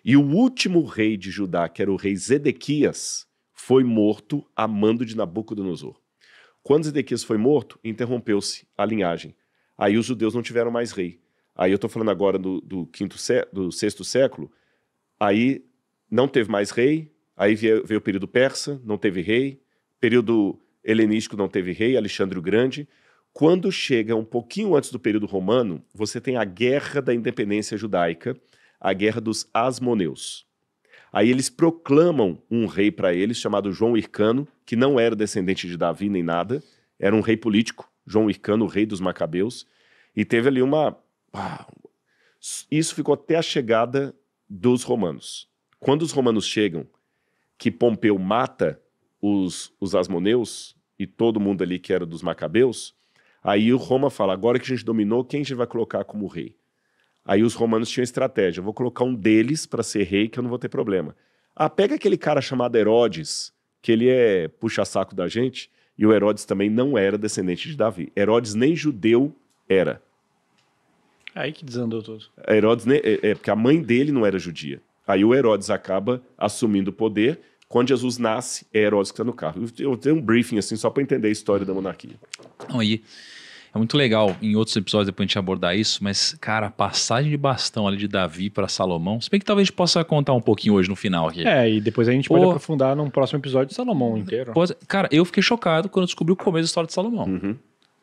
E o último rei de Judá, que era o rei Zedequias, foi morto a mando de Nabucodonosor. Quando Zedequias foi morto, interrompeu-se a linhagem. Aí os judeus não tiveram mais rei. Aí eu estou falando agora do, do, quinto do sexto século. Aí não teve mais rei. Aí veio, veio o período persa, não teve rei. Período helenístico não teve rei, Alexandre o Grande. Quando chega um pouquinho antes do período romano, você tem a guerra da independência judaica, a guerra dos Asmoneus. Aí eles proclamam um rei para eles, chamado João Hircano, que não era descendente de Davi nem nada, era um rei político, João Hircano, o rei dos Macabeus, e teve ali uma. Isso ficou até a chegada dos romanos. Quando os romanos chegam, que Pompeu mata os, os asmoneus e todo mundo ali que era dos Macabeus, aí o Roma fala: agora que a gente dominou, quem a gente vai colocar como rei? Aí os romanos tinham estratégia: vou colocar um deles para ser rei, que eu não vou ter problema. Ah, pega aquele cara chamado Herodes, que ele é puxa-saco da gente, e o Herodes também não era descendente de Davi. Herodes nem judeu era. Aí que desandou tudo. Herodes, é, é, porque a mãe dele não era judia. Aí o Herodes acaba assumindo o poder. Quando Jesus nasce, é Herodes que está no carro. Eu tenho um briefing assim só para entender a história da monarquia. Aí. Oh, é muito legal, em outros episódios depois a gente abordar isso, mas, cara, a passagem de bastão ali de Davi para Salomão, se bem que talvez a gente possa contar um pouquinho hoje no final aqui. É, e depois a gente pode aprofundar num próximo episódio de Salomão inteiro. Cara, eu fiquei chocado quando descobri o começo da história de Salomão. Uhum.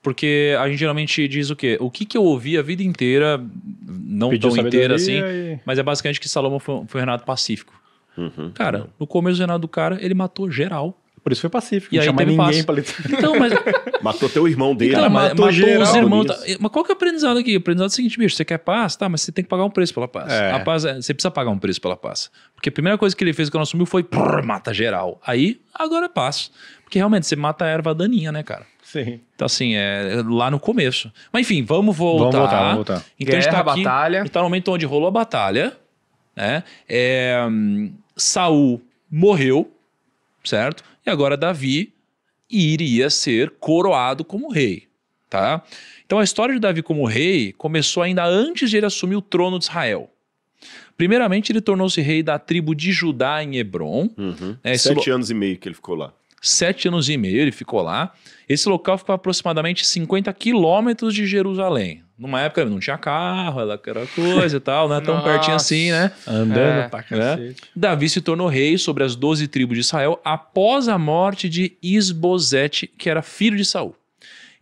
Porque a gente geralmente diz o quê? O que, que eu ouvi a vida inteira, não Pediu tão inteira assim, e... mas é basicamente que Salomão foi, foi um pacífico. Uhum, cara, no começo do Renato do cara, ele matou geral. Por isso foi pacífico. E não aí teve ninguém passo. pra Então, mas... matou teu irmão dele. Então, mas, matou, os irmãos. Mas qual que é o aprendizado aqui? O aprendizado é o seguinte, bicho, você quer paz? Tá, mas você tem que pagar um preço pela paz. É. A paz é- Você precisa pagar um preço pela paz. Porque a primeira coisa que ele fez quando assumiu foi prrr, mata geral. Aí, agora é paz. Porque realmente, você mata a erva daninha, né, cara? Sim. Então, assim, é, é lá no começo. Mas enfim, vamos voltar. Vamos voltar, vamos voltar. Então, Guerra, a gente tá aqui, batalha. Está no momento onde rolou a batalha. Né? É, hum, Saul morreu, certo? E agora Davi iria ser coroado como rei, tá? Então a história de Davi como rei começou ainda antes de ele assumir o trono de Israel. Primeiramente, ele tornou-se rei da tribo de Judá em Hebron. Uhum. É, Sete lo... anos e meio que ele ficou lá. Sete anos e meio ele ficou lá. Esse local ficou aproximadamente 50 quilômetros de Jerusalém. Numa época não tinha carro, ela era coisa e tal, não é tão pertinho assim, né? Andando é, pra né? cacete. Né? Davi se tornou rei sobre as doze tribos de Israel após a morte de Isbozete, que era filho de Saul.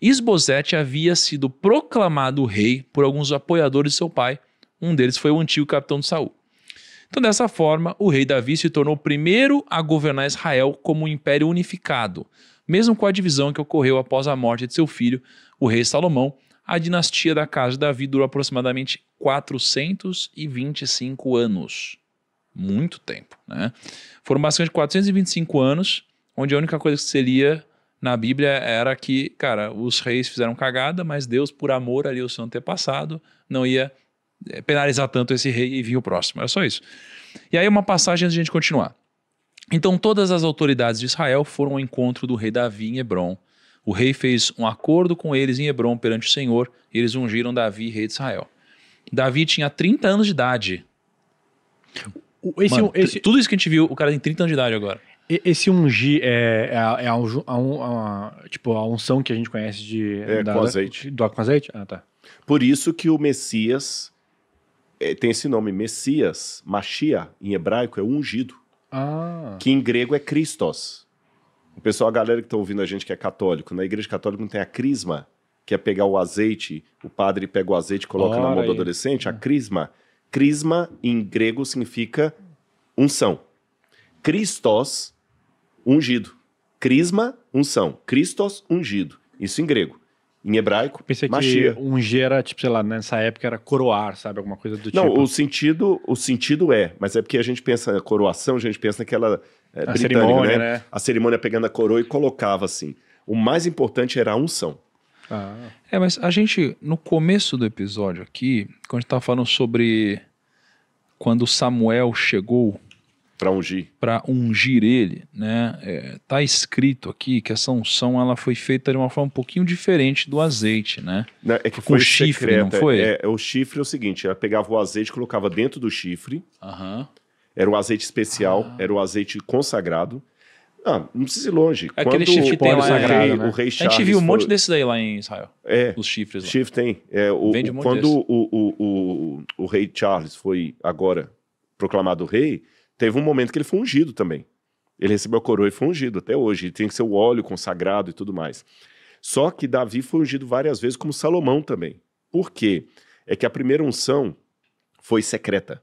Isbozete havia sido proclamado rei por alguns apoiadores de seu pai, um deles foi o antigo capitão de Saul. Então, dessa forma, o rei Davi se tornou o primeiro a governar Israel como um império unificado, mesmo com a divisão que ocorreu após a morte de seu filho, o rei Salomão, a dinastia da casa de Davi durou aproximadamente 425 anos. Muito tempo, né? Foram bastante 425 anos, onde a única coisa que seria na Bíblia era que, cara, os reis fizeram cagada, mas Deus, por amor ali ao seu antepassado, não ia eh, penalizar tanto esse rei e vir o próximo. Era só isso. E aí uma passagem antes de a gente continuar. Então todas as autoridades de Israel foram ao encontro do rei Davi em Hebron o rei fez um acordo com eles em Hebron perante o Senhor, e eles ungiram Davi, rei de Israel. Davi tinha 30 anos de idade. Esse, Mano, esse... Tudo isso que a gente viu, o cara tem 30 anos de idade agora. Esse ungir é, é, a, é a, a, a, tipo, a unção que a gente conhece de. É, da, com azeite. Do, com azeite? Ah, tá. Por isso que o Messias é, tem esse nome, Messias, Machia, em hebraico, é ungido. Ah. Que em grego é Christos. O pessoal, a galera que está ouvindo a gente que é católico, na igreja católica não tem a crisma, que é pegar o azeite, o padre pega o azeite e coloca Ora na mão aí. do adolescente, a crisma. Crisma, em grego, significa unção. Christos, ungido. Crisma, unção. Christos, ungido. Isso em grego em hebraico. Pensei Machia. que um G era, tipo, sei lá, nessa época era coroar, sabe? Alguma coisa do tipo. Não, o sentido, o sentido é, mas é porque a gente pensa coroação, a gente pensa naquela é, a né? cerimônia, né? né? A cerimônia pegando a coroa e colocava assim. O mais importante era a unção. Ah. É, mas a gente, no começo do episódio aqui, quando a gente estava falando sobre quando Samuel chegou para ungir. Para ungir ele, né? É, tá escrito aqui que essa unção ela foi feita de uma forma um pouquinho diferente do azeite, né? Não, é que foi Com chifre, secreta. não foi? É, é, o chifre é o seguinte, ela pegava o azeite, colocava dentro do chifre. Aham. Era o azeite especial, ah. era o azeite consagrado. Ah, não precisa ir longe. É aquele chifre tem lá, sagrado, rei, né? o rei A gente viu um monte foi... desses aí lá em Israel. É. Os chifres lá. Chifre tem. É, o, Vende um monte quando o, o, o, o, rei Charles foi agora proclamado rei, Teve um momento que ele foi ungido também. Ele recebeu a coroa e foi ungido até hoje. Ele tem que ser o óleo consagrado e tudo mais. Só que Davi foi ungido várias vezes, como Salomão também. Por quê? É que a primeira unção foi secreta.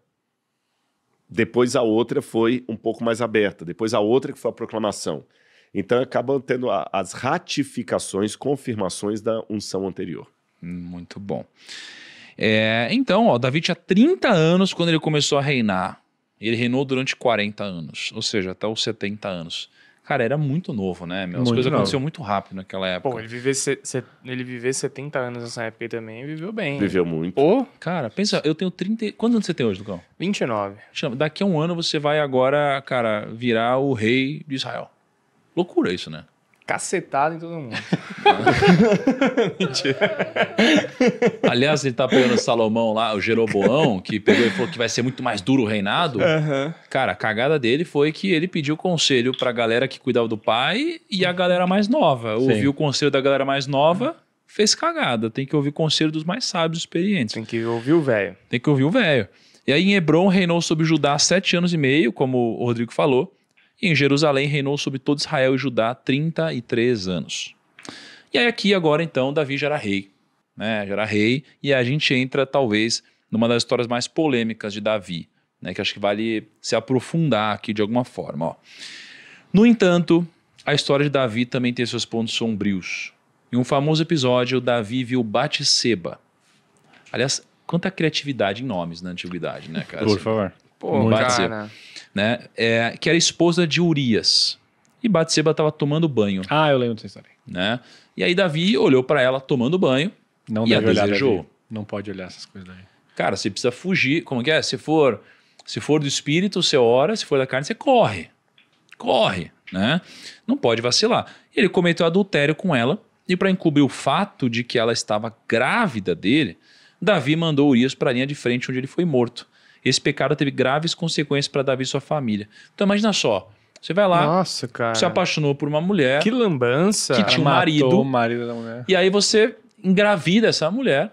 Depois a outra foi um pouco mais aberta. Depois a outra que foi a proclamação. Então acabam tendo as ratificações, confirmações da unção anterior. Muito bom. É, então, ó, Davi tinha 30 anos quando ele começou a reinar. Ele reinou durante 40 anos, ou seja, até os 70 anos. Cara, era muito novo, né? As muito coisas aconteceram muito rápido naquela época. Pô, ele viver, se, se, ele viver 70 anos nessa época também viveu bem. Viveu muito. Pô, cara, pensa, eu tenho 30. Quantos anos você tem hoje, Lucão? 29. Daqui a um ano você vai agora, cara, virar o rei de Israel. Loucura isso, né? cacetada em todo mundo. Mentira. Aliás, ele tá pegando o Salomão lá, o Jeroboão, que pegou e falou que vai ser muito mais duro o reinado. Uhum. Cara, a cagada dele foi que ele pediu conselho pra galera que cuidava do pai e a galera mais nova. Sim. Ouviu o conselho da galera mais nova fez cagada. Tem que ouvir conselho dos mais sábios experientes. Tem que ouvir o velho. Tem que ouvir o velho. E aí em Hebron reinou sobre Judá sete anos e meio, como o Rodrigo falou. E em Jerusalém reinou sobre todo Israel e Judá 33 anos. E aí aqui agora então Davi já era rei, né? Já era rei e a gente entra talvez numa das histórias mais polêmicas de Davi, né? Que acho que vale se aprofundar aqui de alguma forma. Ó. No entanto, a história de Davi também tem seus pontos sombrios. Em um famoso episódio, Davi viu Batseba. Aliás, quanta criatividade em nomes na antiguidade, né, cara? Por favor. Pô, cara né? É, que era esposa de Urias. E Batseba estava tomando banho. Ah, eu lembro dessa história. Né? E aí Davi olhou para ela tomando banho Não e a olhar, desejou. Davi. Não pode olhar essas coisas aí. Cara, você precisa fugir. Como que é? Se for, se for do espírito, você ora. Se for da carne, você corre. Corre, né? Não pode vacilar. Ele cometeu adultério com ela e para encobrir o fato de que ela estava grávida dele, Davi mandou Urias para a linha de frente onde ele foi morto. Esse pecado teve graves consequências para Davi e sua família. Então imagina só, você vai lá, Nossa, se apaixonou por uma mulher. Que lambança. Que tinha um marido. marido da mulher. E aí você engravida essa mulher.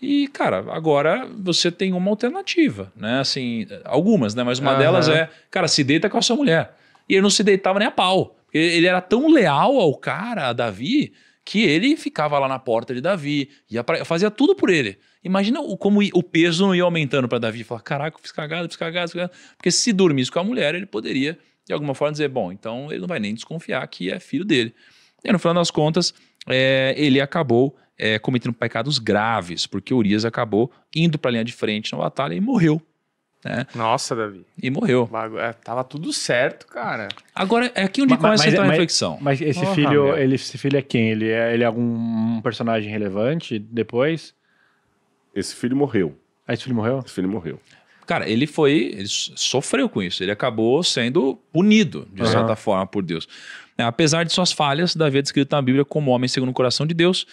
E, cara, agora você tem uma alternativa, né? Assim, algumas, né? Mas uma uhum. delas é, cara, se deita com a sua mulher. E ele não se deitava nem a pau. Ele era tão leal ao cara, a Davi, que ele ficava lá na porta de Davi, ia pra, fazia tudo por ele. Imagina o, como o peso não ia aumentando para Davi. Falar, caraca, fiz cagada, fiz cagada, fiz cagada. Porque se dormisse com a mulher, ele poderia, de alguma forma, dizer, bom, então ele não vai nem desconfiar que é filho dele. E no final das contas, é, ele acabou é, cometendo pecados graves, porque Urias acabou indo para a linha de frente na batalha e morreu né? Nossa, Davi. E morreu. Bagu... É, tava tudo certo, cara. Agora, é aqui onde mas, começa mas, a infecção. É, mas, reflexão. Mas esse oh, filho, ele, esse filho é quem? Ele é, ele é algum personagem relevante depois? Esse filho morreu. Ah, esse filho morreu? Esse filho morreu. Cara, ele foi. Ele sofreu com isso. Ele acabou sendo punido, de uhum. certa forma, por Deus. Né, apesar de suas falhas, Davi é descrito na Bíblia como homem segundo o coração de Deus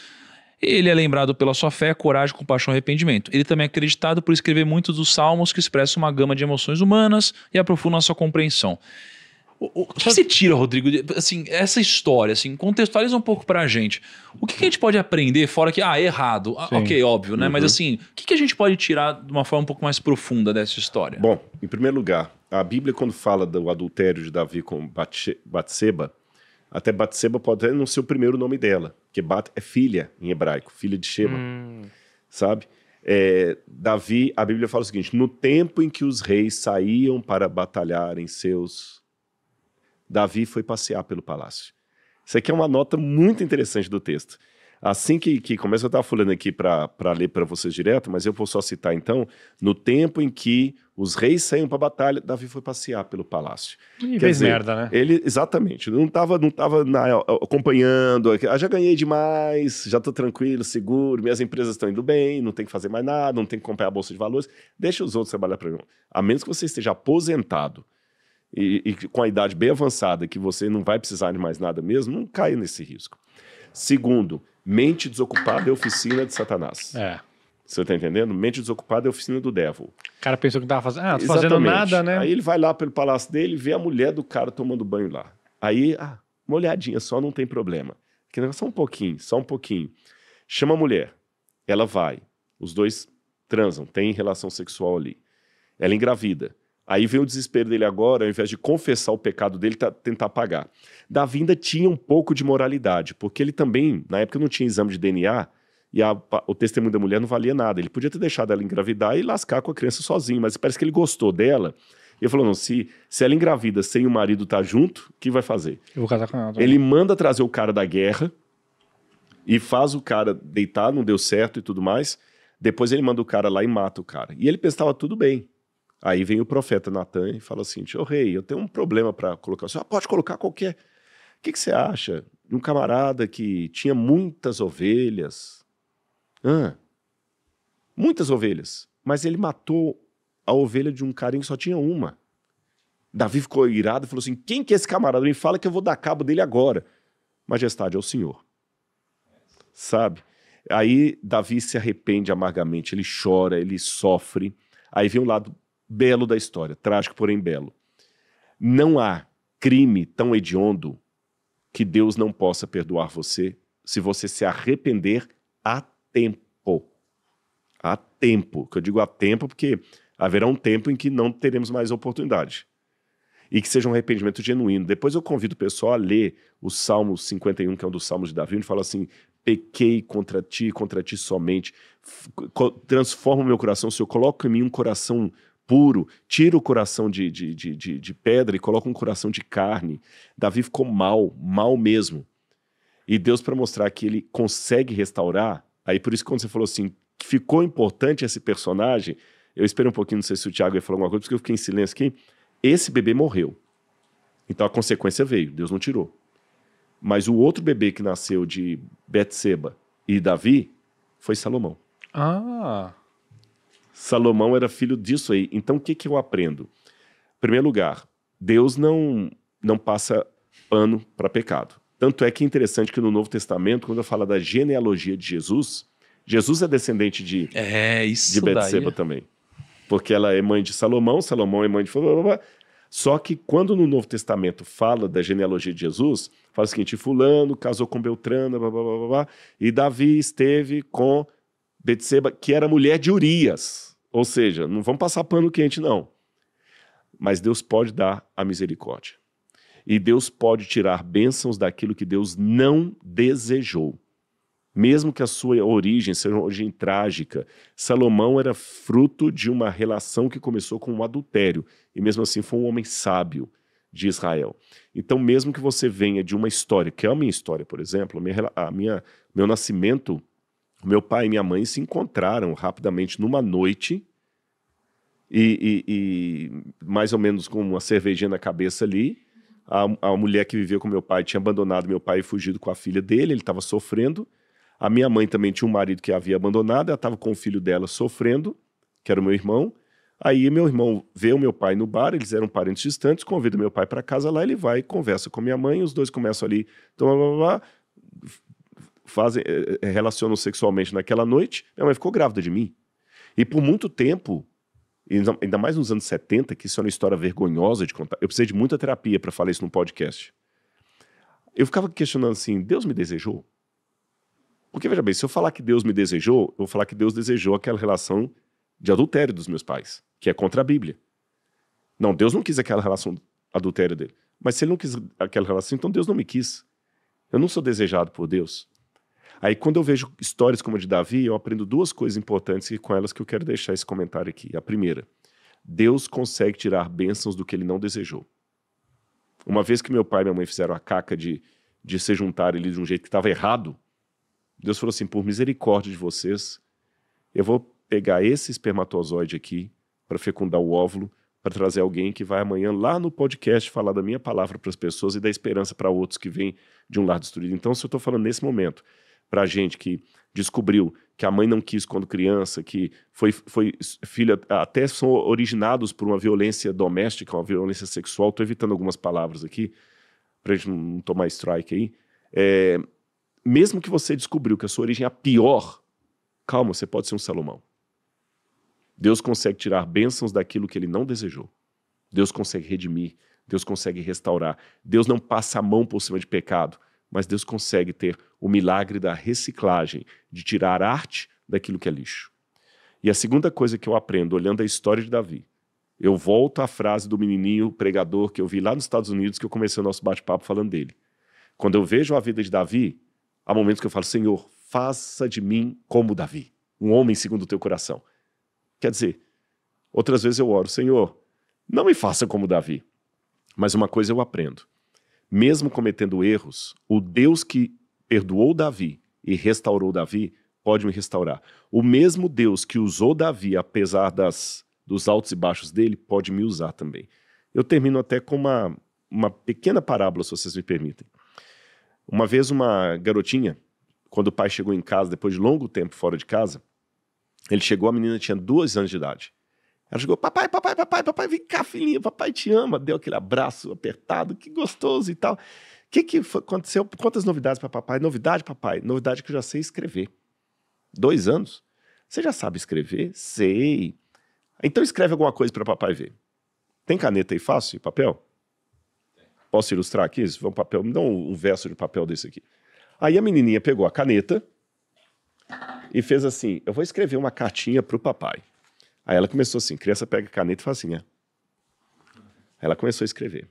ele é lembrado pela sua fé, coragem, compaixão e arrependimento. Ele também é acreditado por escrever muitos dos salmos que expressam uma gama de emoções humanas e aprofundam a sua compreensão. O, o que você tira, Rodrigo, assim, essa história, assim, contextualiza um pouco para a gente. O que, que a gente pode aprender, fora que, ah, errado, ah, ok, óbvio, né? Uhum. Mas assim, o que, que a gente pode tirar de uma forma um pouco mais profunda dessa história? Bom, em primeiro lugar, a Bíblia, quando fala do adultério de Davi com Batseba, até Batseba pode até não ser o primeiro nome dela, porque Bat é filha em hebraico, filha de Sheba. Hum. Sabe? É, Davi, a Bíblia fala o seguinte: no tempo em que os reis saíam para batalhar em seus. Davi foi passear pelo palácio. Isso aqui é uma nota muito interessante do texto. Assim que, que começa, eu estava falando aqui para ler para vocês direto, mas eu vou só citar então, no tempo em que os reis saíram para a batalha, Davi foi passear pelo palácio. E Quer dizer, merda, né? Ele, exatamente, não estava não tava acompanhando, ah, já ganhei demais, já estou tranquilo, seguro, minhas empresas estão indo bem, não tem que fazer mais nada, não tem que comprar a bolsa de valores, deixa os outros trabalhar para mim. A menos que você esteja aposentado, e, e, com a idade bem avançada, que você não vai precisar de mais nada mesmo, não caia nesse risco. Segundo, Mente desocupada é oficina de Satanás. É. Você tá entendendo? Mente desocupada é oficina do devil. O cara pensou que tava ah, fazendo, ah, fazendo nada, né? Aí ele vai lá pelo palácio dele, vê a mulher do cara tomando banho lá. Aí, ah, uma olhadinha só, não tem problema. Que só um pouquinho, só um pouquinho. Chama a mulher, ela vai. Os dois transam, tem relação sexual ali. Ela engravida. Aí vem o desespero dele agora, ao invés de confessar o pecado dele, tá, tentar pagar. Davi ainda tinha um pouco de moralidade, porque ele também, na época não tinha exame de DNA, e a, o testemunho da mulher não valia nada. Ele podia ter deixado ela engravidar e lascar com a criança sozinho, mas parece que ele gostou dela. E ele falou: não, se, se ela engravida sem o marido estar tá junto, o que vai fazer? Eu vou casar com ela. Tá ele manda trazer o cara da guerra e faz o cara deitar, não deu certo e tudo mais. Depois ele manda o cara lá e mata o cara. E ele pensava: tudo bem, Aí vem o profeta Natan e fala assim: Ô rei, eu tenho um problema para colocar. Você ah, pode colocar qualquer. O que, que você acha? Um camarada que tinha muitas ovelhas. Ah, muitas ovelhas. Mas ele matou a ovelha de um carinho que só tinha uma. Davi ficou irado e falou assim: Quem que é esse camarada? Me fala que eu vou dar cabo dele agora. Majestade, é o Senhor. Sabe? Aí Davi se arrepende amargamente, ele chora, ele sofre. Aí vem o lado belo da história, trágico, porém belo. Não há crime tão hediondo que Deus não possa perdoar você se você se arrepender a tempo. A tempo. Que eu digo a tempo porque haverá um tempo em que não teremos mais oportunidade. E que seja um arrependimento genuíno. Depois eu convido o pessoal a ler o Salmo 51, que é um dos Salmos de Davi, onde fala assim: pequei contra ti, contra ti somente. Transforma o meu coração, Senhor, coloca em mim um coração puro, tira o coração de, de, de, de, de pedra e coloca um coração de carne. Davi ficou mal, mal mesmo. E Deus, para mostrar que ele consegue restaurar, aí por isso, quando você falou assim, ficou importante esse personagem, eu esperei um pouquinho, não sei se o Tiago ia falar alguma coisa, porque eu fiquei em silêncio aqui. Esse bebê morreu. Então a consequência veio, Deus não tirou. Mas o outro bebê que nasceu de Betseba e Davi foi Salomão. Ah! Salomão era filho disso aí. Então o que, que eu aprendo? Em primeiro lugar, Deus não, não passa pano para pecado. Tanto é que é interessante que no Novo Testamento, quando eu falo da genealogia de Jesus, Jesus é descendente de, é, de Betseba também. Porque ela é mãe de Salomão, Salomão é mãe de. Só que quando no Novo Testamento fala da genealogia de Jesus, fala o seguinte: Fulano casou com Beltrana, blá, blá, blá, blá, e Davi esteve com Betseba, que era mulher de Urias. Ou seja, não vamos passar pano quente, não. Mas Deus pode dar a misericórdia. E Deus pode tirar bênçãos daquilo que Deus não desejou. Mesmo que a sua origem seja uma origem trágica, Salomão era fruto de uma relação que começou com um adultério, e mesmo assim foi um homem sábio de Israel. Então, mesmo que você venha de uma história, que é a minha história, por exemplo, a minha, a minha meu nascimento meu pai e minha mãe se encontraram rapidamente numa noite e, e, e mais ou menos com uma cervejinha na cabeça ali. A, a, mulher que viveu com meu pai tinha abandonado meu pai e fugido com a filha dele, ele estava sofrendo. A minha mãe também tinha um marido que havia abandonado, ela estava com o filho dela sofrendo, que era o meu irmão. Aí meu irmão vê o meu pai no bar, eles eram parentes distantes, convida meu pai para casa lá, ele vai, conversa com minha mãe, os dois começam ali, então, blá, blá, blá, fazem, eh, eh, relacionam sexualmente naquela noite, minha mãe ficou grávida de mim. E por muito tempo, ainda mais nos anos 70, que isso é uma história vergonhosa de contar, eu precisei de muita terapia para falar isso num podcast. Eu ficava questionando assim: Deus me desejou? Porque, veja bem, se eu falar que Deus me desejou, eu vou falar que Deus desejou aquela relação de adultério dos meus pais, que é contra a Bíblia. Não, Deus não quis aquela relação adultério dele. Mas se ele não quis aquela relação, então Deus não me quis. Eu não sou desejado por Deus. Aí quando eu vejo histórias como a de Davi, eu aprendo duas coisas importantes e com elas que eu quero deixar esse comentário aqui. A primeira, Deus consegue tirar bênçãos do que ele não desejou. Uma vez que meu pai e minha mãe fizeram a caca de, de se juntar ali de um jeito que estava errado, Deus falou assim: por misericórdia de vocês, eu vou pegar esse espermatozoide aqui para fecundar o óvulo, para trazer alguém que vai amanhã lá no podcast falar da minha palavra para as pessoas e dar esperança para outros que vêm de um lar destruído. Então, se eu estou falando nesse momento, para gente que descobriu que a mãe não quis quando criança, que foi, foi filha, até são originados por uma violência doméstica, uma violência sexual. Estou evitando algumas palavras aqui, para a gente não tomar strike aí. É, mesmo que você descobriu que a sua origem é a pior, calma, você pode ser um Salomão. Deus consegue tirar bênçãos daquilo que ele não desejou. Deus consegue redimir, Deus consegue restaurar. Deus não passa a mão por cima de pecado mas Deus consegue ter o milagre da reciclagem, de tirar arte daquilo que é lixo. E a segunda coisa que eu aprendo olhando a história de Davi, eu volto à frase do menininho pregador que eu vi lá nos Estados Unidos, que eu comecei o nosso bate-papo falando dele. Quando eu vejo a vida de Davi, há momentos que eu falo, Senhor, faça de mim como Davi, um homem segundo o teu coração. Quer dizer, outras vezes eu oro, Senhor, não me faça como Davi. Mas uma coisa eu aprendo: mesmo cometendo erros, o Deus que perdoou Davi e restaurou Davi pode me restaurar. O mesmo Deus que usou Davi, apesar das, dos altos e baixos dele, pode me usar também. Eu termino até com uma, uma pequena parábola, se vocês me permitem. Uma vez, uma garotinha, quando o pai chegou em casa, depois de longo tempo fora de casa, ele chegou, a menina tinha dois anos de idade. Ela chegou, papai, papai, papai, papai, vem cá, filhinha, papai te ama. Deu aquele abraço apertado, que gostoso e tal. O que, que foi, aconteceu? Quantas novidades para papai? Novidade, papai? Novidade que eu já sei escrever. Dois anos. Você já sabe escrever? Sei. Então escreve alguma coisa para papai ver. Tem caneta aí fácil, papel? Posso ilustrar aqui? vamos um papel, me dá um verso de papel desse aqui. Aí a menininha pegou a caneta e fez assim: Eu vou escrever uma cartinha para o papai. Aí ela começou assim: criança pega caneta e faz assim, é. Ela começou a escrever.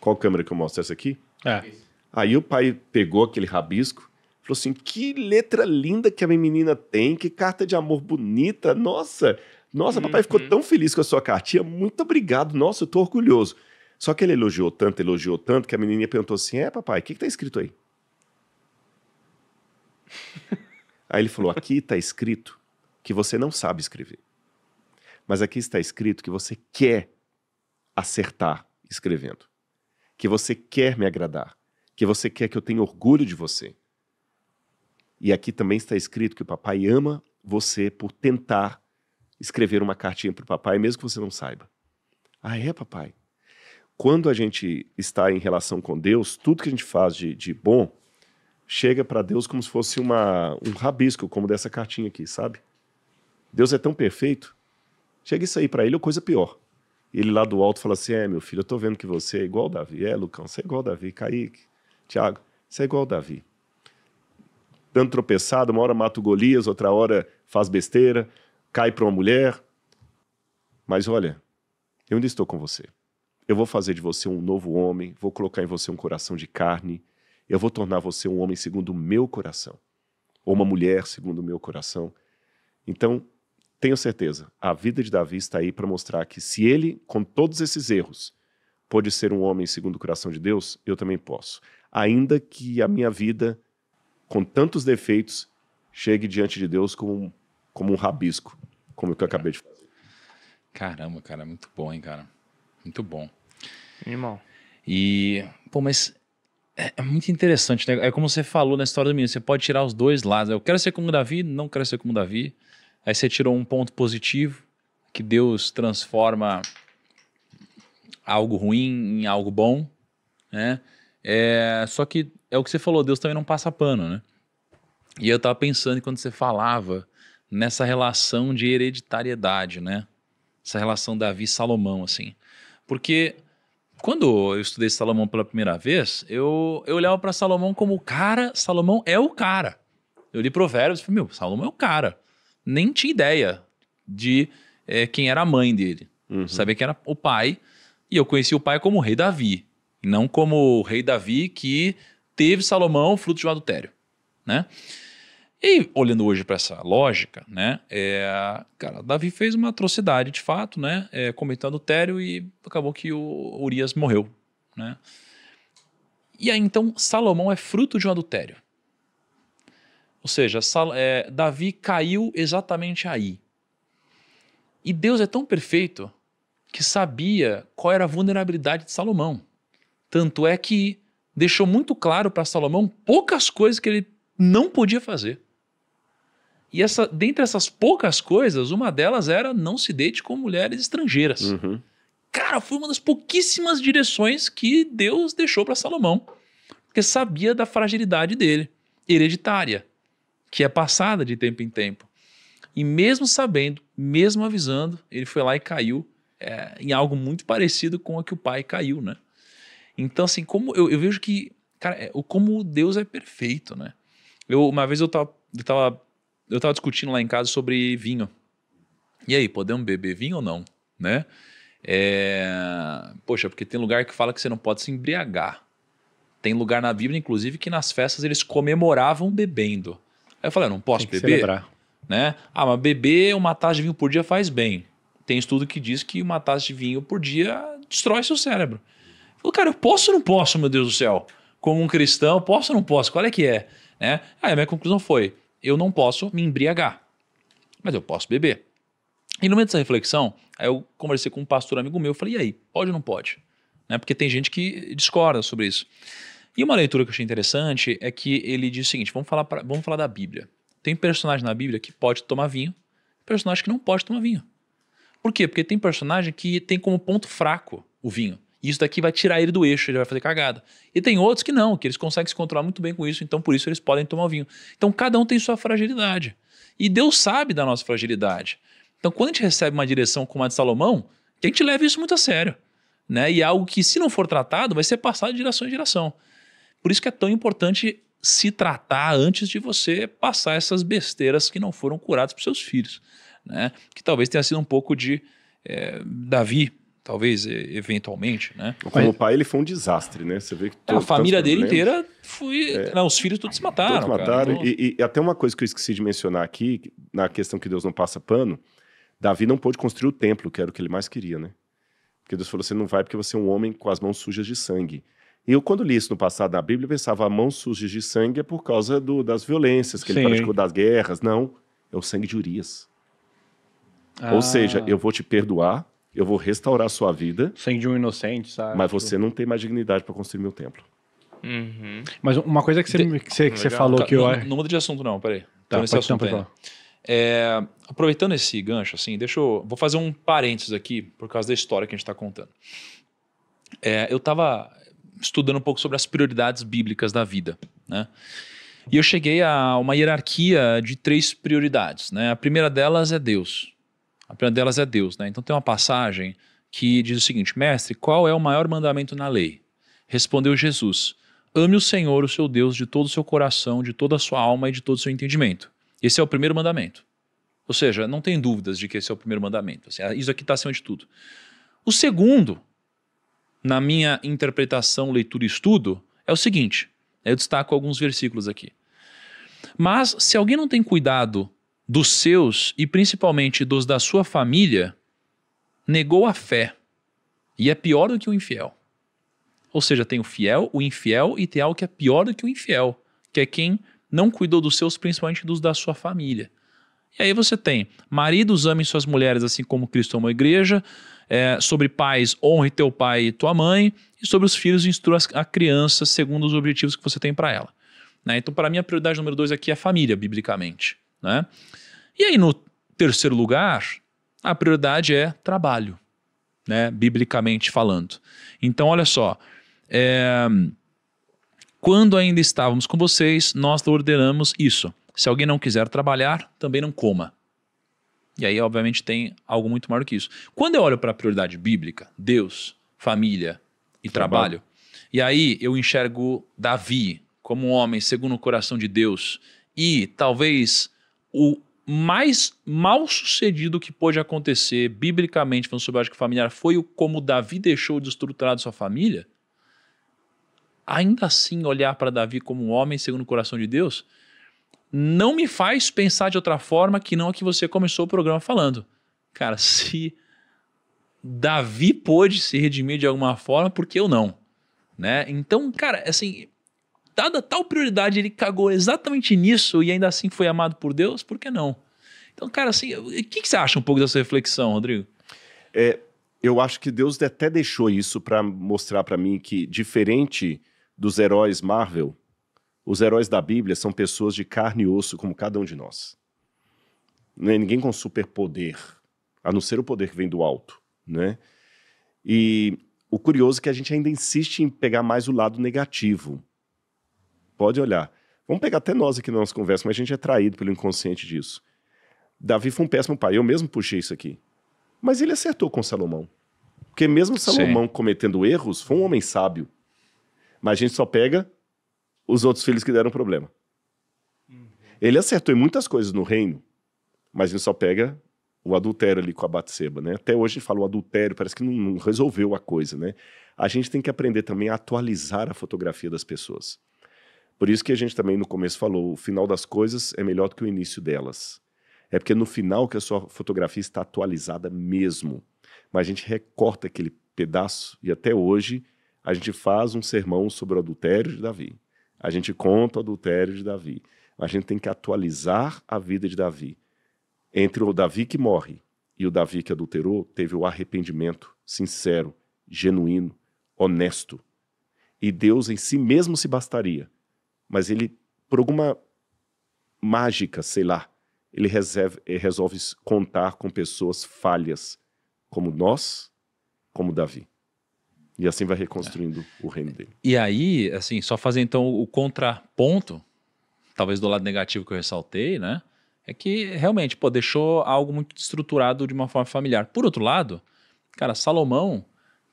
Qual câmera que eu mostro? Essa aqui? É. Aí o pai pegou aquele rabisco, falou assim: que letra linda que a minha menina tem, que carta de amor bonita, nossa, nossa, uhum. papai ficou uhum. tão feliz com a sua cartinha, muito obrigado, nossa, eu tô orgulhoso. Só que ele elogiou tanto, elogiou tanto, que a menininha perguntou assim: É, papai, o que, que tá escrito aí? aí ele falou: Aqui tá escrito que você não sabe escrever. Mas aqui está escrito que você quer acertar escrevendo. Que você quer me agradar. Que você quer que eu tenha orgulho de você. E aqui também está escrito que o papai ama você por tentar escrever uma cartinha para o papai, mesmo que você não saiba. Ah, é, papai? quando a gente está em relação com Deus, tudo que a gente faz de, de bom chega para Deus como se fosse uma, um rabisco, como dessa cartinha aqui, sabe? Deus é tão perfeito, chega isso aí para ele ou coisa pior. Ele lá do alto fala assim: É, meu filho, eu tô vendo que você é igual Davi. É, Lucão, você é igual Davi. Kaique, Tiago, você é igual Davi. Dando tropeçado, uma hora mata o Golias, outra hora faz besteira, cai para uma mulher. Mas olha, eu ainda estou com você. Eu vou fazer de você um novo homem, vou colocar em você um coração de carne, eu vou tornar você um homem segundo o meu coração, ou uma mulher segundo o meu coração. Então, tenho certeza, a vida de Davi está aí para mostrar que se ele, com todos esses erros, pode ser um homem segundo o coração de Deus, eu também posso. Ainda que a minha vida, com tantos defeitos, chegue diante de Deus como, um, como um rabisco, como o que eu acabei de fazer. Caramba, cara, muito bom, hein, cara? Muito bom. Irmão. E, pô, mas é, é muito interessante, né? É como você falou na história do menino, você pode tirar os dois lados. Eu quero ser como Davi, não quero ser como Davi. Aí você tirou um ponto positivo, que Deus transforma algo ruim em algo bom, né? É, só que é o que você falou, Deus também não passa pano, né? E eu tava pensando quando você falava nessa relação de hereditariedade, né? Essa relação Davi-Salomão, assim. Porque quando eu estudei Salomão pela primeira vez, eu, eu olhava para Salomão como o cara, Salomão é o cara. Eu li Provérbios e falei, meu, Salomão é o cara. Nem tinha ideia de é, quem era a mãe dele. Uhum. Sabia que era o pai. E eu conheci o pai como o rei Davi, não como o rei Davi que teve Salomão fruto de um adultério, né? E olhando hoje para essa lógica, né, é, cara, Davi fez uma atrocidade de fato, né, é, comentando Tério e acabou que o Urias morreu, né. E aí então Salomão é fruto de um adultério. Ou seja, Sal, é, Davi caiu exatamente aí. E Deus é tão perfeito que sabia qual era a vulnerabilidade de Salomão. Tanto é que deixou muito claro para Salomão poucas coisas que ele não podia fazer. E essa, dentre essas poucas coisas, uma delas era não se deite com mulheres estrangeiras. Uhum. Cara, foi uma das pouquíssimas direções que Deus deixou para Salomão, porque sabia da fragilidade dele, hereditária, que é passada de tempo em tempo. E mesmo sabendo, mesmo avisando, ele foi lá e caiu é, em algo muito parecido com a que o pai caiu, né? Então, assim, como eu, eu vejo que, cara, é, como Deus é perfeito, né? Eu, uma vez eu tava, eu tava eu estava discutindo lá em casa sobre vinho. E aí, podemos beber vinho ou não? Né? É... Poxa, porque tem lugar que fala que você não pode se embriagar. Tem lugar na Bíblia, inclusive, que nas festas eles comemoravam bebendo. Aí eu falei, eu não posso beber? Celebrar. Né? Ah, mas beber uma taça de vinho por dia faz bem. Tem estudo que diz que uma taça de vinho por dia destrói seu cérebro. Eu falei, cara, eu posso ou não posso, meu Deus do céu? Como um cristão, posso ou não posso? Qual é que é? Né? Aí a minha conclusão foi, eu não posso me embriagar, mas eu posso beber. E no meio dessa reflexão, aí eu conversei com um pastor amigo meu, eu falei, e aí, pode ou não pode? Né? Porque tem gente que discorda sobre isso. E uma leitura que eu achei interessante é que ele diz o seguinte, vamos falar, pra, vamos falar da Bíblia. Tem personagem na Bíblia que pode tomar vinho, personagem que não pode tomar vinho. Por quê? Porque tem personagem que tem como ponto fraco o vinho isso daqui vai tirar ele do eixo, ele vai fazer cagada. E tem outros que não, que eles conseguem se controlar muito bem com isso, então por isso eles podem tomar o vinho. Então cada um tem sua fragilidade. E Deus sabe da nossa fragilidade. Então quando a gente recebe uma direção como a de Salomão, a gente leva isso muito a sério. Né? E é algo que, se não for tratado, vai ser passado de geração em geração. Por isso que é tão importante se tratar antes de você passar essas besteiras que não foram curadas para seus filhos. Né? Que talvez tenha sido um pouco de é, Davi talvez eventualmente, né? Como pai ele foi um desastre, né? Você vê que todo, é, a família dele inteira foi, é, não, né, os filhos todos se mataram. Todos mataram. Cara, então- e, e, e, até uma coisa que eu esqueci de mencionar aqui na questão que Deus não passa pano, Davi não pôde construir o templo, que era o que ele mais queria, né? Porque Deus falou: "Você não vai porque você é um homem com as mãos sujas de sangue". E eu, quando li isso no passado na Bíblia, pensava: a mão suja de sangue é por causa do, das violências que Sim. ele praticou, das guerras. Não, é o sangue de Urias. Ah. Ou seja, eu vou te perdoar eu vou restaurar a sua vida. sem de um inocente, sabe? Mas você não tem mais dignidade para construir meu templo. Uhum. Mas uma coisa que você, de... que você, que você falou tá, que eu. Não, não muda de assunto, não, peraí. Tá, então, esse assunto não, aí. É, aproveitando esse gancho, assim, deixa eu. Vou fazer um parênteses aqui, por causa da história que a gente está contando. É, eu estava estudando um pouco sobre as prioridades bíblicas da vida, né? E eu cheguei a uma hierarquia de três prioridades, né? A primeira delas é Deus. A primeira delas é Deus, né? Então tem uma passagem que diz o seguinte: Mestre, qual é o maior mandamento na lei? Respondeu Jesus: Ame o Senhor, o seu Deus, de todo o seu coração, de toda a sua alma e de todo o seu entendimento. Esse é o primeiro mandamento. Ou seja, não tem dúvidas de que esse é o primeiro mandamento. Assim, ah, isso aqui está acima de tudo. O segundo, na minha interpretação, leitura e estudo, é o seguinte: eu destaco alguns versículos aqui. Mas se alguém não tem cuidado dos seus e principalmente dos da sua família, negou a fé. E é pior do que o infiel. Ou seja, tem o fiel, o infiel e tem algo que é pior do que o infiel, que é quem não cuidou dos seus, principalmente dos da sua família. E aí você tem: maridos amem suas mulheres assim como Cristo amou a igreja, é, sobre pais, honre teu pai e tua mãe, e sobre os filhos, instrua a criança segundo os objetivos que você tem para ela. Né? Então, para mim, a prioridade número dois aqui é a família, biblicamente. Né? E aí, no terceiro lugar, a prioridade é trabalho, né? biblicamente falando. Então, olha só. É... Quando ainda estávamos com vocês, nós ordenamos isso. Se alguém não quiser trabalhar, também não coma. E aí, obviamente, tem algo muito maior que isso. Quando eu olho para a prioridade bíblica, Deus, família e trabalho, trabalho, e aí eu enxergo Davi como um homem segundo o coração de Deus e talvez o mais mal sucedido que pôde acontecer, biblicamente, falando sobre a lógica familiar, foi o como Davi deixou destruturado sua família, ainda assim olhar para Davi como um homem segundo o coração de Deus, não me faz pensar de outra forma que não a que você começou o programa falando. Cara, se Davi pôde se redimir de alguma forma, por que eu não? Né? Então, cara, assim, dada tal prioridade, ele cagou exatamente nisso e ainda assim foi amado por Deus, por que não? Então, cara, assim, o que, que você acha um pouco dessa reflexão, Rodrigo? É, eu acho que Deus até deixou isso para mostrar para mim que, diferente dos heróis Marvel, os heróis da Bíblia são pessoas de carne e osso, como cada um de nós. É ninguém com superpoder, a não ser o poder que vem do alto, né? E o curioso é que a gente ainda insiste em pegar mais o lado negativo. Pode olhar. Vamos pegar até nós aqui na nossa conversa, mas a gente é traído pelo inconsciente disso. Davi foi um péssimo pai, eu mesmo puxei isso aqui. Mas ele acertou com Salomão. Porque mesmo Salomão Sim. cometendo erros, foi um homem sábio. Mas a gente só pega os outros filhos que deram problema. Uhum. Ele acertou em muitas coisas no reino, mas a gente só pega o adultério ali com a Batseba, né? Até hoje a gente fala o adultério, parece que não, não resolveu a coisa, né? A gente tem que aprender também a atualizar a fotografia das pessoas. Por isso que a gente também no começo falou, o final das coisas é melhor do que o início delas. É porque no final que a sua fotografia está atualizada mesmo. Mas a gente recorta aquele pedaço e até hoje a gente faz um sermão sobre o adultério de Davi. A gente conta o adultério de Davi. A gente tem que atualizar a vida de Davi. Entre o Davi que morre e o Davi que adulterou, teve o arrependimento sincero, genuíno, honesto. E Deus em si mesmo se bastaria mas ele, por alguma mágica, sei lá, ele, reserve, ele eh, resolve contar com pessoas falhas, como nós, como Davi. E assim vai reconstruindo é. o reino dele. E aí, assim, só fazer então o contraponto, talvez do lado negativo que eu ressaltei, né? É que realmente, pô, deixou algo muito estruturado de uma forma familiar. Por outro lado, cara, Salomão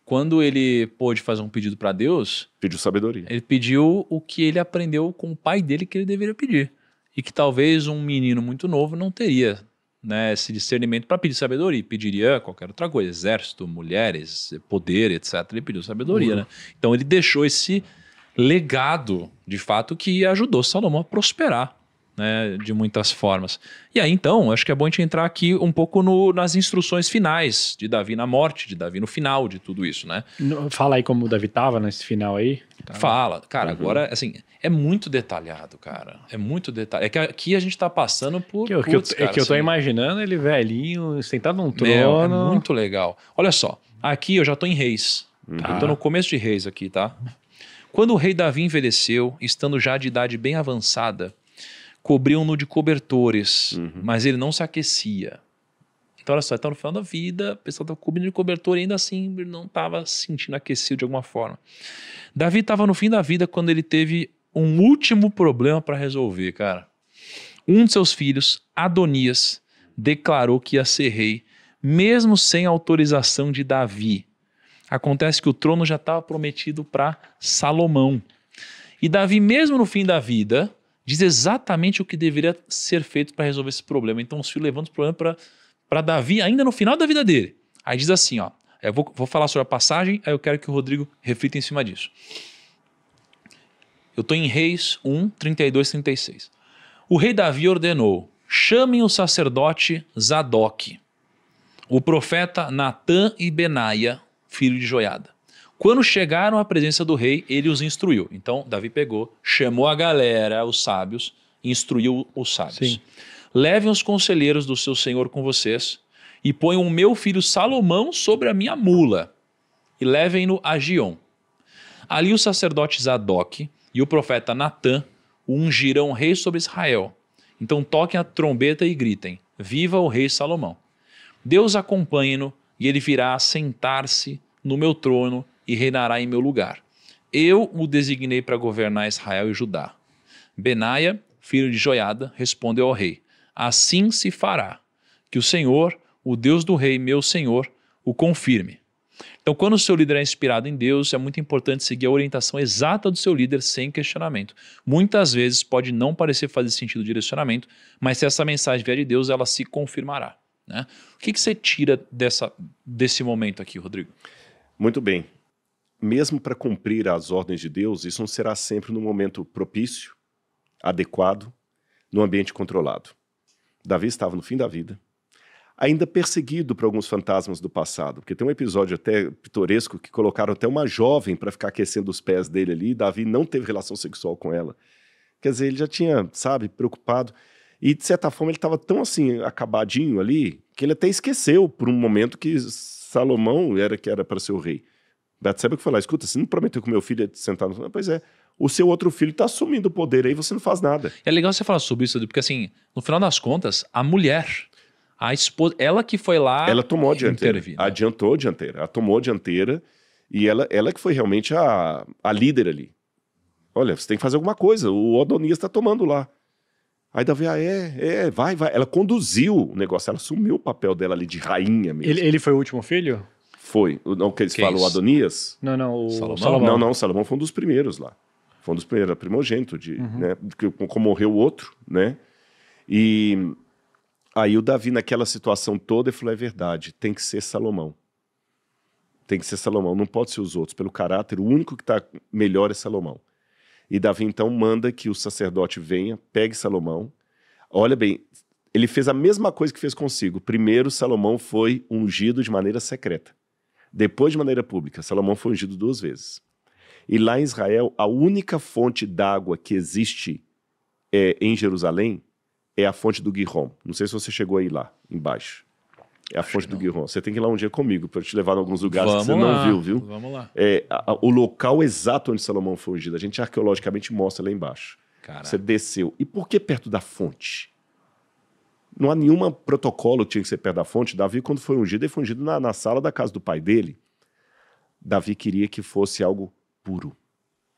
quando ele pôde fazer um pedido para Deus, pediu sabedoria. Ele pediu o que ele aprendeu com o pai dele que ele deveria pedir e que talvez um menino muito novo não teria, né, esse discernimento para pedir sabedoria, pediria qualquer outra coisa, exército, mulheres, poder, etc. Ele pediu sabedoria, uhum. né? Então ele deixou esse legado, de fato, que ajudou Salomão a prosperar né, de muitas formas. E aí, então, acho que é bom a gente entrar aqui um pouco no, nas instruções finais de Davi na morte, de Davi no final de tudo isso, né? Fala aí como o Davi tava nesse final aí. Tá? Fala. Cara, uhum. agora, assim, é muito detalhado, cara. É muito detalhado. É que aqui a gente está passando por... Que, eu, putz, que eu, é cara, é que eu estou assim, imaginando ele velhinho, sentado num trono. Meu, é muito legal. Olha só, aqui eu já estou em Reis. Uhum. Tá. Eu tô no começo de Reis aqui, tá? Quando o rei Davi envelheceu, estando já de idade bem avançada cobriam-no de cobertores, uhum. mas ele não se aquecia. Então, olha só, então no final da vida, o pessoal estava cobrindo de cobertor e ainda assim não estava se sentindo aquecido de alguma forma. Davi estava no fim da vida quando ele teve um último problema para resolver, cara. Um de seus filhos, Adonias, declarou que ia ser rei, mesmo sem autorização de Davi. Acontece que o trono já estava prometido para Salomão. E Davi, mesmo no fim da vida, diz exatamente o que deveria ser feito para resolver esse problema. Então os filhos levantam o problema para Davi ainda no final da vida dele. Aí diz assim, ó, eu vou, vou falar sobre a passagem, aí eu quero que o Rodrigo reflita em cima disso. Eu estou em Reis 1, 32, 36. O rei Davi ordenou, chamem o sacerdote Zadok, o profeta Natan e Benaia, filho de Joiada, quando chegaram à presença do rei, ele os instruiu. Então, Davi pegou, chamou a galera, os sábios, instruiu os sábios. Sim. Levem os conselheiros do seu senhor com vocês e ponham o meu filho Salomão sobre a minha mula e levem-no a Gion. Ali o sacerdote Zadok e o profeta Natã o rei sobre Israel. Então toquem a trombeta e gritem: Viva o rei Salomão! Deus acompanhe-no e ele virá sentar-se no meu trono e reinará em meu lugar. Eu o designei para governar Israel e Judá. Benaia, filho de Joiada, respondeu ao rei: Assim se fará, que o Senhor, o Deus do rei, meu senhor, o confirme. Então, quando o seu líder é inspirado em Deus, é muito importante seguir a orientação exata do seu líder sem questionamento. Muitas vezes pode não parecer fazer sentido o direcionamento, mas se essa mensagem vier de Deus, ela se confirmará. Né? O que, que você tira dessa, desse momento aqui, Rodrigo? Muito bem mesmo para cumprir as ordens de Deus, isso não será sempre no momento propício, adequado, no ambiente controlado. Davi estava no fim da vida, ainda perseguido por alguns fantasmas do passado, porque tem um episódio até pitoresco que colocaram até uma jovem para ficar aquecendo os pés dele ali, e Davi não teve relação sexual com ela. Quer dizer, ele já tinha, sabe, preocupado. E, de certa forma, ele estava tão assim, acabadinho ali, que ele até esqueceu por um momento que Salomão era que era para ser o rei. Betseba que foi lá, escuta, você não prometeu que o meu filho ia sentar no... Ah, pois é, o seu outro filho está assumindo o poder aí, você não faz nada. É legal você falar sobre isso, porque assim, no final das contas, a mulher, a esposa, ela que foi lá... Ela tomou a dianteira, né? adiantou a dianteira, ela tomou a dianteira e ela, ela que foi realmente a, a líder ali. Olha, você tem que fazer alguma coisa, o Odonias está tomando lá. Aí Davi, ah, é, é, vai, vai. Ela conduziu o negócio, ela assumiu o papel dela ali de rainha mesmo. Ele, ele foi o último filho? Foi. O, não, que eles Quem falam, o Adonias? Não, não, o Salomão. Salomão. Não, não, Salomão foi um dos primeiros lá. Foi um dos primeiros, primogênito, de, uhum. né? Como morreu o outro, né? E aí o Davi, naquela situação toda, ele falou: é verdade, tem que ser Salomão. Tem que ser Salomão, não pode ser os outros. Pelo caráter, o único que está melhor é Salomão. E Davi então manda que o sacerdote venha, pegue Salomão. Olha bem, ele fez a mesma coisa que fez consigo. Primeiro, Salomão foi ungido de maneira secreta. Depois de maneira pública, Salomão foi ungido duas vezes. E lá em Israel, a única fonte d'água que existe é, em Jerusalém é a fonte do Gihon. Não sei se você chegou aí lá, embaixo. É a Acho fonte do Guirron. Você tem que ir lá um dia comigo para te levar em alguns lugares Vamos que você lá. não viu, viu? Vamos lá. É, a, a, o local exato onde Salomão foi ungido. A gente arqueologicamente mostra lá embaixo. Caraca. Você desceu. E por que perto da fonte? Não há nenhum protocolo que tinha que ser perto da fonte. Davi, quando foi ungido, ele foi ungido na, na sala da casa do pai dele. Davi queria que fosse algo puro,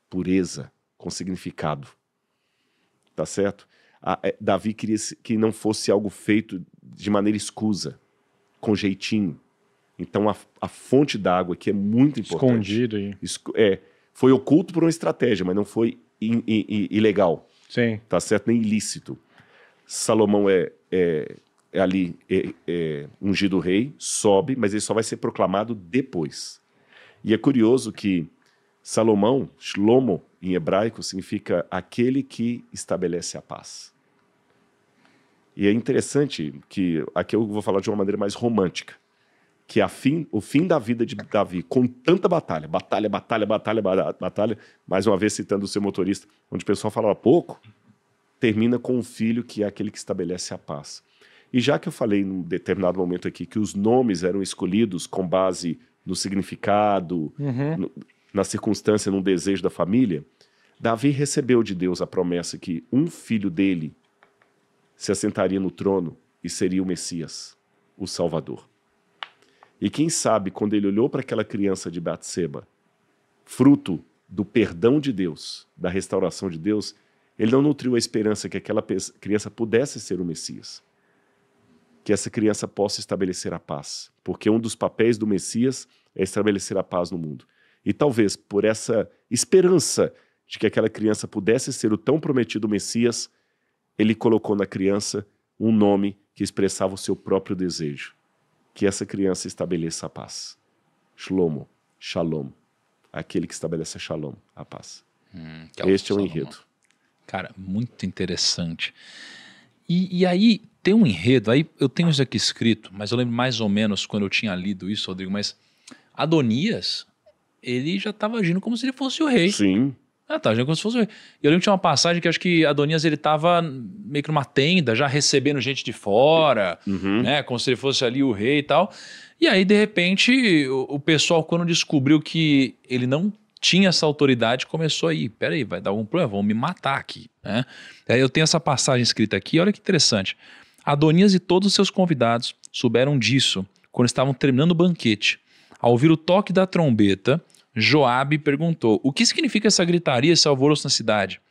pureza, com significado. Tá certo? A, é, Davi queria que não fosse algo feito de maneira escusa, com jeitinho. Então a, a fonte d'água que é muito importante. Escondido aí. Esco, é, foi oculto por uma estratégia, mas não foi in, in, in, ilegal. Sim. Tá certo? Nem ilícito. Salomão é é, é, ali é, é, ungido rei, sobe, mas ele só vai ser proclamado depois. E é curioso que Salomão, Shlomo em hebraico, significa aquele que estabelece a paz. E é interessante que aqui eu vou falar de uma maneira mais romântica, que a fim, o fim da vida de Davi, com tanta batalha, batalha, batalha, batalha, batalha, mais uma vez citando o seu motorista, onde o pessoal falava pouco, termina com o filho, que é aquele que estabelece a paz. E já que eu falei num determinado momento aqui que os nomes eram escolhidos com base no significado, uhum. no, na circunstância, num desejo da família, Davi recebeu de Deus a promessa que um filho dele se assentaria no trono e seria o Messias, o Salvador. E quem sabe, quando ele olhou para aquela criança de Batseba, fruto do perdão de Deus, da restauração de Deus, ele não nutriu a esperança que aquela criança pudesse ser o Messias, que essa criança possa estabelecer a paz, porque um dos papéis do Messias é estabelecer a paz no mundo. E talvez por essa esperança de que aquela criança pudesse ser o tão prometido Messias, ele colocou na criança um nome que expressava o seu próprio desejo, que essa criança estabeleça a paz. Shlomo, Shalom, aquele que estabelece a Shalom, a paz. Hum, é este é o um enredo. Né? Cara, muito interessante. E, e, aí tem um enredo, aí eu tenho isso aqui escrito, mas eu lembro mais ou menos quando eu tinha lido isso, Rodrigo, mas Adonias, ele já estava agindo como se ele fosse o rei. Sim. Ah, tá, agindo como se fosse o rei. Eu lembro que tinha uma passagem que acho que Adonias ele estava meio que numa tenda, já recebendo gente de fora, uhum. né? Como se ele fosse ali o rei e tal. E aí, de repente, o, o pessoal, quando descobriu que ele não tinha essa autoridade começou aí, peraí, vai dar algum problema, vão me matar aqui. Né? Aí eu tenho essa passagem escrita aqui, olha que interessante. Adonias e todos os seus convidados souberam disso quando estavam terminando o banquete. Ao ouvir o toque da trombeta, Joabe perguntou: O que significa essa gritaria, esse alvoroço na cidade?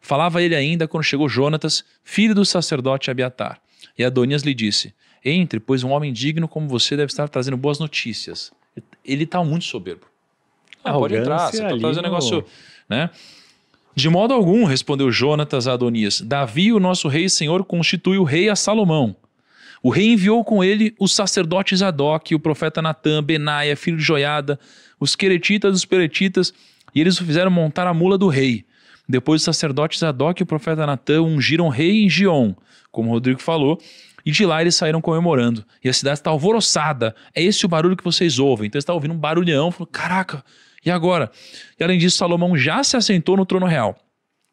Falava ele ainda quando chegou Jonatas, filho do sacerdote Abiatar. E Adonias lhe disse: Entre, pois um homem digno como você deve estar trazendo boas notícias. Ele está muito soberbo. Ah, pode entrar, você está fazendo um negócio. Né? De modo algum, respondeu Jonatas a Adonias: Davi, o nosso rei e senhor, constitui o rei a Salomão. O rei enviou com ele os sacerdotes Adoc, o profeta Natã, Benaia, filho de Joiada, os queretitas, os peretitas, e eles o fizeram montar a mula do rei. Depois os sacerdotes Adoc e o profeta Natã ungiram o rei em Gion, como o Rodrigo falou, e de lá eles saíram comemorando. E a cidade está alvoroçada. É esse o barulho que vocês ouvem. Então você está ouvindo um barulhão, caraca, e agora? E além disso, Salomão já se assentou no trono real.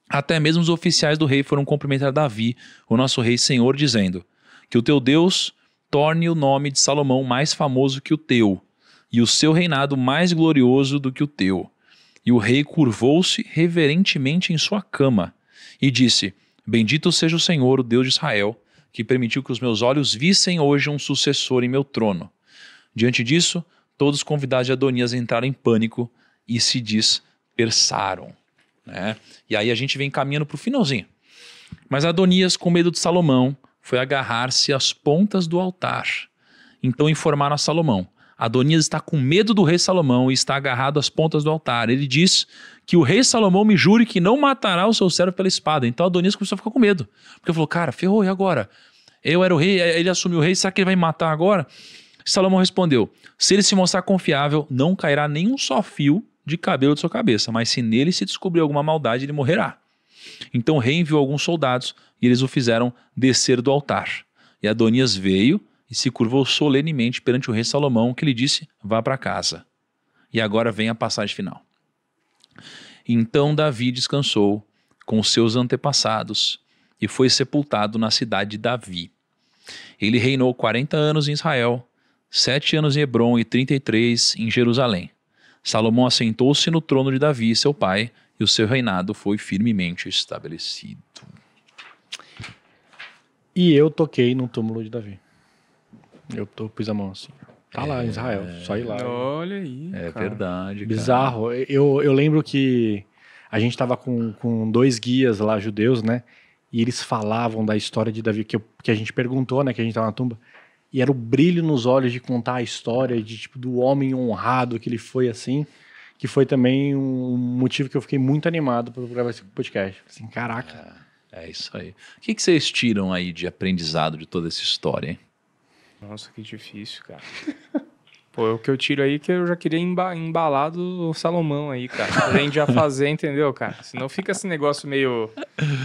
Até mesmo os oficiais do rei foram cumprimentar Davi, o nosso rei senhor, dizendo: Que o teu Deus torne o nome de Salomão mais famoso que o teu, e o seu reinado mais glorioso do que o teu. E o rei curvou-se reverentemente em sua cama e disse: Bendito seja o Senhor, o Deus de Israel, que permitiu que os meus olhos vissem hoje um sucessor em meu trono. Diante disso, todos os convidados de Adonias entraram em pânico e se dispersaram. Né? E aí a gente vem caminhando para o finalzinho. Mas Adonias, com medo de Salomão, foi agarrar-se às pontas do altar. Então informaram a Salomão: Adonias está com medo do rei Salomão e está agarrado às pontas do altar. Ele diz que o rei Salomão me jure que não matará o seu servo pela espada. Então Adonias começou a ficar com medo. Porque falou: Cara, ferrou, e agora? Eu era o rei, eh, ele assumiu o rei, será que ele vai me matar agora? Salomão respondeu: Se ele se mostrar confiável, não cairá nenhum só fio de cabelo de sua cabeça, mas se nele se descobrir alguma maldade, ele morrerá. Então o rei enviou alguns soldados e eles o fizeram descer do altar. E Adonias veio e se curvou solenemente perante o rei Salomão, que lhe disse: Vá para casa. E agora vem a passagem final. Então Davi descansou com seus antepassados e foi sepultado na cidade de Davi. Ele reinou 40 anos em Israel, sete anos em Hebron e 33 em Jerusalém. Salomão assentou-se no trono de Davi, seu pai, e o seu reinado foi firmemente estabelecido. E eu toquei no túmulo de Davi. Eu tô, pus a mão assim. Tá é, lá, Israel, é, só ir lá. Olha aí. É cara. verdade. Bizarro. Eu, eu lembro que a gente tava com, com dois guias lá judeus, né? E eles falavam da história de Davi, que, eu, que a gente perguntou, né? Que a gente tava na tumba. E era o brilho nos olhos de contar a história de tipo do homem honrado que ele foi assim, que foi também um motivo que eu fiquei muito animado para gravar esse podcast. Assim, caraca. É, é isso aí. O que, que vocês tiram aí de aprendizado de toda essa história, hein? Nossa, que difícil, cara. Pô, o que eu tiro aí é que eu já queria emba embalar do Salomão aí, cara. de a fazer, entendeu, cara? Senão fica esse negócio meio,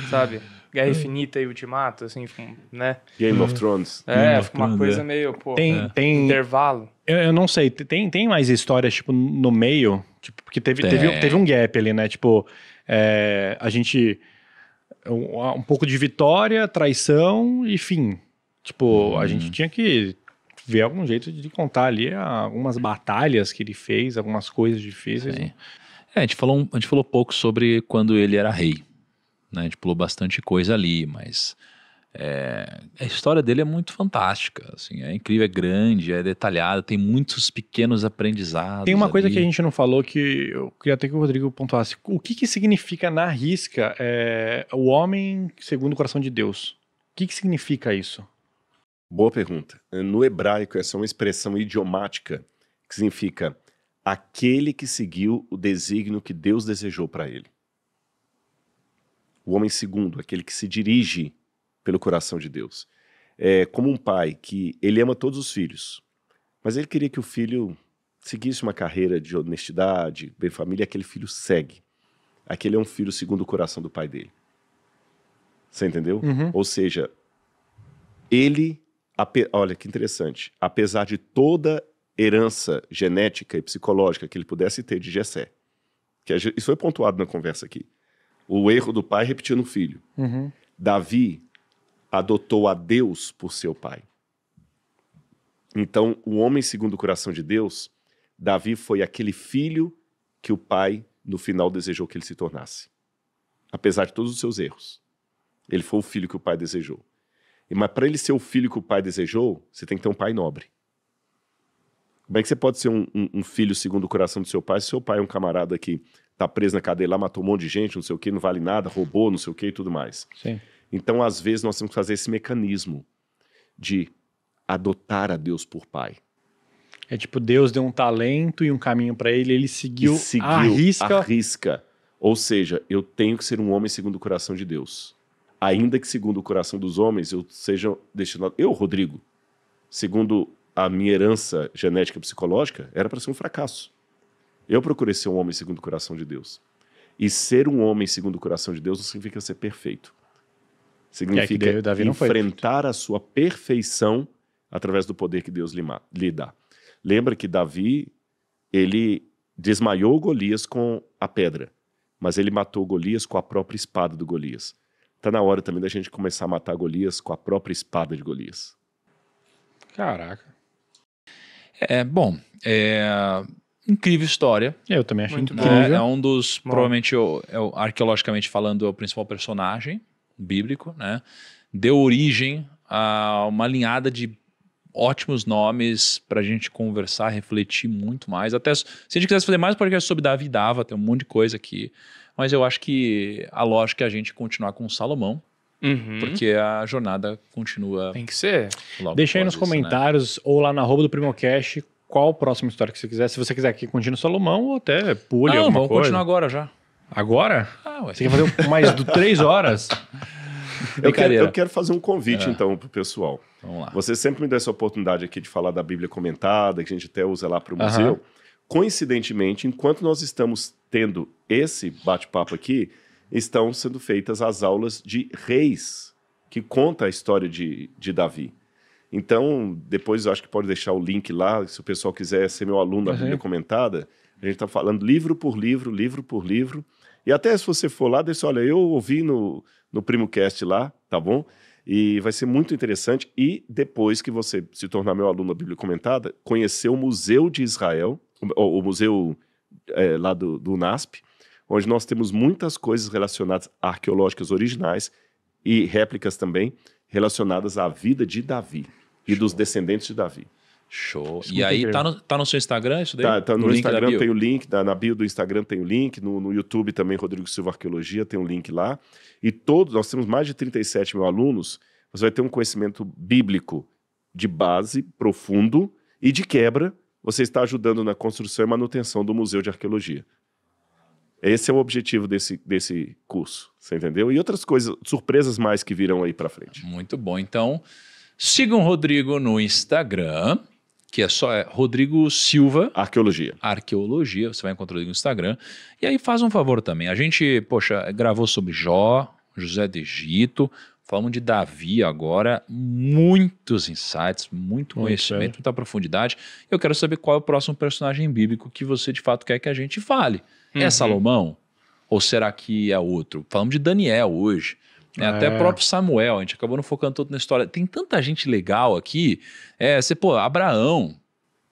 sabe? Guerra hum. Infinita e Ultimato, assim, né? Game of Thrones. É, of uma Thrones, coisa é. meio, pô, tem, é. tem intervalo. Eu, eu, não sei, tem, tem mais histórias, tipo, no meio? Tipo, porque teve, teve, teve um gap ali, né? Tipo, é, a gente... Um, um, pouco de vitória, traição e fim. Tipo, hum. a gente uhum. tinha que ver algum jeito de contar ali algumas batalhas que ele fez, algumas coisas difíceis. Né? É, a gente falou, a gente falou pouco sobre quando ele era rei. Né? A gente pulou bastante coisa ali, mas é, a história dele é muito fantástica, assim, é incrível, é grande, é detalhada, tem muitos pequenos aprendizados. Tem uma ali. coisa que a gente não falou que eu queria até que o Rodrigo pontuasse. O que, que significa na risca é, o homem segundo o coração de Deus? O que, que significa isso? Boa pergunta. No hebraico, essa é uma expressão idiomática que significa aquele que seguiu o desígnio que Deus desejou para ele o homem segundo, aquele que se dirige pelo coração de Deus. É como um pai que ele ama todos os filhos, mas ele queria que o filho seguisse uma carreira de honestidade, bem família, aquele filho segue. Aquele é um filho segundo o coração do pai dele. Você entendeu? Uhum. Ou seja, ele, olha que interessante, apesar de toda herança genética e psicológica que ele pudesse ter de Jessé, que isso foi pontuado na conversa aqui, o erro do pai repetiu no filho. Uhum. Davi adotou a Deus por seu pai. Então, o homem segundo o coração de Deus, Davi foi aquele filho que o pai, no final, desejou que ele se tornasse. Apesar de todos os seus erros. Ele foi o filho que o pai desejou. Mas para ele ser o filho que o pai desejou, você tem que ter um pai nobre. Como é que você pode ser um, um, um filho segundo o coração do seu pai se seu pai é um camarada que tá preso na cadeia lá, matou um monte de gente, não sei o que, não vale nada, roubou, não sei o que e tudo mais. Sim. Então, às vezes, nós temos que fazer esse mecanismo de adotar a Deus por Pai. É tipo, Deus deu um talento e um caminho para ele, ele seguiu, e seguiu a risca. risca. Ou seja, eu tenho que ser um homem segundo o coração de Deus. Ainda que segundo o coração dos homens eu seja destinado. Eu, Rodrigo, segundo a minha herança genética psicológica, era para ser um fracasso. Eu procurei ser um homem segundo o coração de Deus. E ser um homem segundo o coração de Deus não significa ser perfeito. É significa é Davi enfrentar a sua perfeição através do poder que Deus lhe dá. Lembra que Davi, ele desmaiou Golias com a pedra, mas ele matou Golias com a própria espada do Golias. Tá na hora também da gente começar a matar Golias com a própria espada de Golias. Caraca. É, bom, é, incrível história. Eu também acho Muito incrível. É, é, um dos, bom. provavelmente, eu, eu, arqueologicamente falando, é o principal personagem bíblico, né? Deu origem a uma linhada de ótimos nomes para a gente conversar, refletir muito mais. Até se a gente quisesse fazer mais podcast sobre Davi dava, tem um monte de coisa aqui. Mas eu acho que a lógica é a gente continuar com Salomão, Uhum. Porque a jornada continua. Tem que ser. Deixa aí nos isso, né? comentários né? ou lá na arroba do Primocast qual a próxima história que você quiser. Se você quiser que continue Salomão ou até pule Não, alguma vamos coisa. continuar agora já. Agora? Ah, ué. Você quer fazer mais do três horas? eu, quero, eu quero fazer um convite, é. então, para o pessoal. Vamos lá. Você sempre me deu essa oportunidade aqui de falar da Bíblia comentada, que a gente até usa lá para o museu. Coincidentemente, enquanto nós estamos tendo esse bate-papo aqui, estão sendo feitas as aulas de reis, que conta a história de, de Davi. Então, depois eu acho que pode deixar o link lá, se o pessoal quiser ser meu aluno da uhum. Bíblia Comentada. A gente está falando livro por livro, livro por livro. E até se você for lá, deixa, olha, eu ouvi no, no PrimoCast lá, tá bom? E vai ser muito interessante. E depois que você se tornar meu aluno da Bíblia Comentada, conhecer o Museu de Israel, o, o Museu é, lá do, do NASP, onde nós temos muitas coisas relacionadas arqueológicas originais e réplicas também relacionadas à vida de Davi e Show. dos descendentes de Davi. Show. e aí, tá no, tá no seu Instagram isso daí? Tá, tá no, no Instagram, tem o link, tá, na bio do Instagram tem o link, no, no YouTube também, Rodrigo Silva Arqueologia, tem o um link lá. E todos, nós temos mais de 37 mil alunos, você vai ter um conhecimento bíblico de base, profundo, e de quebra, você está ajudando na construção e manutenção do Museu de Arqueologia. Esse é o objetivo desse, desse curso, você entendeu? E outras coisas, surpresas mais que virão aí para frente. Muito bom. Então, Sigam o Rodrigo no Instagram, que é só é Rodrigo Silva. Arqueologia. Arqueologia, você vai encontrar ele no Instagram. E aí faz um favor também. A gente, poxa, gravou sobre Jó, José de Egito, falamos de Davi agora, muitos insights, muito conhecimento, muito muita profundidade. Eu quero saber qual é o próximo personagem bíblico que você de fato quer que a gente fale. É uhum. É Salomão? Ou será que é outro? Falamos de Daniel hoje. Né? Até é. o próprio Samuel, a gente acabou não focando tanto na história. Tem tanta gente legal aqui. É, você, pô, Abraão,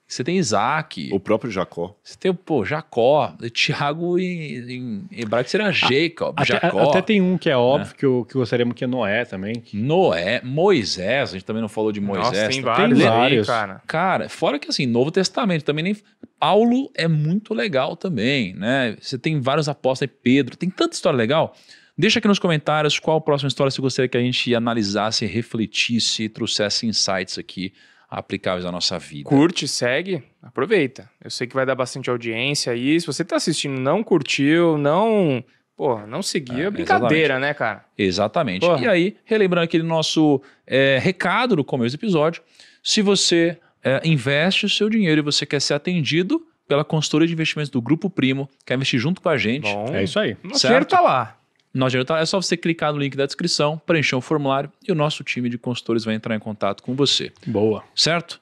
você tem Isaac. O próprio Jacó. Você tem, pô, Jacó. Tiago em, em hebraico seria Jacob, até, Jacó. Até tem um que é óbvio, é. que, eu, que gostaríamos que é Noé também. Noé, Moisés, a gente também não falou de Moisés. Nossa, tem tá? vários. Tem vários. Cara. cara, fora que assim, Novo Testamento também nem... Paulo é muito legal também, né? Você tem vários apóstolos, Pedro, tem tanta história legal... Deixa aqui nos comentários qual próxima história você gostaria que a gente analisasse, refletisse e trouxesse insights aqui aplicáveis à nossa vida. Curte, segue, aproveita. Eu sei que vai dar bastante audiência aí. Se você está assistindo, não curtiu, não. Pô, não seguiu, é, é brincadeira, exatamente. né, cara? Exatamente. Porra. E aí, relembrando aquele nosso é, recado do começo do episódio: se você é, investe o seu dinheiro e você quer ser atendido pela consultoria de investimentos do Grupo Primo, quer investir junto com a gente. Bom, é isso aí. O dinheiro tá lá. Não adianta, tá, é só você clicar no link da descrição, preencher o um formulário e o nosso time de consultores vai entrar em contato com você. Boa. Certo?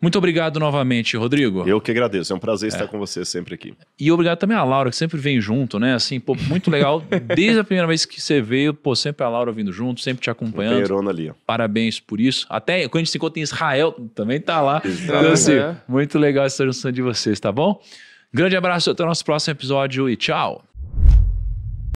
Muito obrigado novamente, Rodrigo. Eu que agradeço, é um prazer é. estar com você sempre aqui. E obrigado também à Laura, que sempre vem junto, né? Assim, pô, muito legal. Desde a primeira vez que você veio, pô, sempre a Laura vindo junto, sempre te acompanhando. Um ali. Parabéns por isso. Até quando a gente se encontra em Israel, também tá lá. Então, né? assim, muito legal essa junção de vocês, tá bom? Grande abraço, até o nosso próximo episódio e tchau.